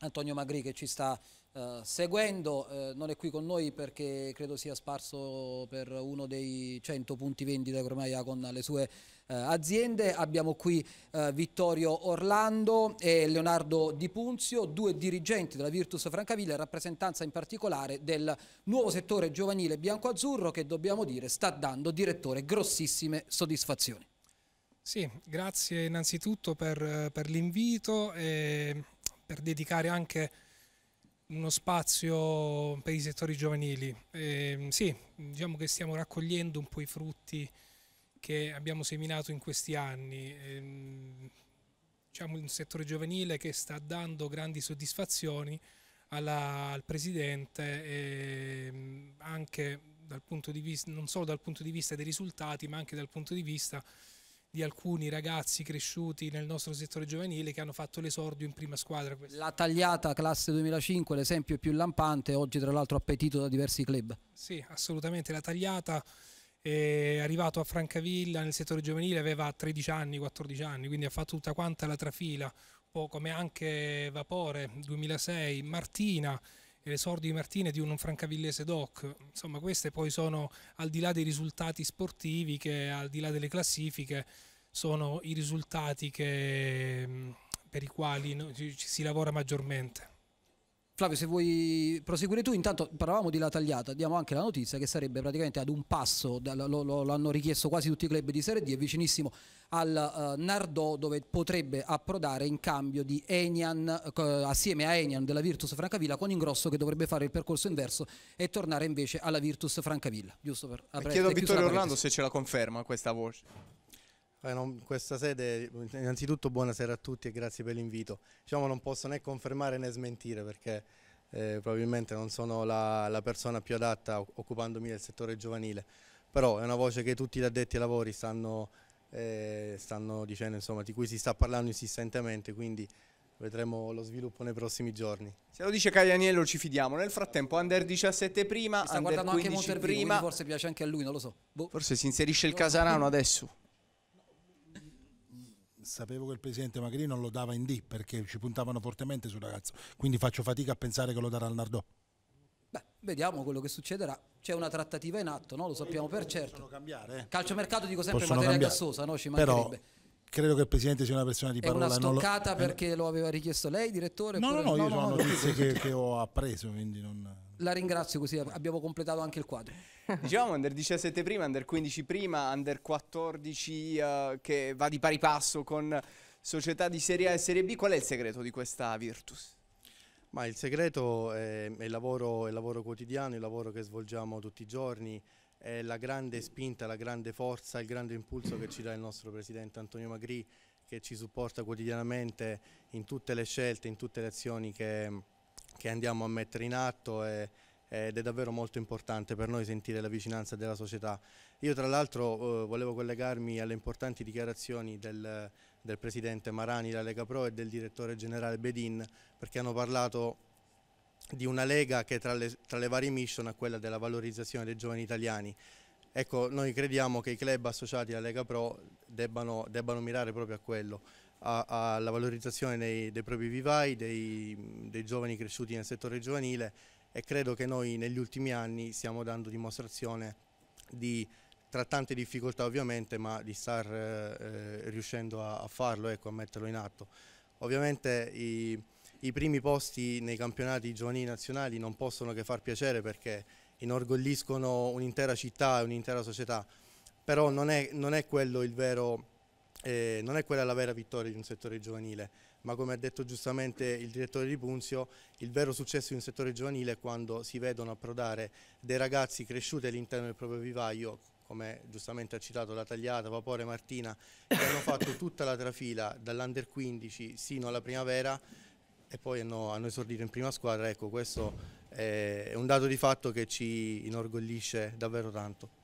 Antonio Magri che ci sta eh, seguendo, uh, non è qui con noi perché credo sia sparso per uno dei 100 punti vendita che ormai ha con le sue uh, aziende. Abbiamo qui Vittorio Orlando e Leonardo Di Punzio, due dirigenti della Virtus Francavilla, rappresentanza in particolare del nuovo settore giovanile bianco-azzurro che dobbiamo dire sta dando, direttore, grossissime soddisfazioni. Sì, grazie innanzitutto per, per l'invito e per dedicare anche uno spazio per i settori giovanili. E, ehm, sì, diciamo che stiamo raccogliendo un po' i frutti che abbiamo seminato in questi anni. E, ehm, diciamo un settore giovanile che sta dando grandi soddisfazioni alla, al Presidente e ehm, anche dal punto di vista, non solo dal punto di vista dei risultati ma anche dal punto di vista di alcuni ragazzi cresciuti nel nostro settore giovanile che hanno fatto l'esordio in prima squadra. La tagliata classe 2005 l'esempio più lampante, oggi tra l'altro appetito da diversi club. Sì, assolutamente, la tagliata è arrivato a Francavilla nel settore giovanile, aveva 13 anni, 14 anni, quindi ha fatto tutta quanta la trafila, un po' come anche Vapore 2006, Martina l'esordio di Martina di un francavillese doc. Insomma, queste poi sono, al di là dei risultati sportivi, che al di là delle classifiche, sono i risultati che, per i quali ci si lavora maggiormente. Flavio, se vuoi proseguire tu, intanto parlavamo di la tagliata, diamo anche la notizia che sarebbe praticamente ad un passo, lo, hanno richiesto quasi tutti i club di Serie D, è vicinissimo al uh, eh, Nardò dove potrebbe approdare in cambio di Enian, uh, eh, assieme a Enian della Virtus Francavilla con Ingrosso che dovrebbe fare il percorso inverso e tornare invece alla Virtus Francavilla. Giusto per aprire, Chiedo a Vittorio Orlando se ce la conferma questa voce in eh, questa sede innanzitutto buonasera a tutti e grazie per l'invito. Diciamo non posso né confermare né smentire perché eh, probabilmente non sono la, la, persona più adatta occupandomi del settore giovanile, però è una voce che tutti gli addetti ai lavori stanno, eh, stanno dicendo, insomma, di cui si sta parlando insistentemente, quindi vedremo lo sviluppo nei prossimi giorni. Se lo dice Caglianiello ci fidiamo, nel frattempo under 17 prima, sta under 15 anche Montervino, prima, forse piace anche a lui, non lo so. Boh. Forse si inserisce il Casarano adesso sapevo che il presidente Magrini non lo dava in D perché ci puntavano fortemente sul ragazzo, quindi faccio fatica a pensare che lo darà al Nardò. Beh, vediamo quello che succederà. C'è una trattativa in atto, no? lo sappiamo per certo. Cambiare, eh. Calciomercato dico sempre possono materia cambiare. gassosa, no? ci mancherebbe. Però credo che il Presidente sia una persona di parola. È una stoccata lo... Eh? perché lo aveva richiesto lei, direttore? No, no, no, io no, sono notizie che, che, ho appreso, quindi non... La ringrazio così abbiamo completato anche il quadro. Diciamo under 17 prima, under 15 prima, under 14 uh, eh, che va di pari passo con società di Serie A e Serie B. Qual è il segreto di questa Virtus? Ma il segreto è, è, il lavoro, è il lavoro quotidiano, il lavoro che svolgiamo tutti i giorni, è la grande spinta, la grande forza, il grande impulso che ci dà il nostro presidente Antonio Magri che ci supporta quotidianamente in tutte le scelte, in tutte le azioni che, che andiamo a mettere in atto e, ed è davvero molto importante per noi sentire la vicinanza della società. Io tra l'altro eh, volevo collegarmi alle importanti dichiarazioni del, del presidente Marani della Lega Pro e del direttore generale Bedin perché hanno parlato di una Lega che tra le, tra le varie mission ha quella della valorizzazione dei giovani italiani. Ecco, noi crediamo che i club associati alla Lega Pro debbano, debbano mirare proprio a quello alla valorizzazione dei, dei propri vivai, dei, dei giovani cresciuti nel settore giovanile e credo che noi negli ultimi anni stiamo dando dimostrazione di tra tante difficoltà ovviamente, ma di star eh, eh, riuscendo a, a farlo, ecco, a metterlo in atto. Ovviamente i, i, primi posti nei campionati giovanili nazionali non possono che far piacere perché inorgogliscono un'intera città e un'intera società, però non è, non è quello il vero eh, non è quella la vera vittoria di un settore giovanile, ma come ha detto giustamente il direttore di Punzio, il vero successo di un settore giovanile è quando si vedono approdare dei ragazzi cresciuti all'interno del proprio vivaio, come giustamente ha citato la Tagliata, Vapore, Martina, che hanno fatto tutta la trafila dall'Under 15 sino alla primavera e poi hanno, hanno esordito in prima squadra, ecco questo è un dato di fatto che ci inorgoglisce davvero tanto.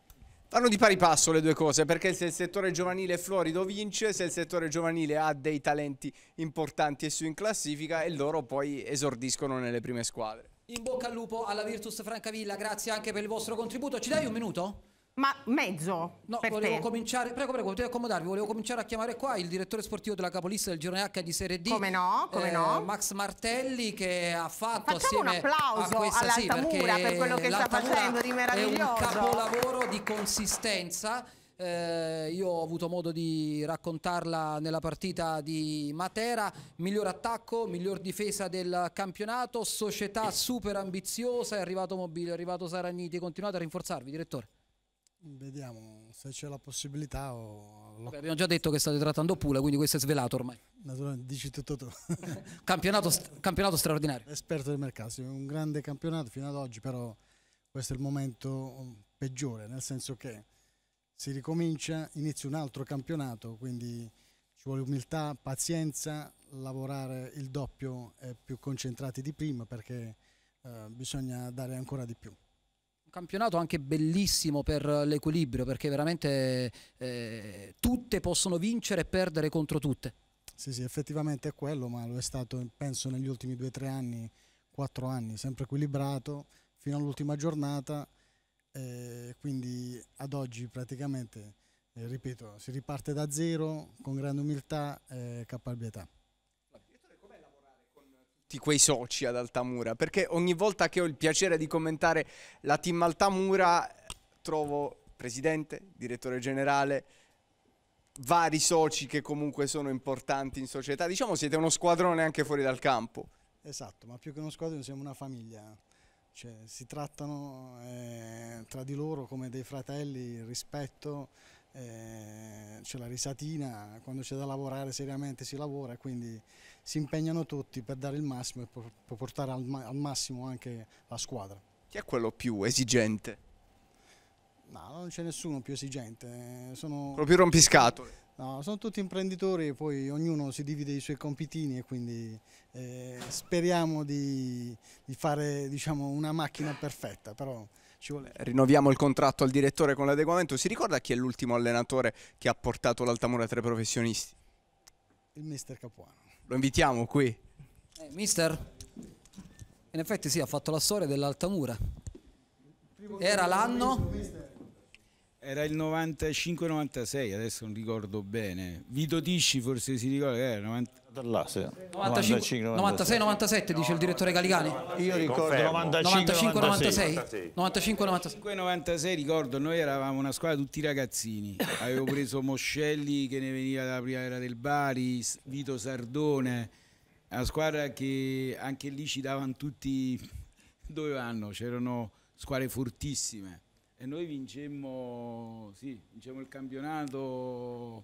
Vanno di pari passo le due cose, perché se il settore giovanile florido vince, se il settore giovanile ha dei talenti importanti e su in classifica e loro poi esordiscono nelle prime squadre. In bocca al lupo alla Virtus Francavilla, grazie anche per il vostro contributo. Ci dai un minuto? Ma mezzo? No, volevo te. cominciare. Prego, prego, potete accomodarvi. Volevo cominciare a chiamare qua il direttore sportivo della capolista del Girone H di Serie D. Come no? Come eh, no? Max Martelli che ha fatto Facciamo assieme un applauso a questa all'Altamura sì, per quello che sta facendo di meraviglioso. È un capolavoro di consistenza. Eh, io ho avuto modo di raccontarla nella partita di Matera, miglior attacco, miglior difesa del campionato, società super ambiziosa, è arrivato Mobile, è arrivato Saragniti, continuate a rinforzarvi direttore. Vediamo se c'è la possibilità. O... Vabbè, abbiamo già detto che state trattando Pula, quindi questo è svelato ormai. Naturalmente, dici tutto tu. campionato, campionato, straordinario. Esperto del mercato, sì, un grande campionato fino ad oggi, però questo è il momento um, peggiore, nel senso che si ricomincia, inizia un altro campionato, quindi ci vuole umiltà, pazienza, lavorare il doppio e più concentrati di prima perché eh, bisogna dare ancora di più campionato anche bellissimo per l'equilibrio perché veramente eh, tutte possono vincere e perdere contro tutte. Sì, sì, effettivamente è quello, ma lo è stato penso negli ultimi due tre anni, quattro anni, sempre equilibrato fino all'ultima giornata, eh, quindi ad oggi praticamente, eh, ripeto, si riparte da zero con grande umiltà eh, e caparbietà tutti quei soci ad Altamura, perché ogni volta che ho il piacere di commentare la team Altamura trovo presidente, direttore generale, vari soci che comunque sono importanti in società. Diciamo siete uno squadrone anche fuori dal campo. Esatto, ma più che uno squadrone siamo una famiglia. Cioè, si trattano eh, tra di loro come dei fratelli, il rispetto, eh, c'è la risatina, quando c'è da lavorare seriamente si lavora, quindi si impegnano tutti per dare il massimo e per portare al, ma al massimo anche la squadra. Chi è quello più esigente? No, non c'è nessuno più esigente. Eh, sono... Quello più rompiscatole? No, sono tutti imprenditori e poi ognuno si divide i suoi compitini e quindi eh, speriamo di, di fare diciamo, una macchina perfetta, però ci vuole... Eh, rinnoviamo il contratto al direttore con l'adeguamento. Si ricorda chi è l'ultimo allenatore che ha portato l'Altamura tra i professionisti? Il mister Capuano. Lo invitiamo qui. Eh, mister, in effetti sì, ha fatto la storia dell'Altamura. Era l'anno era il 95-96, adesso non ricordo bene. Vito Tisci forse si ricorda che era 90... sì. 96, 97 dice il direttore Galigani. Io ricordo 95, 96. 95, 96. ricordo, noi eravamo una squadra tutti ragazzini. Avevo preso Moscelli che ne veniva dalla prima era del Bari, Vito Sardone, una squadra che anche lì ci davano tutti dove vanno, c'erano squadre fortissime e noi vincemmo, sì, vincemmo il campionato,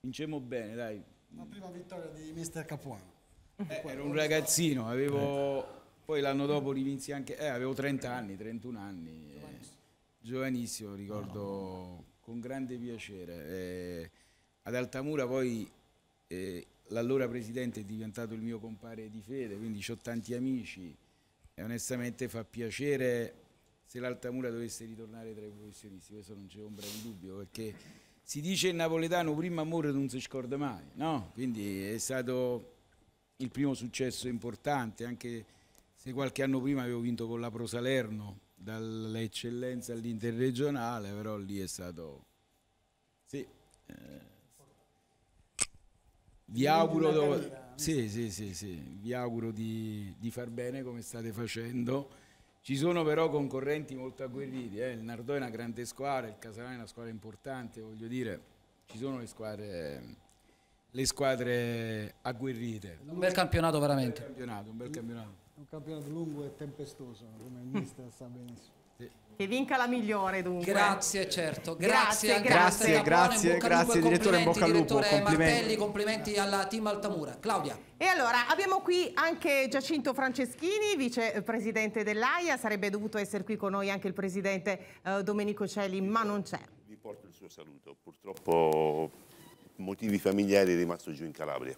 vincemmo bene, dai. La prima vittoria di Mister Capuano. Eh, ecco, ero un ragazzino, avevo, eh. poi l'anno dopo rivinsi anche, eh, avevo 30 anni, 31 anni. Eh, giovanissimo, giovanissimo ricordo no. con grande piacere. Eh, ad Altamura poi eh, l'allora presidente è diventato il mio compare di fede, quindi ho tanti amici e onestamente fa piacere se l'Altamura dovesse ritornare tra i professionisti, questo non c'è ombra di dubbio, perché si dice il napoletano prima amore non si scorda mai, no? Quindi è stato il primo successo importante, anche se qualche anno prima avevo vinto con la Pro Salerno, dall'eccellenza all'interregionale, però lì è stato... Sì, eh, vi auguro, do... sì, sì, sì, vi auguro di, di far bene come state facendo ci sono però concorrenti molto agguerriti, eh? il Nardò è una grande squadra, il Casalano è una squadra importante, voglio dire, ci sono le squadre, le squadre agguerrite. Un bel campionato veramente. Un bel campionato, un bel campionato. Un campionato lungo e tempestoso, come il mister sa benissimo. Che vinca la migliore dunque. Grazie, certo. Grazie, grazie, grazie, grazie, grazie direttore, in bocca al lupo. Direttore complimenti. Martelli, complimenti alla team Altamura. Claudia. E allora, abbiamo qui anche Giacinto Franceschini, vicepresidente eh, dell'AIA, sarebbe dovuto essere qui con noi anche il presidente eh, Domenico Celli, ma non c'è. Vi porto il suo saluto, purtroppo motivi familiari è rimasto giù in Calabria.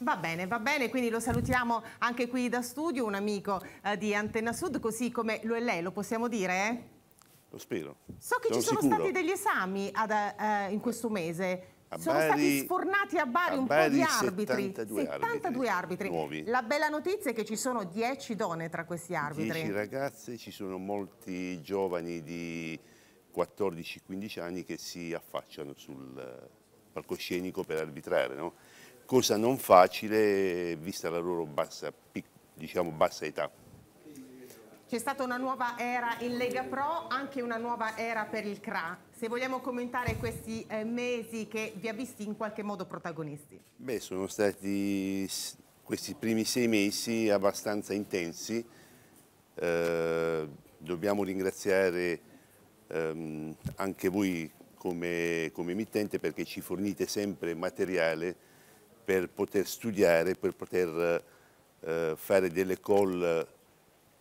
Va bene, va bene, quindi lo salutiamo anche qui da studio, un amico eh, di Antenna Sud, così come lo è lei, lo possiamo dire? Lo spero. So che sono ci sono sicuro. stati degli esami ad, eh, in questo mese. A sono Bari, stati sfornati a Bari a un Bari po' di arbitri. 72, arbitri. arbitri. La bella notizia è che ci sono 10 donne tra questi arbitri. 10 ragazze, ci sono molti giovani di 14-15 anni che si affacciano sul palcoscenico per arbitrare, no? cosa non facile vista la loro bassa, diciamo, bassa età. C'è stata una nuova era in Lega Pro, anche una nuova era per il CRA. Se vogliamo commentare questi eh, mesi che vi ha visti in qualche modo protagonisti. Beh, sono stati questi primi sei mesi abbastanza intensi. Eh, dobbiamo ringraziare ehm, anche voi come, come emittente perché ci fornite sempre materiale per poter studiare, per poter eh, fare delle call eh,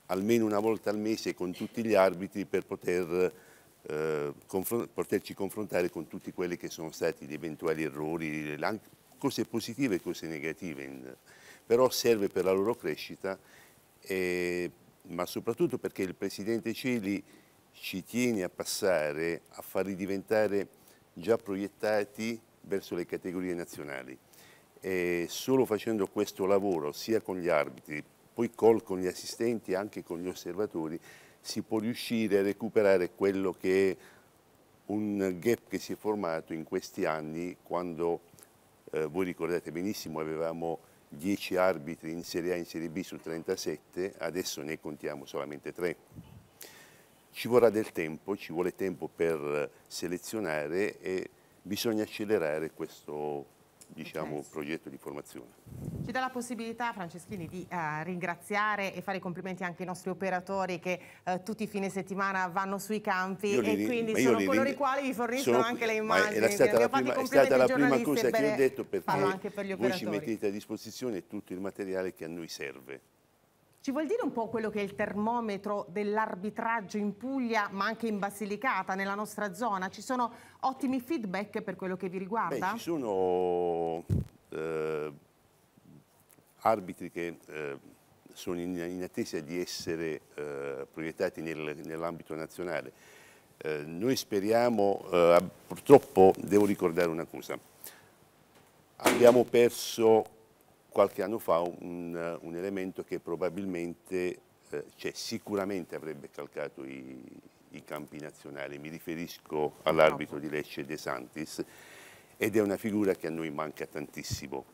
almeno una volta al mese con tutti gli arbitri per poter, eh, confron poterci confrontare con tutti quelli che sono stati gli eventuali errori, cose positive e cose negative, però serve per la loro crescita, eh, ma soprattutto perché il Presidente Celi ci tiene a passare, a farli diventare già proiettati verso le categorie nazionali. E solo facendo questo lavoro, sia con gli arbitri, poi col, con gli assistenti e anche con gli osservatori, si può riuscire a recuperare quello che è un gap che si è formato in questi anni quando, eh, voi ricordate benissimo, avevamo 10 arbitri in Serie A e in Serie B su 37, adesso ne contiamo solamente 3. Ci vorrà del tempo, ci vuole tempo per selezionare e bisogna accelerare questo diciamo, okay. progetto di formazione. Ci dà la possibilità, Franceschini, di uh, ringraziare e fare i complimenti anche ai nostri operatori che uh, tutti i fine settimana vanno sui campi e quindi sono coloro i quali vi forniscono anche le immagini. Era stata la prima, è stata la prima cosa che ho detto perché voi ci mettete a disposizione tutto il materiale che a noi serve. Ci vuol dire un po' quello che è il termometro dell'arbitraggio in Puglia, ma anche in Basilicata, nella nostra zona? Ci sono ottimi feedback per quello che vi riguarda? Beh, ci sono eh, arbitri che eh, sono in, in, attesa di essere eh, proiettati nel, nell'ambito nazionale. Eh, noi speriamo, eh, purtroppo devo ricordare una cosa, abbiamo perso qualche anno fa un, eh, un elemento che probabilmente, eh, cioè sicuramente avrebbe calcato i, i, campi nazionali. Mi riferisco all'arbitro di Lecce De Santis ed è una figura che a noi manca tantissimo.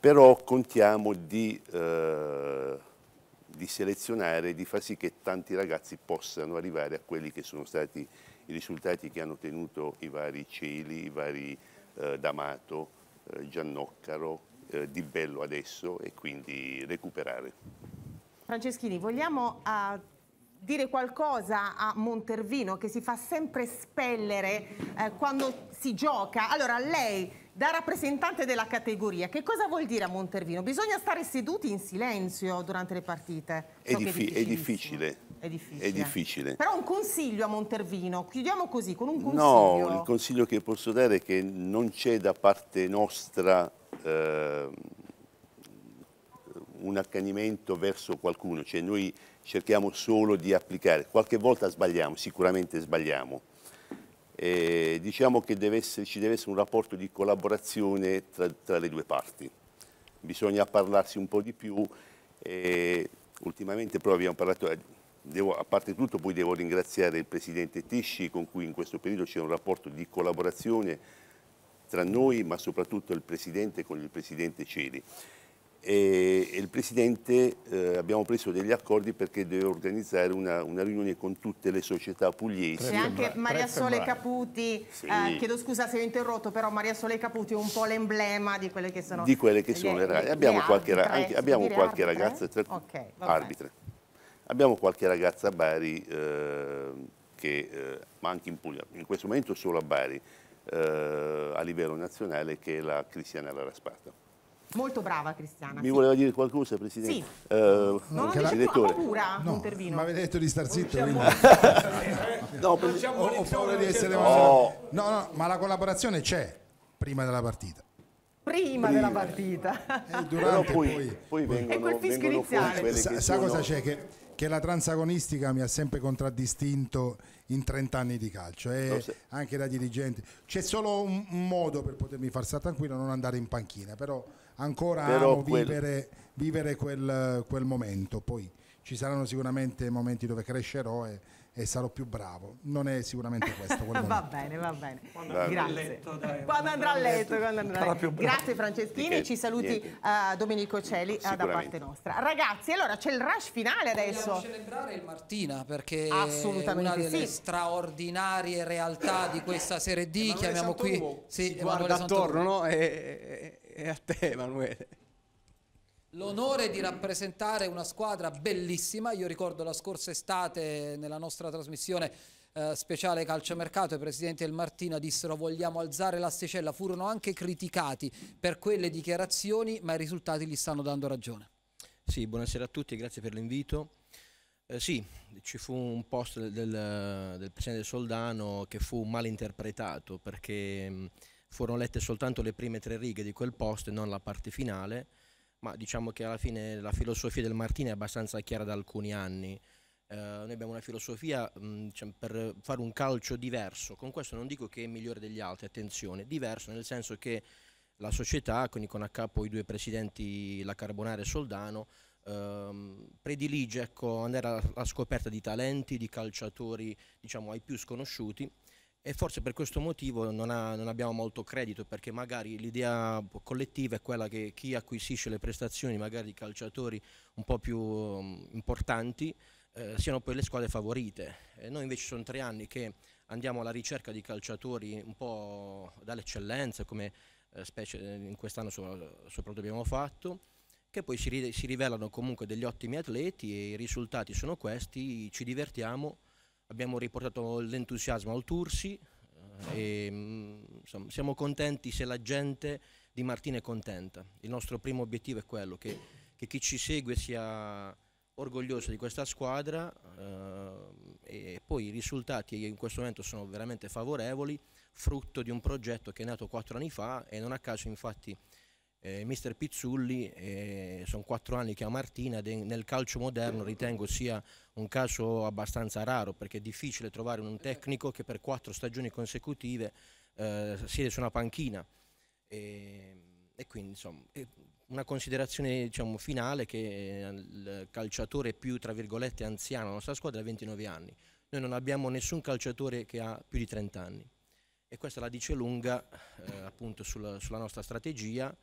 Però contiamo di, eh, di selezionare, di far sì che tanti ragazzi possano arrivare a quelli che sono stati i risultati che hanno ottenuto i vari Cieli, i vari eh, D'Amato, eh, Giannoccaro, eh, di bello adesso e quindi recuperare. Franceschini, vogliamo uh, dire qualcosa a Montervino che si fa sempre spellere eh, quando si gioca? Allora, lei da rappresentante della categoria, che cosa vuol dire a Montervino? Bisogna stare seduti in silenzio durante le partite. So è, diffi è, è, difficile. È difficile. È difficile. Però un consiglio a Montervino, chiudiamo così con un consiglio. No, il consiglio che posso dare è che non c'è da parte nostra eh, un accanimento verso qualcuno, cioè noi cerchiamo solo di applicare, qualche volta sbagliamo, sicuramente sbagliamo, e diciamo che deve essere, ci deve essere un rapporto di collaborazione tra, tra, le due parti, bisogna parlarsi un po' di più, e ultimamente però abbiamo parlato, eh, devo, a parte tutto poi devo ringraziare il Presidente Tisci con cui in questo periodo c'è un rapporto di collaborazione tra noi, ma soprattutto il Presidente con il Presidente Celi. E, e il Presidente eh, abbiamo preso degli accordi perché deve organizzare una, una riunione con tutte le società pugliesi. C'è anche Maria Sole Caputi, eh, sì. eh, chiedo scusa se ho interrotto, però Maria Sole Caputi è un po' l'emblema di quelle che sono, di quelle che sono le, le, abbiamo le qualche, arbitre, anche, abbiamo qualche ragazza, eh? tra, okay, arbitre. Abbiamo qualche ragazza a Bari, eh, che, eh, ma anche in Puglia, in questo momento solo a Bari, eh, a livello nazionale che la Cristiana Larasparta. Molto brava Cristiana. Mi sì. voleva dire qualcosa, Presidente? Sì. Uh, no, direttore. Ho paura, no, intervino. Ma avete detto di star zitto. Diciamo quindi... Diciamo no, per... ho, ho paura di diciamo essere... No. no, no, ma la collaborazione c'è prima della partita. Prima, prima della partita. E durante, poi, poi, poi vengono, e quel fischio iniziale. Sa, sa cosa c'è? Che che la transagonistica mi ha sempre contraddistinto in 30 anni di calcio e eh, anche da dirigente. C'è solo un, un, modo per potermi far stare tranquillo, non andare in panchina, però ancora però amo quel... vivere, vivere quel, quel, momento. Poi ci saranno sicuramente momenti dove crescerò e e sarò più bravo. Non è sicuramente questo. va bene, va bene. Quando Grazie. andrà a letto, dai, quando andrà a letto. Quando andrà a letto. Grazie Franceschini, ci saluti uh, Domenico Celi uh, da parte nostra. Ragazzi, allora c'è il rush finale adesso. Vogliamo celebrare il Martina perché è una delle sì. straordinarie realtà di questa Serie D, eh, chiamiamo qui... Sì, si guarda attorno no? e, e, e a te Emanuele l'onore di rappresentare una squadra bellissima. Io ricordo la scorsa estate nella nostra trasmissione eh, speciale calciomercato i presidenti del Martina dissero vogliamo alzare l'asticella, furono anche criticati per quelle dichiarazioni, ma i risultati gli stanno dando ragione. Sì, buonasera a tutti, grazie per l'invito. Eh, sì, ci fu un post del, del, del presidente Soldano che fu mal interpretato perché mh, furono lette soltanto le prime tre righe di quel post e non la parte finale ma diciamo che alla fine la filosofia del Martini è abbastanza chiara da alcuni anni. Eh, noi abbiamo una filosofia mh, mm, diciamo, per fare un calcio diverso, con questo non dico che è migliore degli altri, attenzione, diverso nel senso che la società, quindi con a capo i due presidenti, la Carbonara e Soldano, ehm, predilige ecco, andare alla, scoperta di talenti, di calciatori diciamo, ai più sconosciuti e forse per questo motivo non, ha, non abbiamo molto credito perché magari l'idea collettiva è quella che chi acquisisce le prestazioni magari di calciatori un po' più mm, importanti eh, siano poi le squadre favorite. E noi invece sono tre anni che andiamo alla ricerca di calciatori un po' dall'eccellenza come eh, specie eh, in quest'anno soprattutto abbiamo fatto che poi si, si rivelano comunque degli ottimi atleti e i risultati sono questi, ci divertiamo abbiamo riportato l'entusiasmo al Tursi eh, e insomma, siamo contenti se la gente di Martina è contenta. Il nostro primo obiettivo è quello, che, che chi ci segue sia orgoglioso di questa squadra eh, e poi i risultati in questo momento sono veramente favorevoli, frutto di un progetto che è nato quattro anni fa e non a caso infatti eh, mister Pizzulli, eh, sono quattro anni che ha Martina, de, nel calcio moderno ritengo sia un caso abbastanza raro perché è difficile trovare un tecnico che per quattro stagioni consecutive eh, siede su una panchina. E, e quindi insomma, una considerazione diciamo, finale che eh, il calciatore più tra virgolette anziano della nostra squadra ha 29 anni. Noi non abbiamo nessun calciatore che ha più di 30 anni e questa la dice lunga eh, appunto sulla, sulla nostra strategia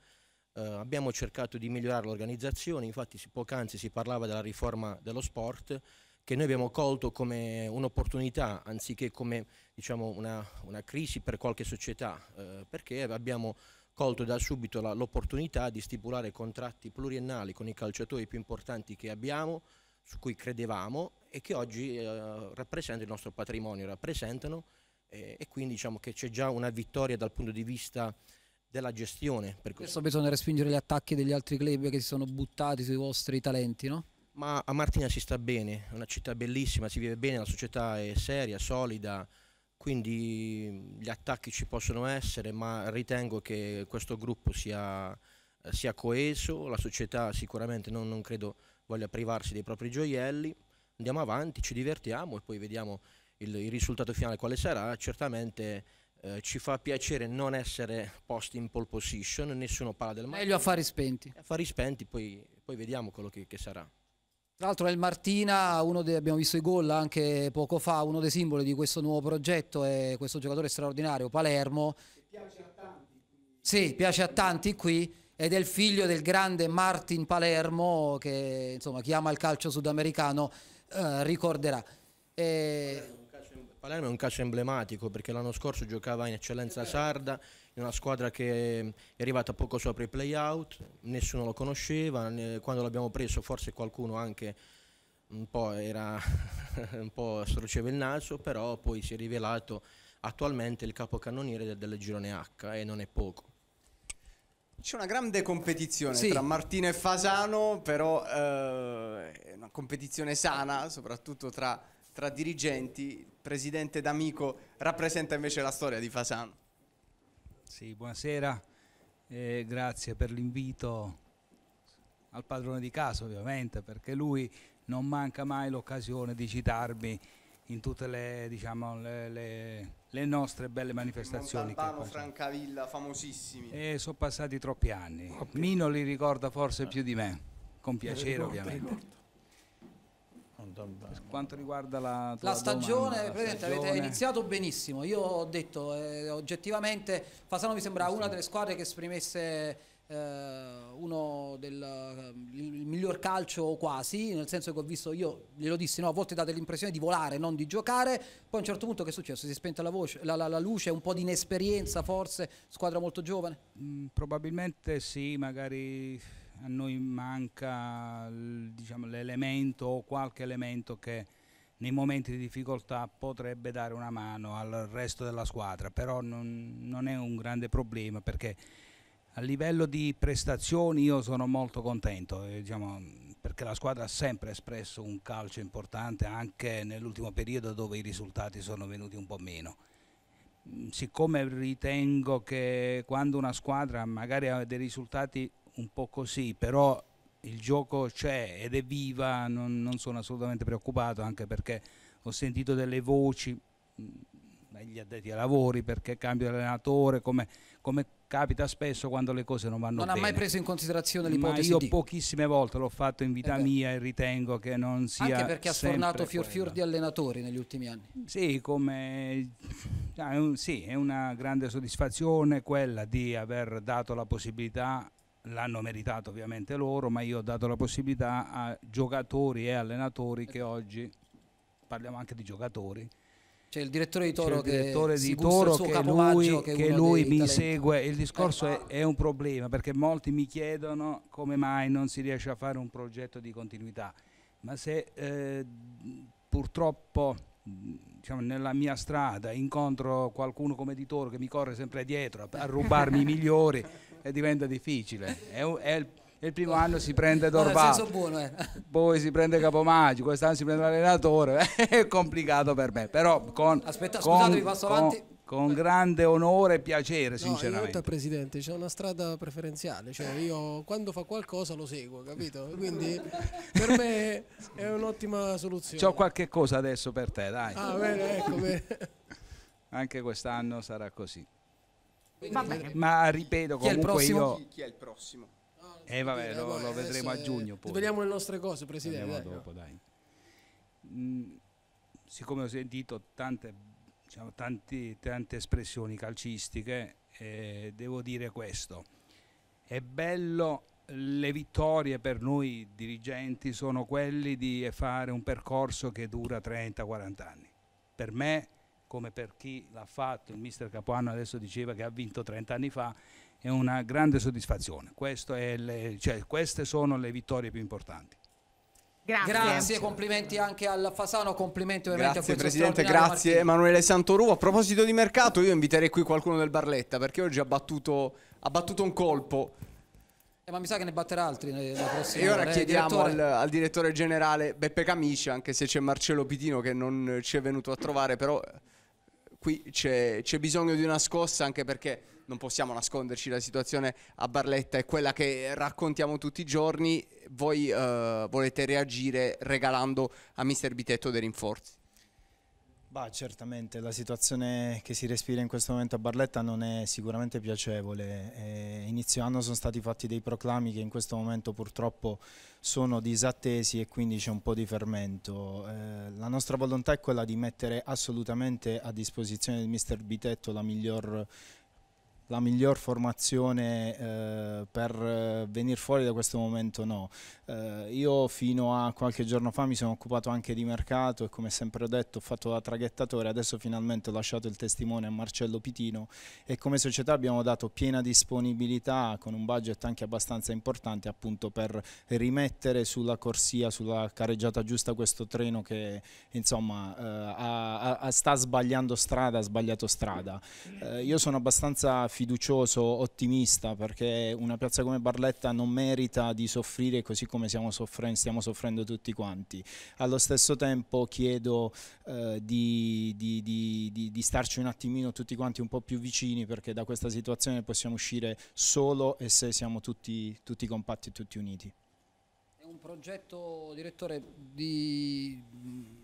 eh, abbiamo cercato di migliorare l'organizzazione, infatti poc'anzi si parlava della riforma dello sport che noi abbiamo colto come un'opportunità anziché come diciamo, una, una, crisi per qualche società, eh, perché abbiamo colto da subito l'opportunità di stipulare contratti pluriennali con i calciatori più importanti che abbiamo, su cui credevamo e che oggi eh, rappresentano il nostro patrimonio, rappresentano eh, e quindi diciamo che c'è già una vittoria dal punto di vista della gestione. Per questo bisogna respingere gli attacchi degli altri club che si sono buttati sui vostri talenti, no? Ma a Martina si sta bene, è una città bellissima, si vive bene, la società è seria, solida, quindi gli attacchi ci possono essere, ma ritengo che questo gruppo sia, sia coeso, la società sicuramente non, non credo voglia privarsi dei propri gioielli, andiamo avanti, ci divertiamo e poi vediamo il, il risultato finale quale sarà, certamente eh, ci fa piacere non essere posti in pole position, nessuno parla del match. Meglio affari spenti. Affari spenti, poi, poi vediamo quello che, che sarà. Tra l'altro è il Martina, dei, abbiamo visto i gol anche poco fa, uno dei simboli di questo nuovo progetto è questo giocatore straordinario, Palermo. Piace a tanti. Sì, piace a tanti qui ed è il figlio del grande Martin Palermo che insomma, chi ama il calcio sudamericano eh, ricorderà. E... Palermo è un caso emblematico perché l'anno scorso giocava in eccellenza sarda, in una squadra che è arrivata poco sopra i playout, nessuno lo conosceva, quando l'abbiamo preso forse qualcuno anche un po', era, un po' storceva il naso, però poi si è rivelato attualmente il capocannoniere del, del girone H e non è poco. C'è una grande competizione sì. tra Martino e Fasano, però eh, è eh, una competizione sana, soprattutto tra tra dirigenti, presidente D'Amico, rappresenta invece la storia di Fasano. Sì, buonasera, eh, grazie per l'invito al padrone di casa ovviamente, perché lui non manca mai l'occasione di citarmi in tutte le, diciamo, le, le, le nostre belle manifestazioni. Montalbano, Francavilla, famosissimi. E sono passati troppi anni. Mino li ricorda forse più di me, con piacere ovviamente. Per quanto riguarda la, la stagione, domanda, stagione... avete iniziato benissimo. Io ho detto eh, oggettivamente Fasano mi sembrava una delle squadre che esprimesse eh, uno del il miglior calcio quasi, nel senso che ho visto io, glielo dissi, no, a volte date l'impressione di volare, non di giocare, poi a un certo punto che è successo? Si è spenta la, voce, la, la, la luce, un po' di inesperienza forse, squadra molto giovane? Mm, probabilmente sì, magari a noi manca diciamo, l'elemento o qualche elemento che nei momenti di difficoltà potrebbe dare una mano al resto della squadra, però non, non è un grande problema perché a livello di prestazioni io sono molto contento, eh, diciamo, perché la squadra ha sempre espresso un calcio importante anche nell'ultimo periodo dove i risultati sono venuti un po' meno siccome ritengo che quando una squadra magari ha dei risultati un po' così, però il gioco c'è ed è viva, non, non, sono assolutamente preoccupato anche perché ho sentito delle voci negli mm, addetti ai lavori perché cambio allenatore, come, come, capita spesso quando le cose non vanno non bene. Non ha mai preso in considerazione l'ipotesi Ma io di... pochissime volte l'ho fatto in vita okay. Eh mia e ritengo che non sia Anche perché ha sfornato fior fior di allenatori negli ultimi anni. Sì, come... Ah, sì, è una grande soddisfazione quella di aver dato la possibilità l'hanno meritato ovviamente loro, ma io ho dato la possibilità a giocatori e allenatori che oggi, parliamo anche di giocatori, c'è il direttore di Toro, direttore che, di Toro che, lui, che, che lui mi talenti. segue. Il discorso eh, è, è, un problema perché molti mi chiedono come mai non si riesce a fare un progetto di continuità. Ma se eh, purtroppo diciamo, nella mia strada incontro qualcuno come di Toro che mi corre sempre dietro a, a rubarmi i migliori e diventa difficile. È, è il il primo anno si prende Dorba, no, eh. poi si prende Capomaggi, quest'anno si prende l'allenatore, è complicato per me, però con, Aspetta, scusate, con, con, con grande onore e piacere, no, sinceramente. In realtà, Presidente, c'è una strada preferenziale, cioè io quando fa qualcosa lo seguo, capito? Quindi per me è un'ottima soluzione. C'ho qualche cosa adesso per te, dai. Ah, bene, ecco, bene. Anche quest'anno sarà così. Quindi, ma ripeto, comunque io... Chi, è il prossimo? Eh vabbè, lo, lo eh, vedremo a giugno poi. Vediamo le nostre cose, Presidente. Vediamo dopo, dai. Mm, siccome ho sentito tante, diciamo, tanti, tante espressioni calcistiche, eh, devo dire questo. È bello, le vittorie per noi dirigenti sono quelle di fare un percorso che dura 30-40 anni. Per me come per chi l'ha fatto, il mister Capuano adesso diceva che ha vinto 30 anni fa, è una grande soddisfazione. Le, cioè, queste sono le vittorie più importanti. Grazie. grazie. complimenti anche al Fasano, complimenti ovviamente grazie, a questo Presidente, grazie Martino. Emanuele Santoruvo. A proposito di mercato, io inviterei qui qualcuno del Barletta perché oggi ha battuto, ha battuto un colpo. Eh, ma mi sa che ne batterà altri nella eh, prossima. E ora eh, chiediamo direttore... Al, al, direttore generale Beppe Camici, anche se c'è Marcello Pitino che non ci è venuto a trovare, però qui c'è, c'è bisogno di una scossa anche perché non possiamo nasconderci la situazione a Barletta è quella che raccontiamo tutti i giorni voi eh, volete reagire regalando a Mister Bitetto dei rinforzi Bah, certamente la situazione che si respira in questo momento a Barletta non è sicuramente piacevole. Eh, inizio anno sono stati fatti dei proclami che in questo momento purtroppo sono disattesi e quindi c'è un po' di fermento. Eh, la nostra volontà è quella di mettere assolutamente a disposizione del mister Bitetto la miglior la miglior formazione eh, per eh, venire fuori da questo momento no. Eh, io fino a qualche giorno fa mi sono occupato anche di mercato e come sempre ho detto ho fatto da traghettatore, adesso finalmente ho lasciato il testimone a Marcello Pitino e come società abbiamo dato piena disponibilità con un budget anche abbastanza importante appunto per rimettere sulla corsia, sulla careggiata giusta questo treno che insomma eh, a, a, sta sbagliando strada, ha sbagliato strada. Eh, io sono abbastanza fiducioso, ottimista perché una piazza come Barletta non merita di soffrire così come soffren stiamo soffrendo tutti quanti. Allo stesso tempo chiedo eh, di, di, di, di, starci un attimino tutti quanti un po' più vicini perché da questa situazione possiamo uscire solo e se siamo tutti, tutti compatti e tutti uniti. È un progetto, direttore, di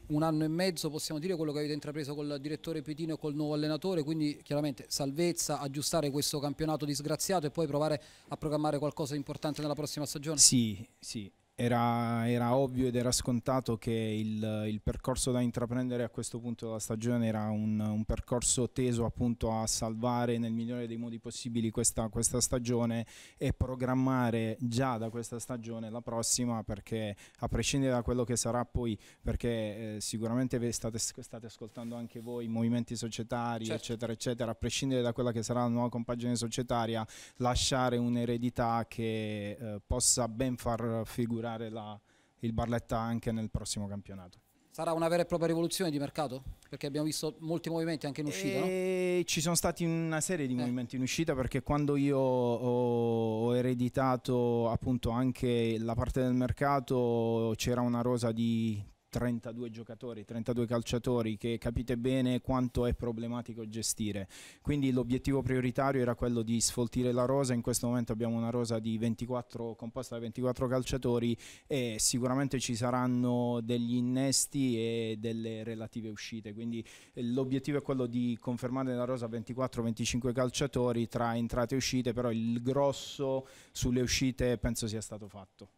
un anno e mezzo possiamo dire quello che avete intrapreso col direttore Petino e col nuovo allenatore, quindi chiaramente salvezza, aggiustare questo campionato disgraziato e poi provare a programmare qualcosa di importante nella prossima stagione? Sì, sì, era, era, ovvio ed era scontato che il, il, percorso da intraprendere a questo punto della stagione era un, un percorso teso appunto a salvare nel migliore dei modi possibili questa, questa, stagione e programmare già da questa stagione la prossima perché a prescindere da quello che sarà poi perché eh, sicuramente state, state, ascoltando anche voi movimenti societari certo. eccetera eccetera a prescindere da quella che sarà la nuova compagine societaria lasciare un'eredità che eh, possa ben far figurare migliorare la, il Barletta anche nel prossimo campionato. Sarà una vera e propria rivoluzione di mercato? Perché abbiamo visto molti movimenti anche in uscita, e no? Ci sono stati una serie di eh. movimenti in uscita perché quando io ho, ho ereditato appunto anche la parte del mercato c'era una rosa di 32 giocatori, 32 calciatori che capite bene quanto è problematico gestire. Quindi l'obiettivo prioritario era quello di sfoltire la rosa, in questo momento abbiamo una rosa 24, composta da 24 calciatori e sicuramente ci saranno degli innesti e delle relative uscite, quindi eh, l'obiettivo è quello di confermare la rosa 24-25 calciatori tra entrate e uscite, però il grosso sulle uscite penso sia stato fatto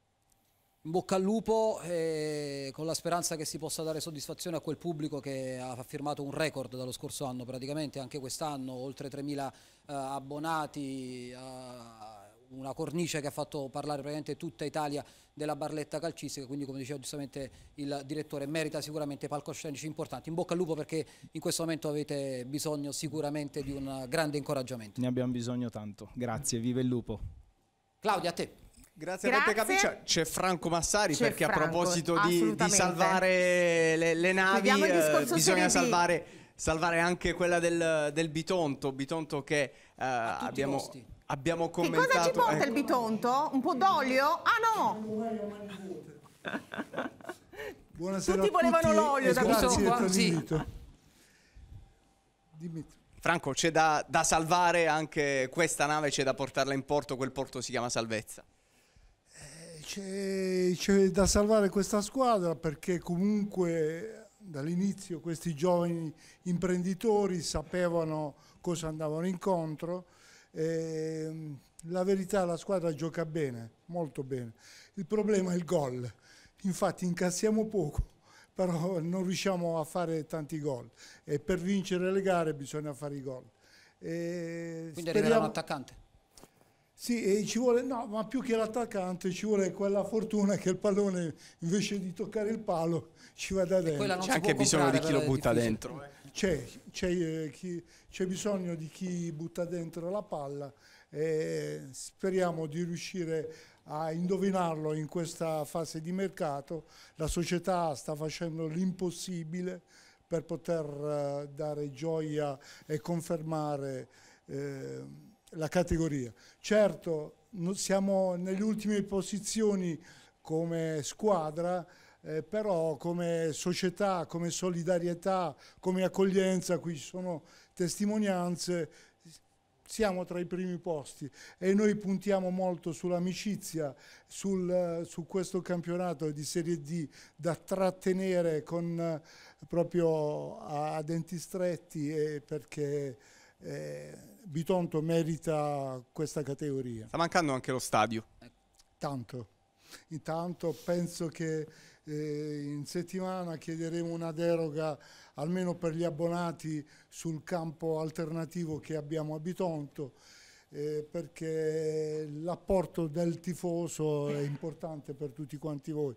in bocca al lupo eh, con la speranza che si possa dare soddisfazione a quel pubblico che ha firmato un record dallo scorso anno praticamente, anche quest'anno oltre 3.000 eh, abbonati, eh, una cornice che ha fatto parlare praticamente tutta Italia della barletta calcistica, quindi come diceva giustamente il direttore merita sicuramente palcoscenici importanti. In bocca al lupo perché in questo momento avete bisogno sicuramente di un grande incoraggiamento. Ne abbiamo bisogno tanto, grazie, vive il lupo. Claudia, a te. Grazie, Grazie. a Peppe C'è Franco Massari c'è perché Franco, a proposito di, di salvare le, le navi, eh, bisogna salvare, salvare, anche quella del, del Bitonto. Bitonto che eh, abbiamo, abbiamo, commentato. Che cosa ci porta ecco. il Bitonto? Un po' d'olio? Ah no! Buonasera tutti volevano l'olio eh, da questo sì. Dimmi. Franco, c'è da, da salvare anche questa nave, c'è da portarla in porto, quel porto si chiama Salvezza c'è da salvare questa squadra perché comunque dall'inizio questi giovani imprenditori sapevano cosa andavano incontro. E, mm, la verità la squadra gioca bene, molto bene. Il problema è il gol. Infatti incassiamo poco, però non riusciamo a fare tanti gol. E per vincere le gare bisogna fare i gol. E Quindi speriamo... arriverà un attaccante? Sì, ci vuole, no, ma più che l'attaccante ci vuole quella fortuna che il pallone invece di toccare il palo ci vada dentro. C'è anche bisogno di chi lo butta dentro. Eh. Eh, c'è, bisogno di chi butta dentro la palla e speriamo di riuscire a indovinarlo in questa fase di mercato. La società sta facendo l'impossibile per poter eh, dare gioia e confermare... Eh, la categoria. Certo, siamo nelle ultime posizioni come squadra, eh, però come società, come solidarietà, come accoglienza, qui ci sono testimonianze, siamo tra i primi posti e noi puntiamo molto sull'amicizia, sul, su questo campionato di Serie D da trattenere con, eh, proprio a, a denti stretti perché... Eh, Bitonto merita questa categoria. Sta mancando anche lo stadio. Tanto. Intanto penso che eh, in settimana chiederemo una deroga almeno per gli abbonati sul campo alternativo che abbiamo a Bitonto. Eh, perché l'apporto del tifoso è importante per tutti quanti voi,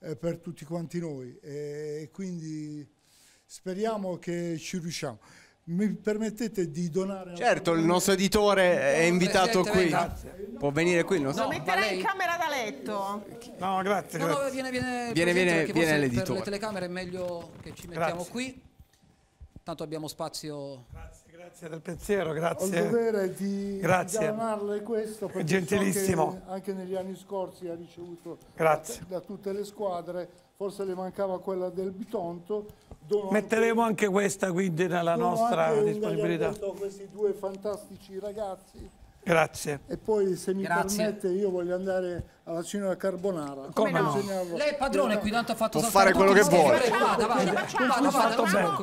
eh, per tutti quanti noi e quindi speriamo che ci riusciamo mi permettete di donare... Certo, il nostro editore è invitato qui. Grazie. Può venire qui, non so. Lo metterei lei... in camera da letto. No, grazie. No, no, viene, viene, viene, viene, viene l'editore. Per le telecamere è meglio che ci mettiamo grazie. qui. Tanto abbiamo spazio... Grazie, grazie del pensiero, grazie. Ho il dovere di grazie. donarle questo. Gentilissimo. So anche negli anni scorsi ha ricevuto da, da tutte le squadre, forse le mancava quella del Bitonto, Metteremo anche, questa quindi nella nostra disponibilità. Grazie a questi due fantastici ragazzi. Grazie. E poi se mi Grazie. permette io voglio andare alla cinema carbonara. Come no? Insegnavo... Lei è padrone qui, tanto ha fatto saltare. può fare quello che vuole. Vada, vada, vada, vada, vada, A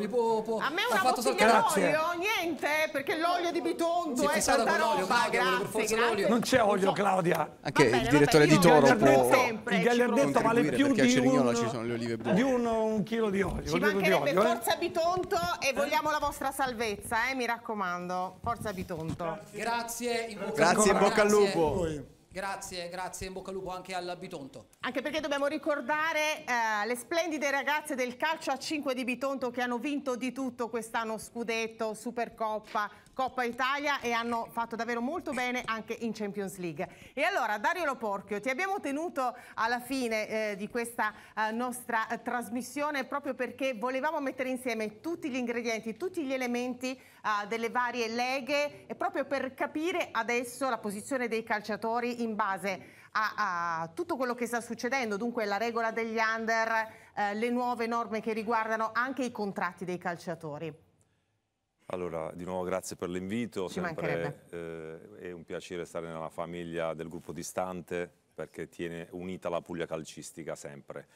me una fatto bottiglia d'olio, niente, perché l'olio di Bitonto eh, è saltare. roba, grazie, grazie. Non c'è olio, Claudia. Anche ah, il direttore di Toro può Il gallardetto vale più di a ci sono le olive buone. Di un chilo di olio. Ci mancherebbe eh? forza Bitonto e eh? vogliamo la vostra salvezza, mi raccomando. Forza Bitonto. Grazie, in bocca al lupo. Grazie, grazie, in bocca al lupo anche al Bitonto. Anche perché dobbiamo ricordare eh, le splendide ragazze del calcio a 5 di Bitonto che hanno vinto di tutto quest'anno, scudetto, Supercoppa, Coppa Italia e hanno fatto davvero molto bene anche in Champions League. E allora Dario Loporchio, ti abbiamo tenuto alla fine eh, di questa eh, nostra eh, trasmissione proprio perché volevamo mettere insieme tutti gli ingredienti, tutti gli elementi eh, delle varie leghe e proprio per capire adesso la posizione dei calciatori in base a, a tutto quello che sta succedendo, dunque la regola degli under, eh, le nuove norme che riguardano anche i contratti dei calciatori. Allora, di nuovo grazie per l'invito, sempre eh, è un piacere stare nella famiglia del gruppo Distante perché tiene unita la Puglia calcistica sempre.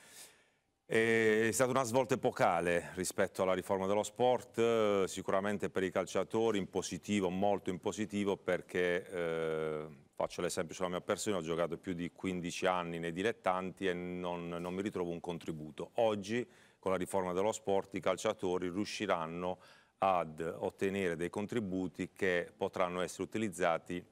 È stata una svolta epocale rispetto alla riforma dello sport, sicuramente per i calciatori in positivo, molto in positivo perché eh, faccio l'esempio sulla mia persona, ho giocato più di 15 anni nei dilettanti e non, non mi ritrovo un contributo. Oggi con la riforma dello sport i calciatori riusciranno a ad ottenere dei contributi che potranno essere utilizzati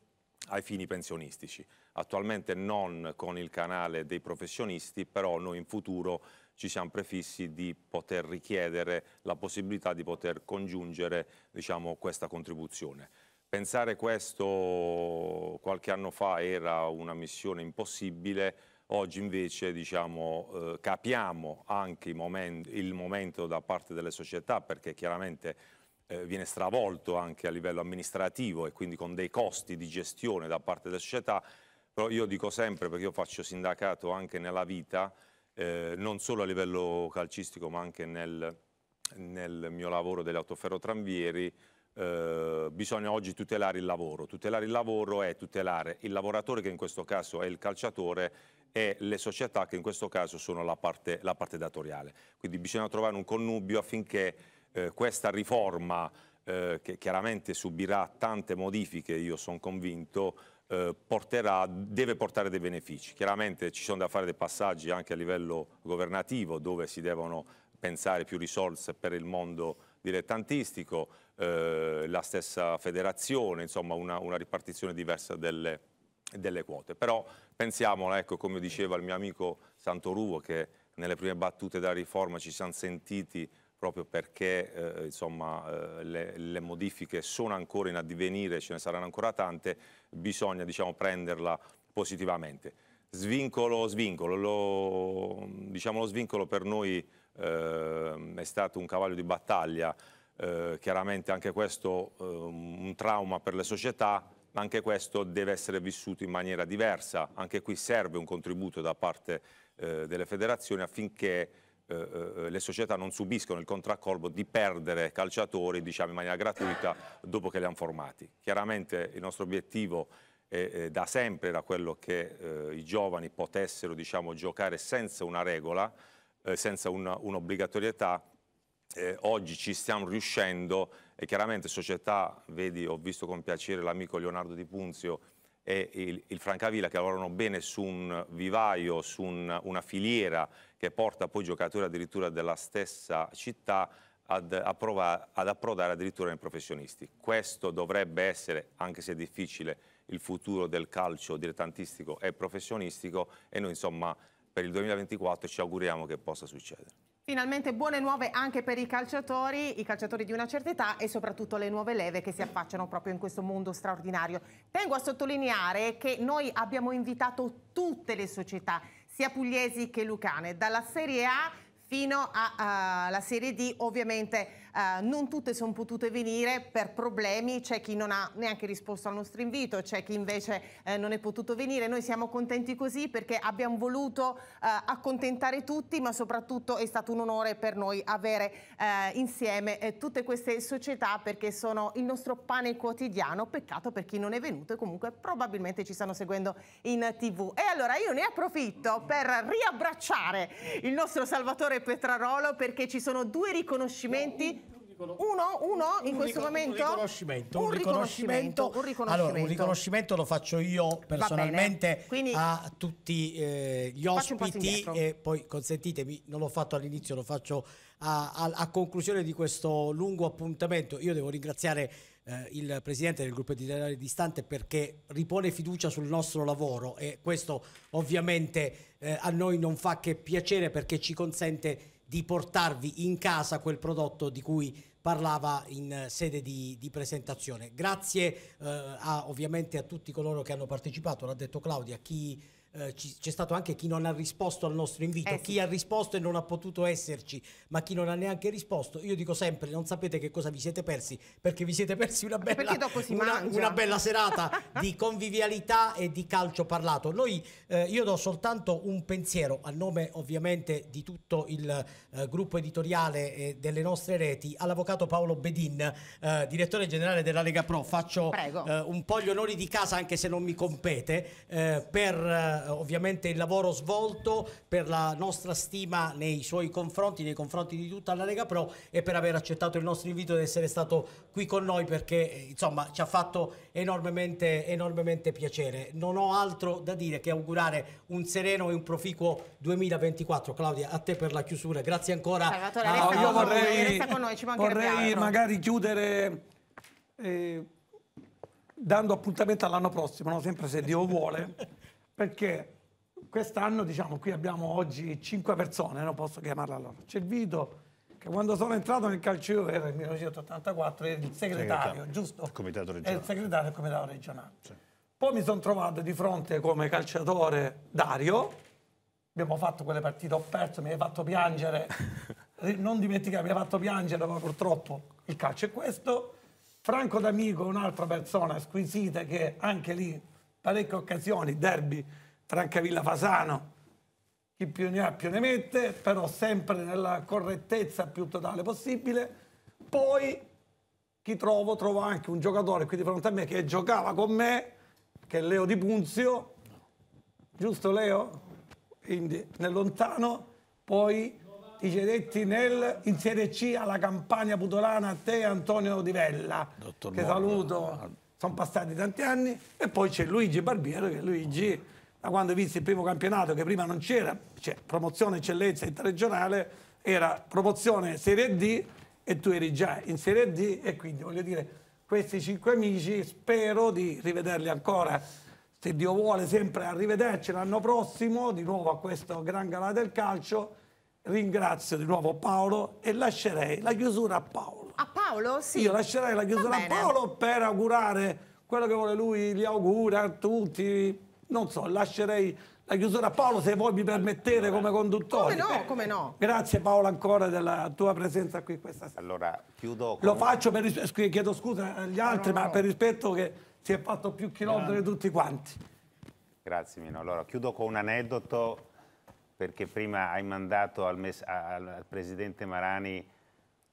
ai fini pensionistici. Attualmente non con il canale dei professionisti, però noi in futuro ci siamo prefissi di poter richiedere la possibilità di poter congiungere diciamo, questa contribuzione. Pensare questo qualche anno fa era una missione impossibile, oggi invece diciamo, eh, capiamo anche il momento da parte delle società perché chiaramente eh, viene stravolto anche a livello amministrativo e quindi con dei costi di gestione da parte della società, però io dico sempre, perché io faccio sindacato anche nella vita, eh, non solo a livello calcistico ma anche nel, nel mio lavoro degli autoferrotranvieri, eh, bisogna oggi tutelare il lavoro. Tutelare il lavoro è tutelare il lavoratore che in questo caso è il calciatore e le società che in questo caso sono la parte, la parte datoriale. Quindi bisogna trovare un connubio affinché eh, questa riforma eh, che chiaramente subirà tante modifiche, io sono convinto, eh, porterà, deve portare dei benefici. Chiaramente ci sono da fare dei passaggi anche a livello governativo dove si devono pensare più risorse per il mondo dilettantistico, eh, la stessa federazione, insomma una, una ripartizione diversa delle, delle quote. Però pensiamola, ecco, come diceva il mio amico Santoruvo, che nelle prime battute della riforma ci siamo sentiti proprio perché eh, insomma, eh, le, le, modifiche sono ancora in addivenire, ce ne saranno ancora tante, bisogna diciamo, prenderla positivamente. Svincolo, svincolo, lo, diciamo, lo svincolo per noi eh, è stato un cavallo di battaglia, eh, chiaramente anche questo eh, un trauma per le società, ma anche questo deve essere vissuto in maniera diversa, anche qui serve un contributo da parte eh, delle federazioni affinché eh, eh, eh, le società non subiscono il contraccolpo di perdere calciatori diciamo, in maniera gratuita dopo che li hanno formati. Chiaramente il nostro obiettivo eh, da sempre era quello che eh, i giovani potessero diciamo, giocare senza una regola, eh, senza un'obbligatorietà. Un oggi ci stiamo riuscendo e chiaramente società, vedi, ho visto con piacere l'amico Leonardo Di Punzio e il, il, Francavilla che lavorano bene su un vivaio, su un, una filiera che porta poi giocatori addirittura della stessa città ad, approvare, ad approdare addirittura nei professionisti. Questo dovrebbe essere, anche se è difficile, il futuro del calcio dilettantistico e professionistico e noi insomma per il 2024 ci auguriamo che possa succedere. Finalmente buone nuove anche per i calciatori, i calciatori di una certa età e soprattutto le nuove leve che si affacciano proprio in questo mondo straordinario. Tengo a sottolineare che noi abbiamo invitato tutte le società sia pugliesi che lucane, dalla Serie A fino alla Serie D, ovviamente eh, non tutte sono potute venire per problemi, c'è chi non ha neanche risposto al nostro invito, c'è chi invece eh, non è potuto venire, noi siamo contenti così perché abbiamo voluto eh, accontentare tutti ma soprattutto è stato un onore per noi avere eh, insieme eh, tutte queste società perché sono il nostro pane quotidiano, peccato per chi non è venuto e comunque probabilmente ci stanno seguendo in tv. E allora io ne approfitto per riabbracciare il nostro Salvatore Petrarolo perché ci sono due riconoscimenti uno, uno un in questo rico- momento? Un riconoscimento, un riconoscimento. Un riconoscimento. Allora, un riconoscimento lo faccio io personalmente Quindi, a tutti eh, gli ospiti e poi consentitemi, non l'ho fatto all'inizio, lo faccio a, a, a conclusione di questo lungo appuntamento. Io devo ringraziare eh, il presidente del gruppo editoriale distante perché ripone fiducia sul nostro lavoro e questo ovviamente eh, a noi non fa che piacere perché ci consente di portarvi in casa quel prodotto di cui parlava in sede di, di presentazione. Grazie eh, a, ovviamente a tutti coloro che hanno partecipato, l'ha detto Claudia, a chi eh, c'è stato anche chi non ha risposto al nostro invito, eh sì. chi ha risposto e non ha potuto esserci, ma chi non ha neanche risposto. Io dico sempre, non sapete che cosa vi siete persi, perché vi siete persi una bella, una, una bella serata di convivialità e di calcio parlato. Noi, eh, io do soltanto un pensiero a nome ovviamente di tutto il eh, gruppo editoriale delle nostre reti all'avvocato Paolo Bedin, eh, direttore generale della Lega Pro. Faccio eh, un po' gli onori di casa anche se non mi compete per eh, ovviamente il lavoro svolto, per la nostra stima nei suoi confronti, nei confronti di tutta la Lega Pro e per aver accettato il nostro invito ed essere stato qui con noi perché eh, insomma ci ha fatto enormemente, enormemente piacere. Non ho altro da dire che augurare un sereno e un proficuo 2024. Claudia, a te per la chiusura. Grazie ancora. Salvatore, ah, io vorrei, noi, vorrei magari chiudere... Eh, dando appuntamento all'anno prossimo, no? sempre se Dio vuole perché quest'anno, diciamo, qui abbiamo oggi cinque persone, non posso chiamarla Allora. C'è il Vito, che quando sono entrato nel calcio era nel 1984, era il segretario, il giusto? Il comitato regionale. Era il segretario del comitato regionale. Sì. Poi mi sono trovato di fronte come calciatore Dario, abbiamo fatto quelle partite, ho perso, mi hai fatto piangere, non dimenticare, mi hai fatto piangere, ma purtroppo il calcio è questo. Franco D'Amico, un'altra persona squisita che anche lì parecchie occasioni, derby Francavilla Fasano, chi più ne ha più ne mette, però sempre nella correttezza più totale possibile. Poi chi trovo, trovo anche un giocatore qui di fronte a me che giocava con me, che è Leo Di Punzio, giusto Leo? Quindi nel lontano, poi i cedetti nel, in Serie C alla Campania Putolana a te Antonio Di Vella, Dottor che Morno. saluto. Ah, sono passati tanti anni, e poi c'è Luigi Barbiero, che Luigi, da quando vinse il primo campionato, che prima non c'era, cioè promozione eccellenza interregionale, era promozione Serie D e tu eri già in Serie D e quindi voglio dire, questi cinque amici spero di rivederli ancora, se Dio vuole sempre arrivederci l'anno prossimo, di nuovo a questo Gran Galà del Calcio, ringrazio di nuovo Paolo e lascerei la chiusura a Paolo. A Paolo? Sì. Io lascerei la chiusura a Paolo per augurare quello che vuole lui, gli augura a tutti. Non so, lascerei la chiusura a Paolo se vuoi mi permettete come conduttore. Come no, come no. Grazie Paolo ancora della tua presenza qui questa sera. Allora, chiudo con... Lo faccio per chiedo scusa agli altri, no, no, no. ma per rispetto che si è fatto più chilometri di tutti quanti. Grazie Mino. Allora, chiudo con un aneddoto perché prima hai mandato al, al presidente Marani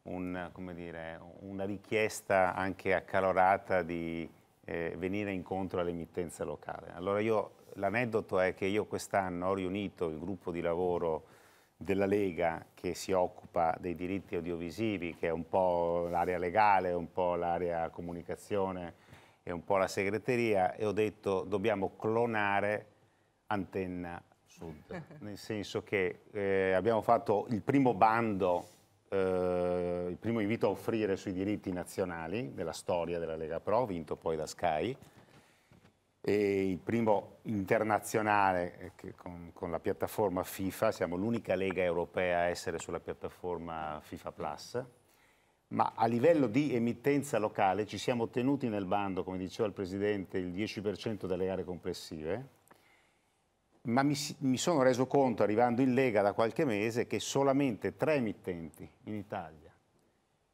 un, dire, una richiesta anche accalorata di eh, venire incontro all'emittenza locale. Allora io, l'aneddoto è che io quest'anno ho riunito il gruppo di lavoro della Lega che si occupa dei diritti audiovisivi, che è un po' l'area legale, un po' l'area comunicazione e un po' la segreteria, e ho detto dobbiamo clonare Antenna Sud, nel senso che eh, abbiamo fatto il primo bando eh, il primo invito a offrire sui diritti nazionali della storia della Lega Pro, vinto poi da Sky, e il primo internazionale eh, con, con, la piattaforma FIFA, siamo l'unica Lega europea a essere sulla piattaforma FIFA Plus, ma a livello di emittenza locale ci siamo tenuti nel bando, come diceva il Presidente, il 10% delle gare complessive, ma mi, mi, sono reso conto, arrivando in Lega da qualche mese, che solamente tre emittenti in Italia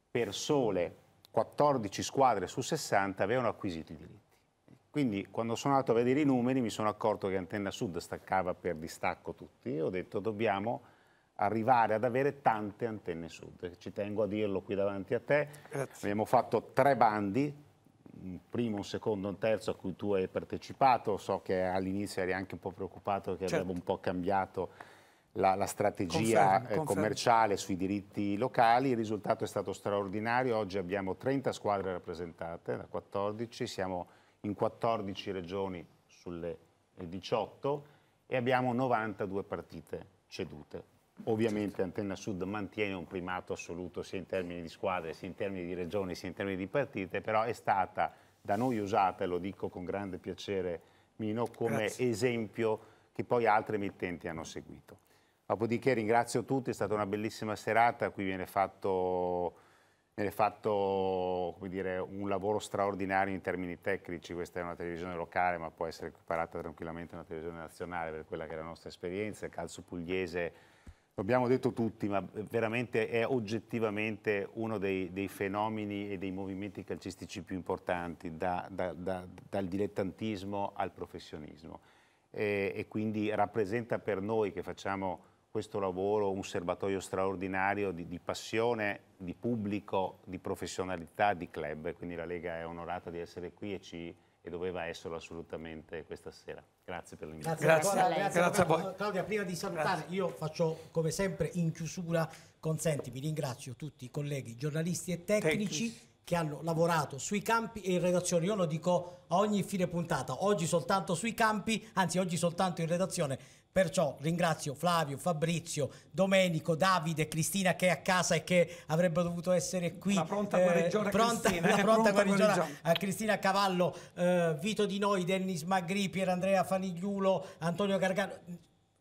per sole 14 squadre su 60 avevano acquisito i diritti. Quindi quando sono andato a vedere i numeri mi sono accorto che Antenna Sud staccava per distacco tutti e ho detto dobbiamo arrivare ad avere tante antenne sud. Ci tengo a dirlo qui davanti a te. Grazie. Abbiamo fatto tre bandi, un primo, un secondo, un terzo a cui tu hai partecipato, so che all'inizio eri anche un po' preoccupato che certo. avrebbe un po' cambiato la, la strategia confermi, eh, confermi. commerciale sui diritti locali, il risultato è stato straordinario, oggi abbiamo 30 squadre rappresentate, da 14, siamo in 14 regioni sulle 18 eh, e abbiamo 92 partite cedute. Ovviamente Antenna Sud mantiene un primato assoluto sia in termini di squadre, sia in termini di regioni, sia in termini di partite, però è stata da noi usata, e lo dico con grande piacere Mino, come Grazie. esempio che poi altre emittenti hanno seguito. Dopodiché ringrazio tutti, è stata una bellissima serata, qui viene fatto, viene fatto dire, un lavoro straordinario in termini tecnici, questa è una televisione locale ma può essere equiparata tranquillamente a una televisione nazionale per quella che è la nostra esperienza, il calcio pugliese lo abbiamo detto tutti, ma veramente è oggettivamente uno dei, dei fenomeni e dei movimenti calcistici più importanti, da, da, da, dal dilettantismo al professionismo. E, e, quindi rappresenta per noi che facciamo questo lavoro un serbatoio straordinario di, di passione, di pubblico, di professionalità, di club. Quindi la Lega è onorata di essere qui e ci e doveva esserlo assolutamente questa sera. Grazie per l'invito. Grazie, grazie, grazie, grazie, a voi. Claudia, prima di salutare, grazie. io faccio come sempre in chiusura, consentimi, ringrazio tutti i colleghi giornalisti e tecnici che hanno lavorato sui campi e in redazione. Io lo dico a ogni fine puntata, oggi soltanto sui campi, anzi oggi soltanto in redazione, Perciò ringrazio Flavio, Fabrizio, Domenico, Davide, Cristina che è a casa e che avrebbe dovuto essere qui. La pronta eh, guarigione eh, pronta, Cristina. La eh, pronta, pronta guarigione a eh, Cristina Cavallo, eh, Vito Di Noi, Dennis Magri, Pierandrea Fanigliulo, Antonio Gargano.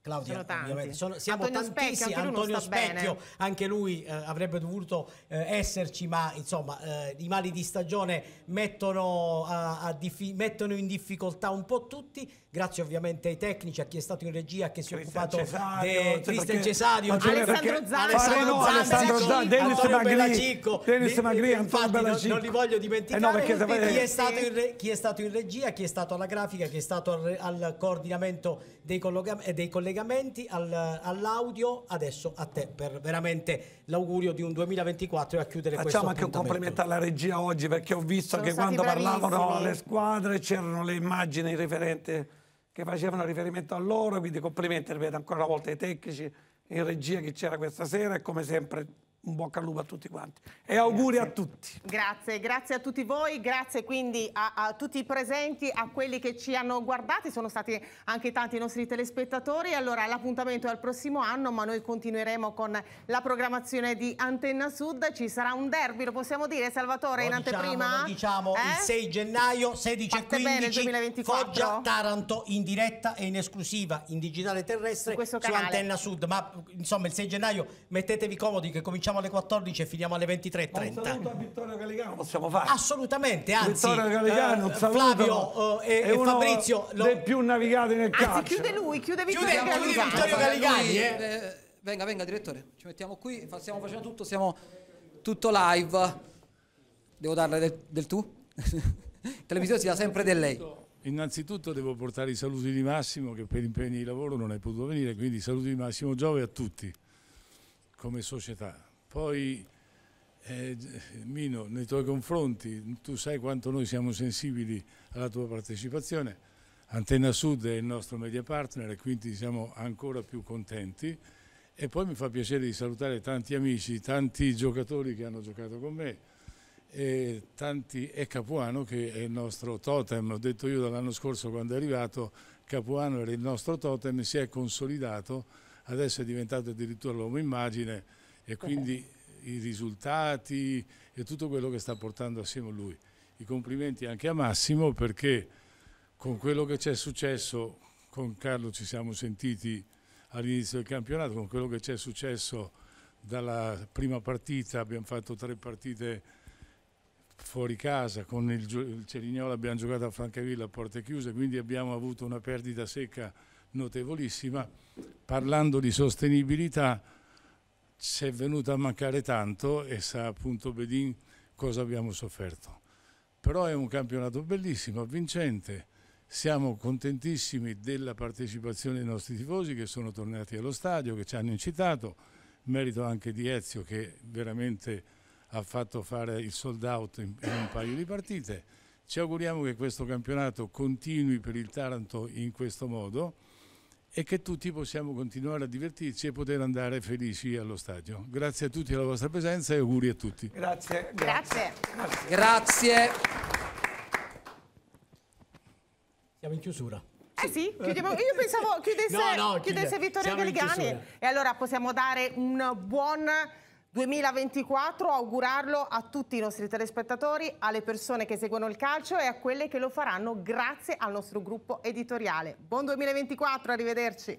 Claudia, sono tanti. Sono, siamo Antonio tantissimi. Specchio, Antonio Specchio, bene. anche lui eh, avrebbe dovuto eh, esserci, ma insomma eh, i mali di stagione mettono, a, a mettono in difficoltà un po' tutti. Grazie ovviamente ai tecnici, a chi è stato in regia, a chi si è occupato di cioè, Cristian Cesario, Alessandro Zanni, Alessandro Zanni, Dennis Magri, Dennis Magri, Antonio Non li voglio dimenticare. Eh chi è stato in regia, chi è stato alla grafica, chi è stato al coordinamento dei eh, collegamenti, all'audio. Adesso a te per veramente l'augurio di un 2024 e a chiudere questo Facciamo anche un complimento alla regia oggi perché ho visto che quando parlavano le squadre c'erano le immagini riferenti che facevano riferimento a loro, quindi complimenti ripeto ancora una volta ai tecnici in regia che c'era questa sera e come sempre un bocca al lupo a tutti quanti e auguri grazie. a tutti. Grazie, grazie a tutti voi, grazie quindi a, a, tutti i presenti, a quelli che ci hanno guardati, sono stati anche tanti i nostri telespettatori, allora l'appuntamento è al prossimo anno ma noi continueremo con la programmazione di Antenna Sud, ci sarà un derby, lo possiamo dire Salvatore lo in diciamo, anteprima? diciamo eh? il 6 gennaio 16.15 Foggia Taranto in diretta e in esclusiva in digitale terrestre su, su Antenna Sud, ma insomma il 6 gennaio mettetevi comodi che cominciamo iniziamo alle 14 e finiamo alle 23.30. Un saluto a Vittorio Caligano possiamo fare. Assolutamente, anzi. Vittorio Caligano, eh, Flavio eh, e, e Fabrizio. Lo... dei più navigati nel anzi, chiude lui, chiude Vittorio chiude, Caligani. Chiude Vittorio Caligani. Eh. eh. Venga, venga direttore, ci mettiamo qui, stiamo facendo tutto, siamo tutto live. Devo darle del, del tu? televisione si dà sempre del lei. Innanzitutto devo portare i saluti di Massimo che per impegni di lavoro non è potuto venire, quindi saluti di Massimo Giove a tutti come società. Poi eh, Mino, nei tuoi confronti, tu sai quanto noi siamo sensibili alla tua partecipazione. Antenna Sud è il nostro media partner e quindi siamo ancora più contenti. E poi mi fa piacere di salutare tanti amici, tanti giocatori che hanno giocato con me, e, tanti, e Capuano che è il nostro totem, l'ho detto io dall'anno scorso quando è arrivato, Capuano era il nostro totem, si è consolidato, adesso è diventato addirittura l'uomo immagine e quindi i risultati e tutto quello che sta portando assieme a lui. I complimenti anche a Massimo perché con quello che ci è successo, con Carlo ci siamo sentiti all'inizio del campionato, con quello che ci è successo dalla prima partita, abbiamo fatto tre partite fuori casa, con il, il Cerignola abbiamo giocato a Francavilla a porte chiuse, quindi abbiamo avuto una perdita secca notevolissima. Parlando di sostenibilità, ci è venuta a mancare tanto e sa appunto Bedin cosa abbiamo sofferto. Però è un campionato bellissimo, vincente. Siamo contentissimi della partecipazione dei nostri tifosi che sono tornati allo stadio, che ci hanno incitato. Merito anche di Ezio che veramente ha fatto fare il sold out in, in un paio di partite. Ci auguriamo che questo campionato continui per il Taranto in questo modo e che tutti possiamo continuare a divertirci e poter andare felici allo stadio. Grazie a tutti per la vostra presenza e auguri a tutti. Grazie. Grazie. Grazie. grazie. Siamo in chiusura. Eh sì, chiudiamo. io pensavo chiudesse, no, no, chiudesse Vittorio Galigani e allora possiamo dare un buon... 2024, augurarlo a tutti i nostri telespettatori, alle persone che seguono il calcio e a quelle che lo faranno grazie al nostro gruppo editoriale. Buon 2024, arrivederci.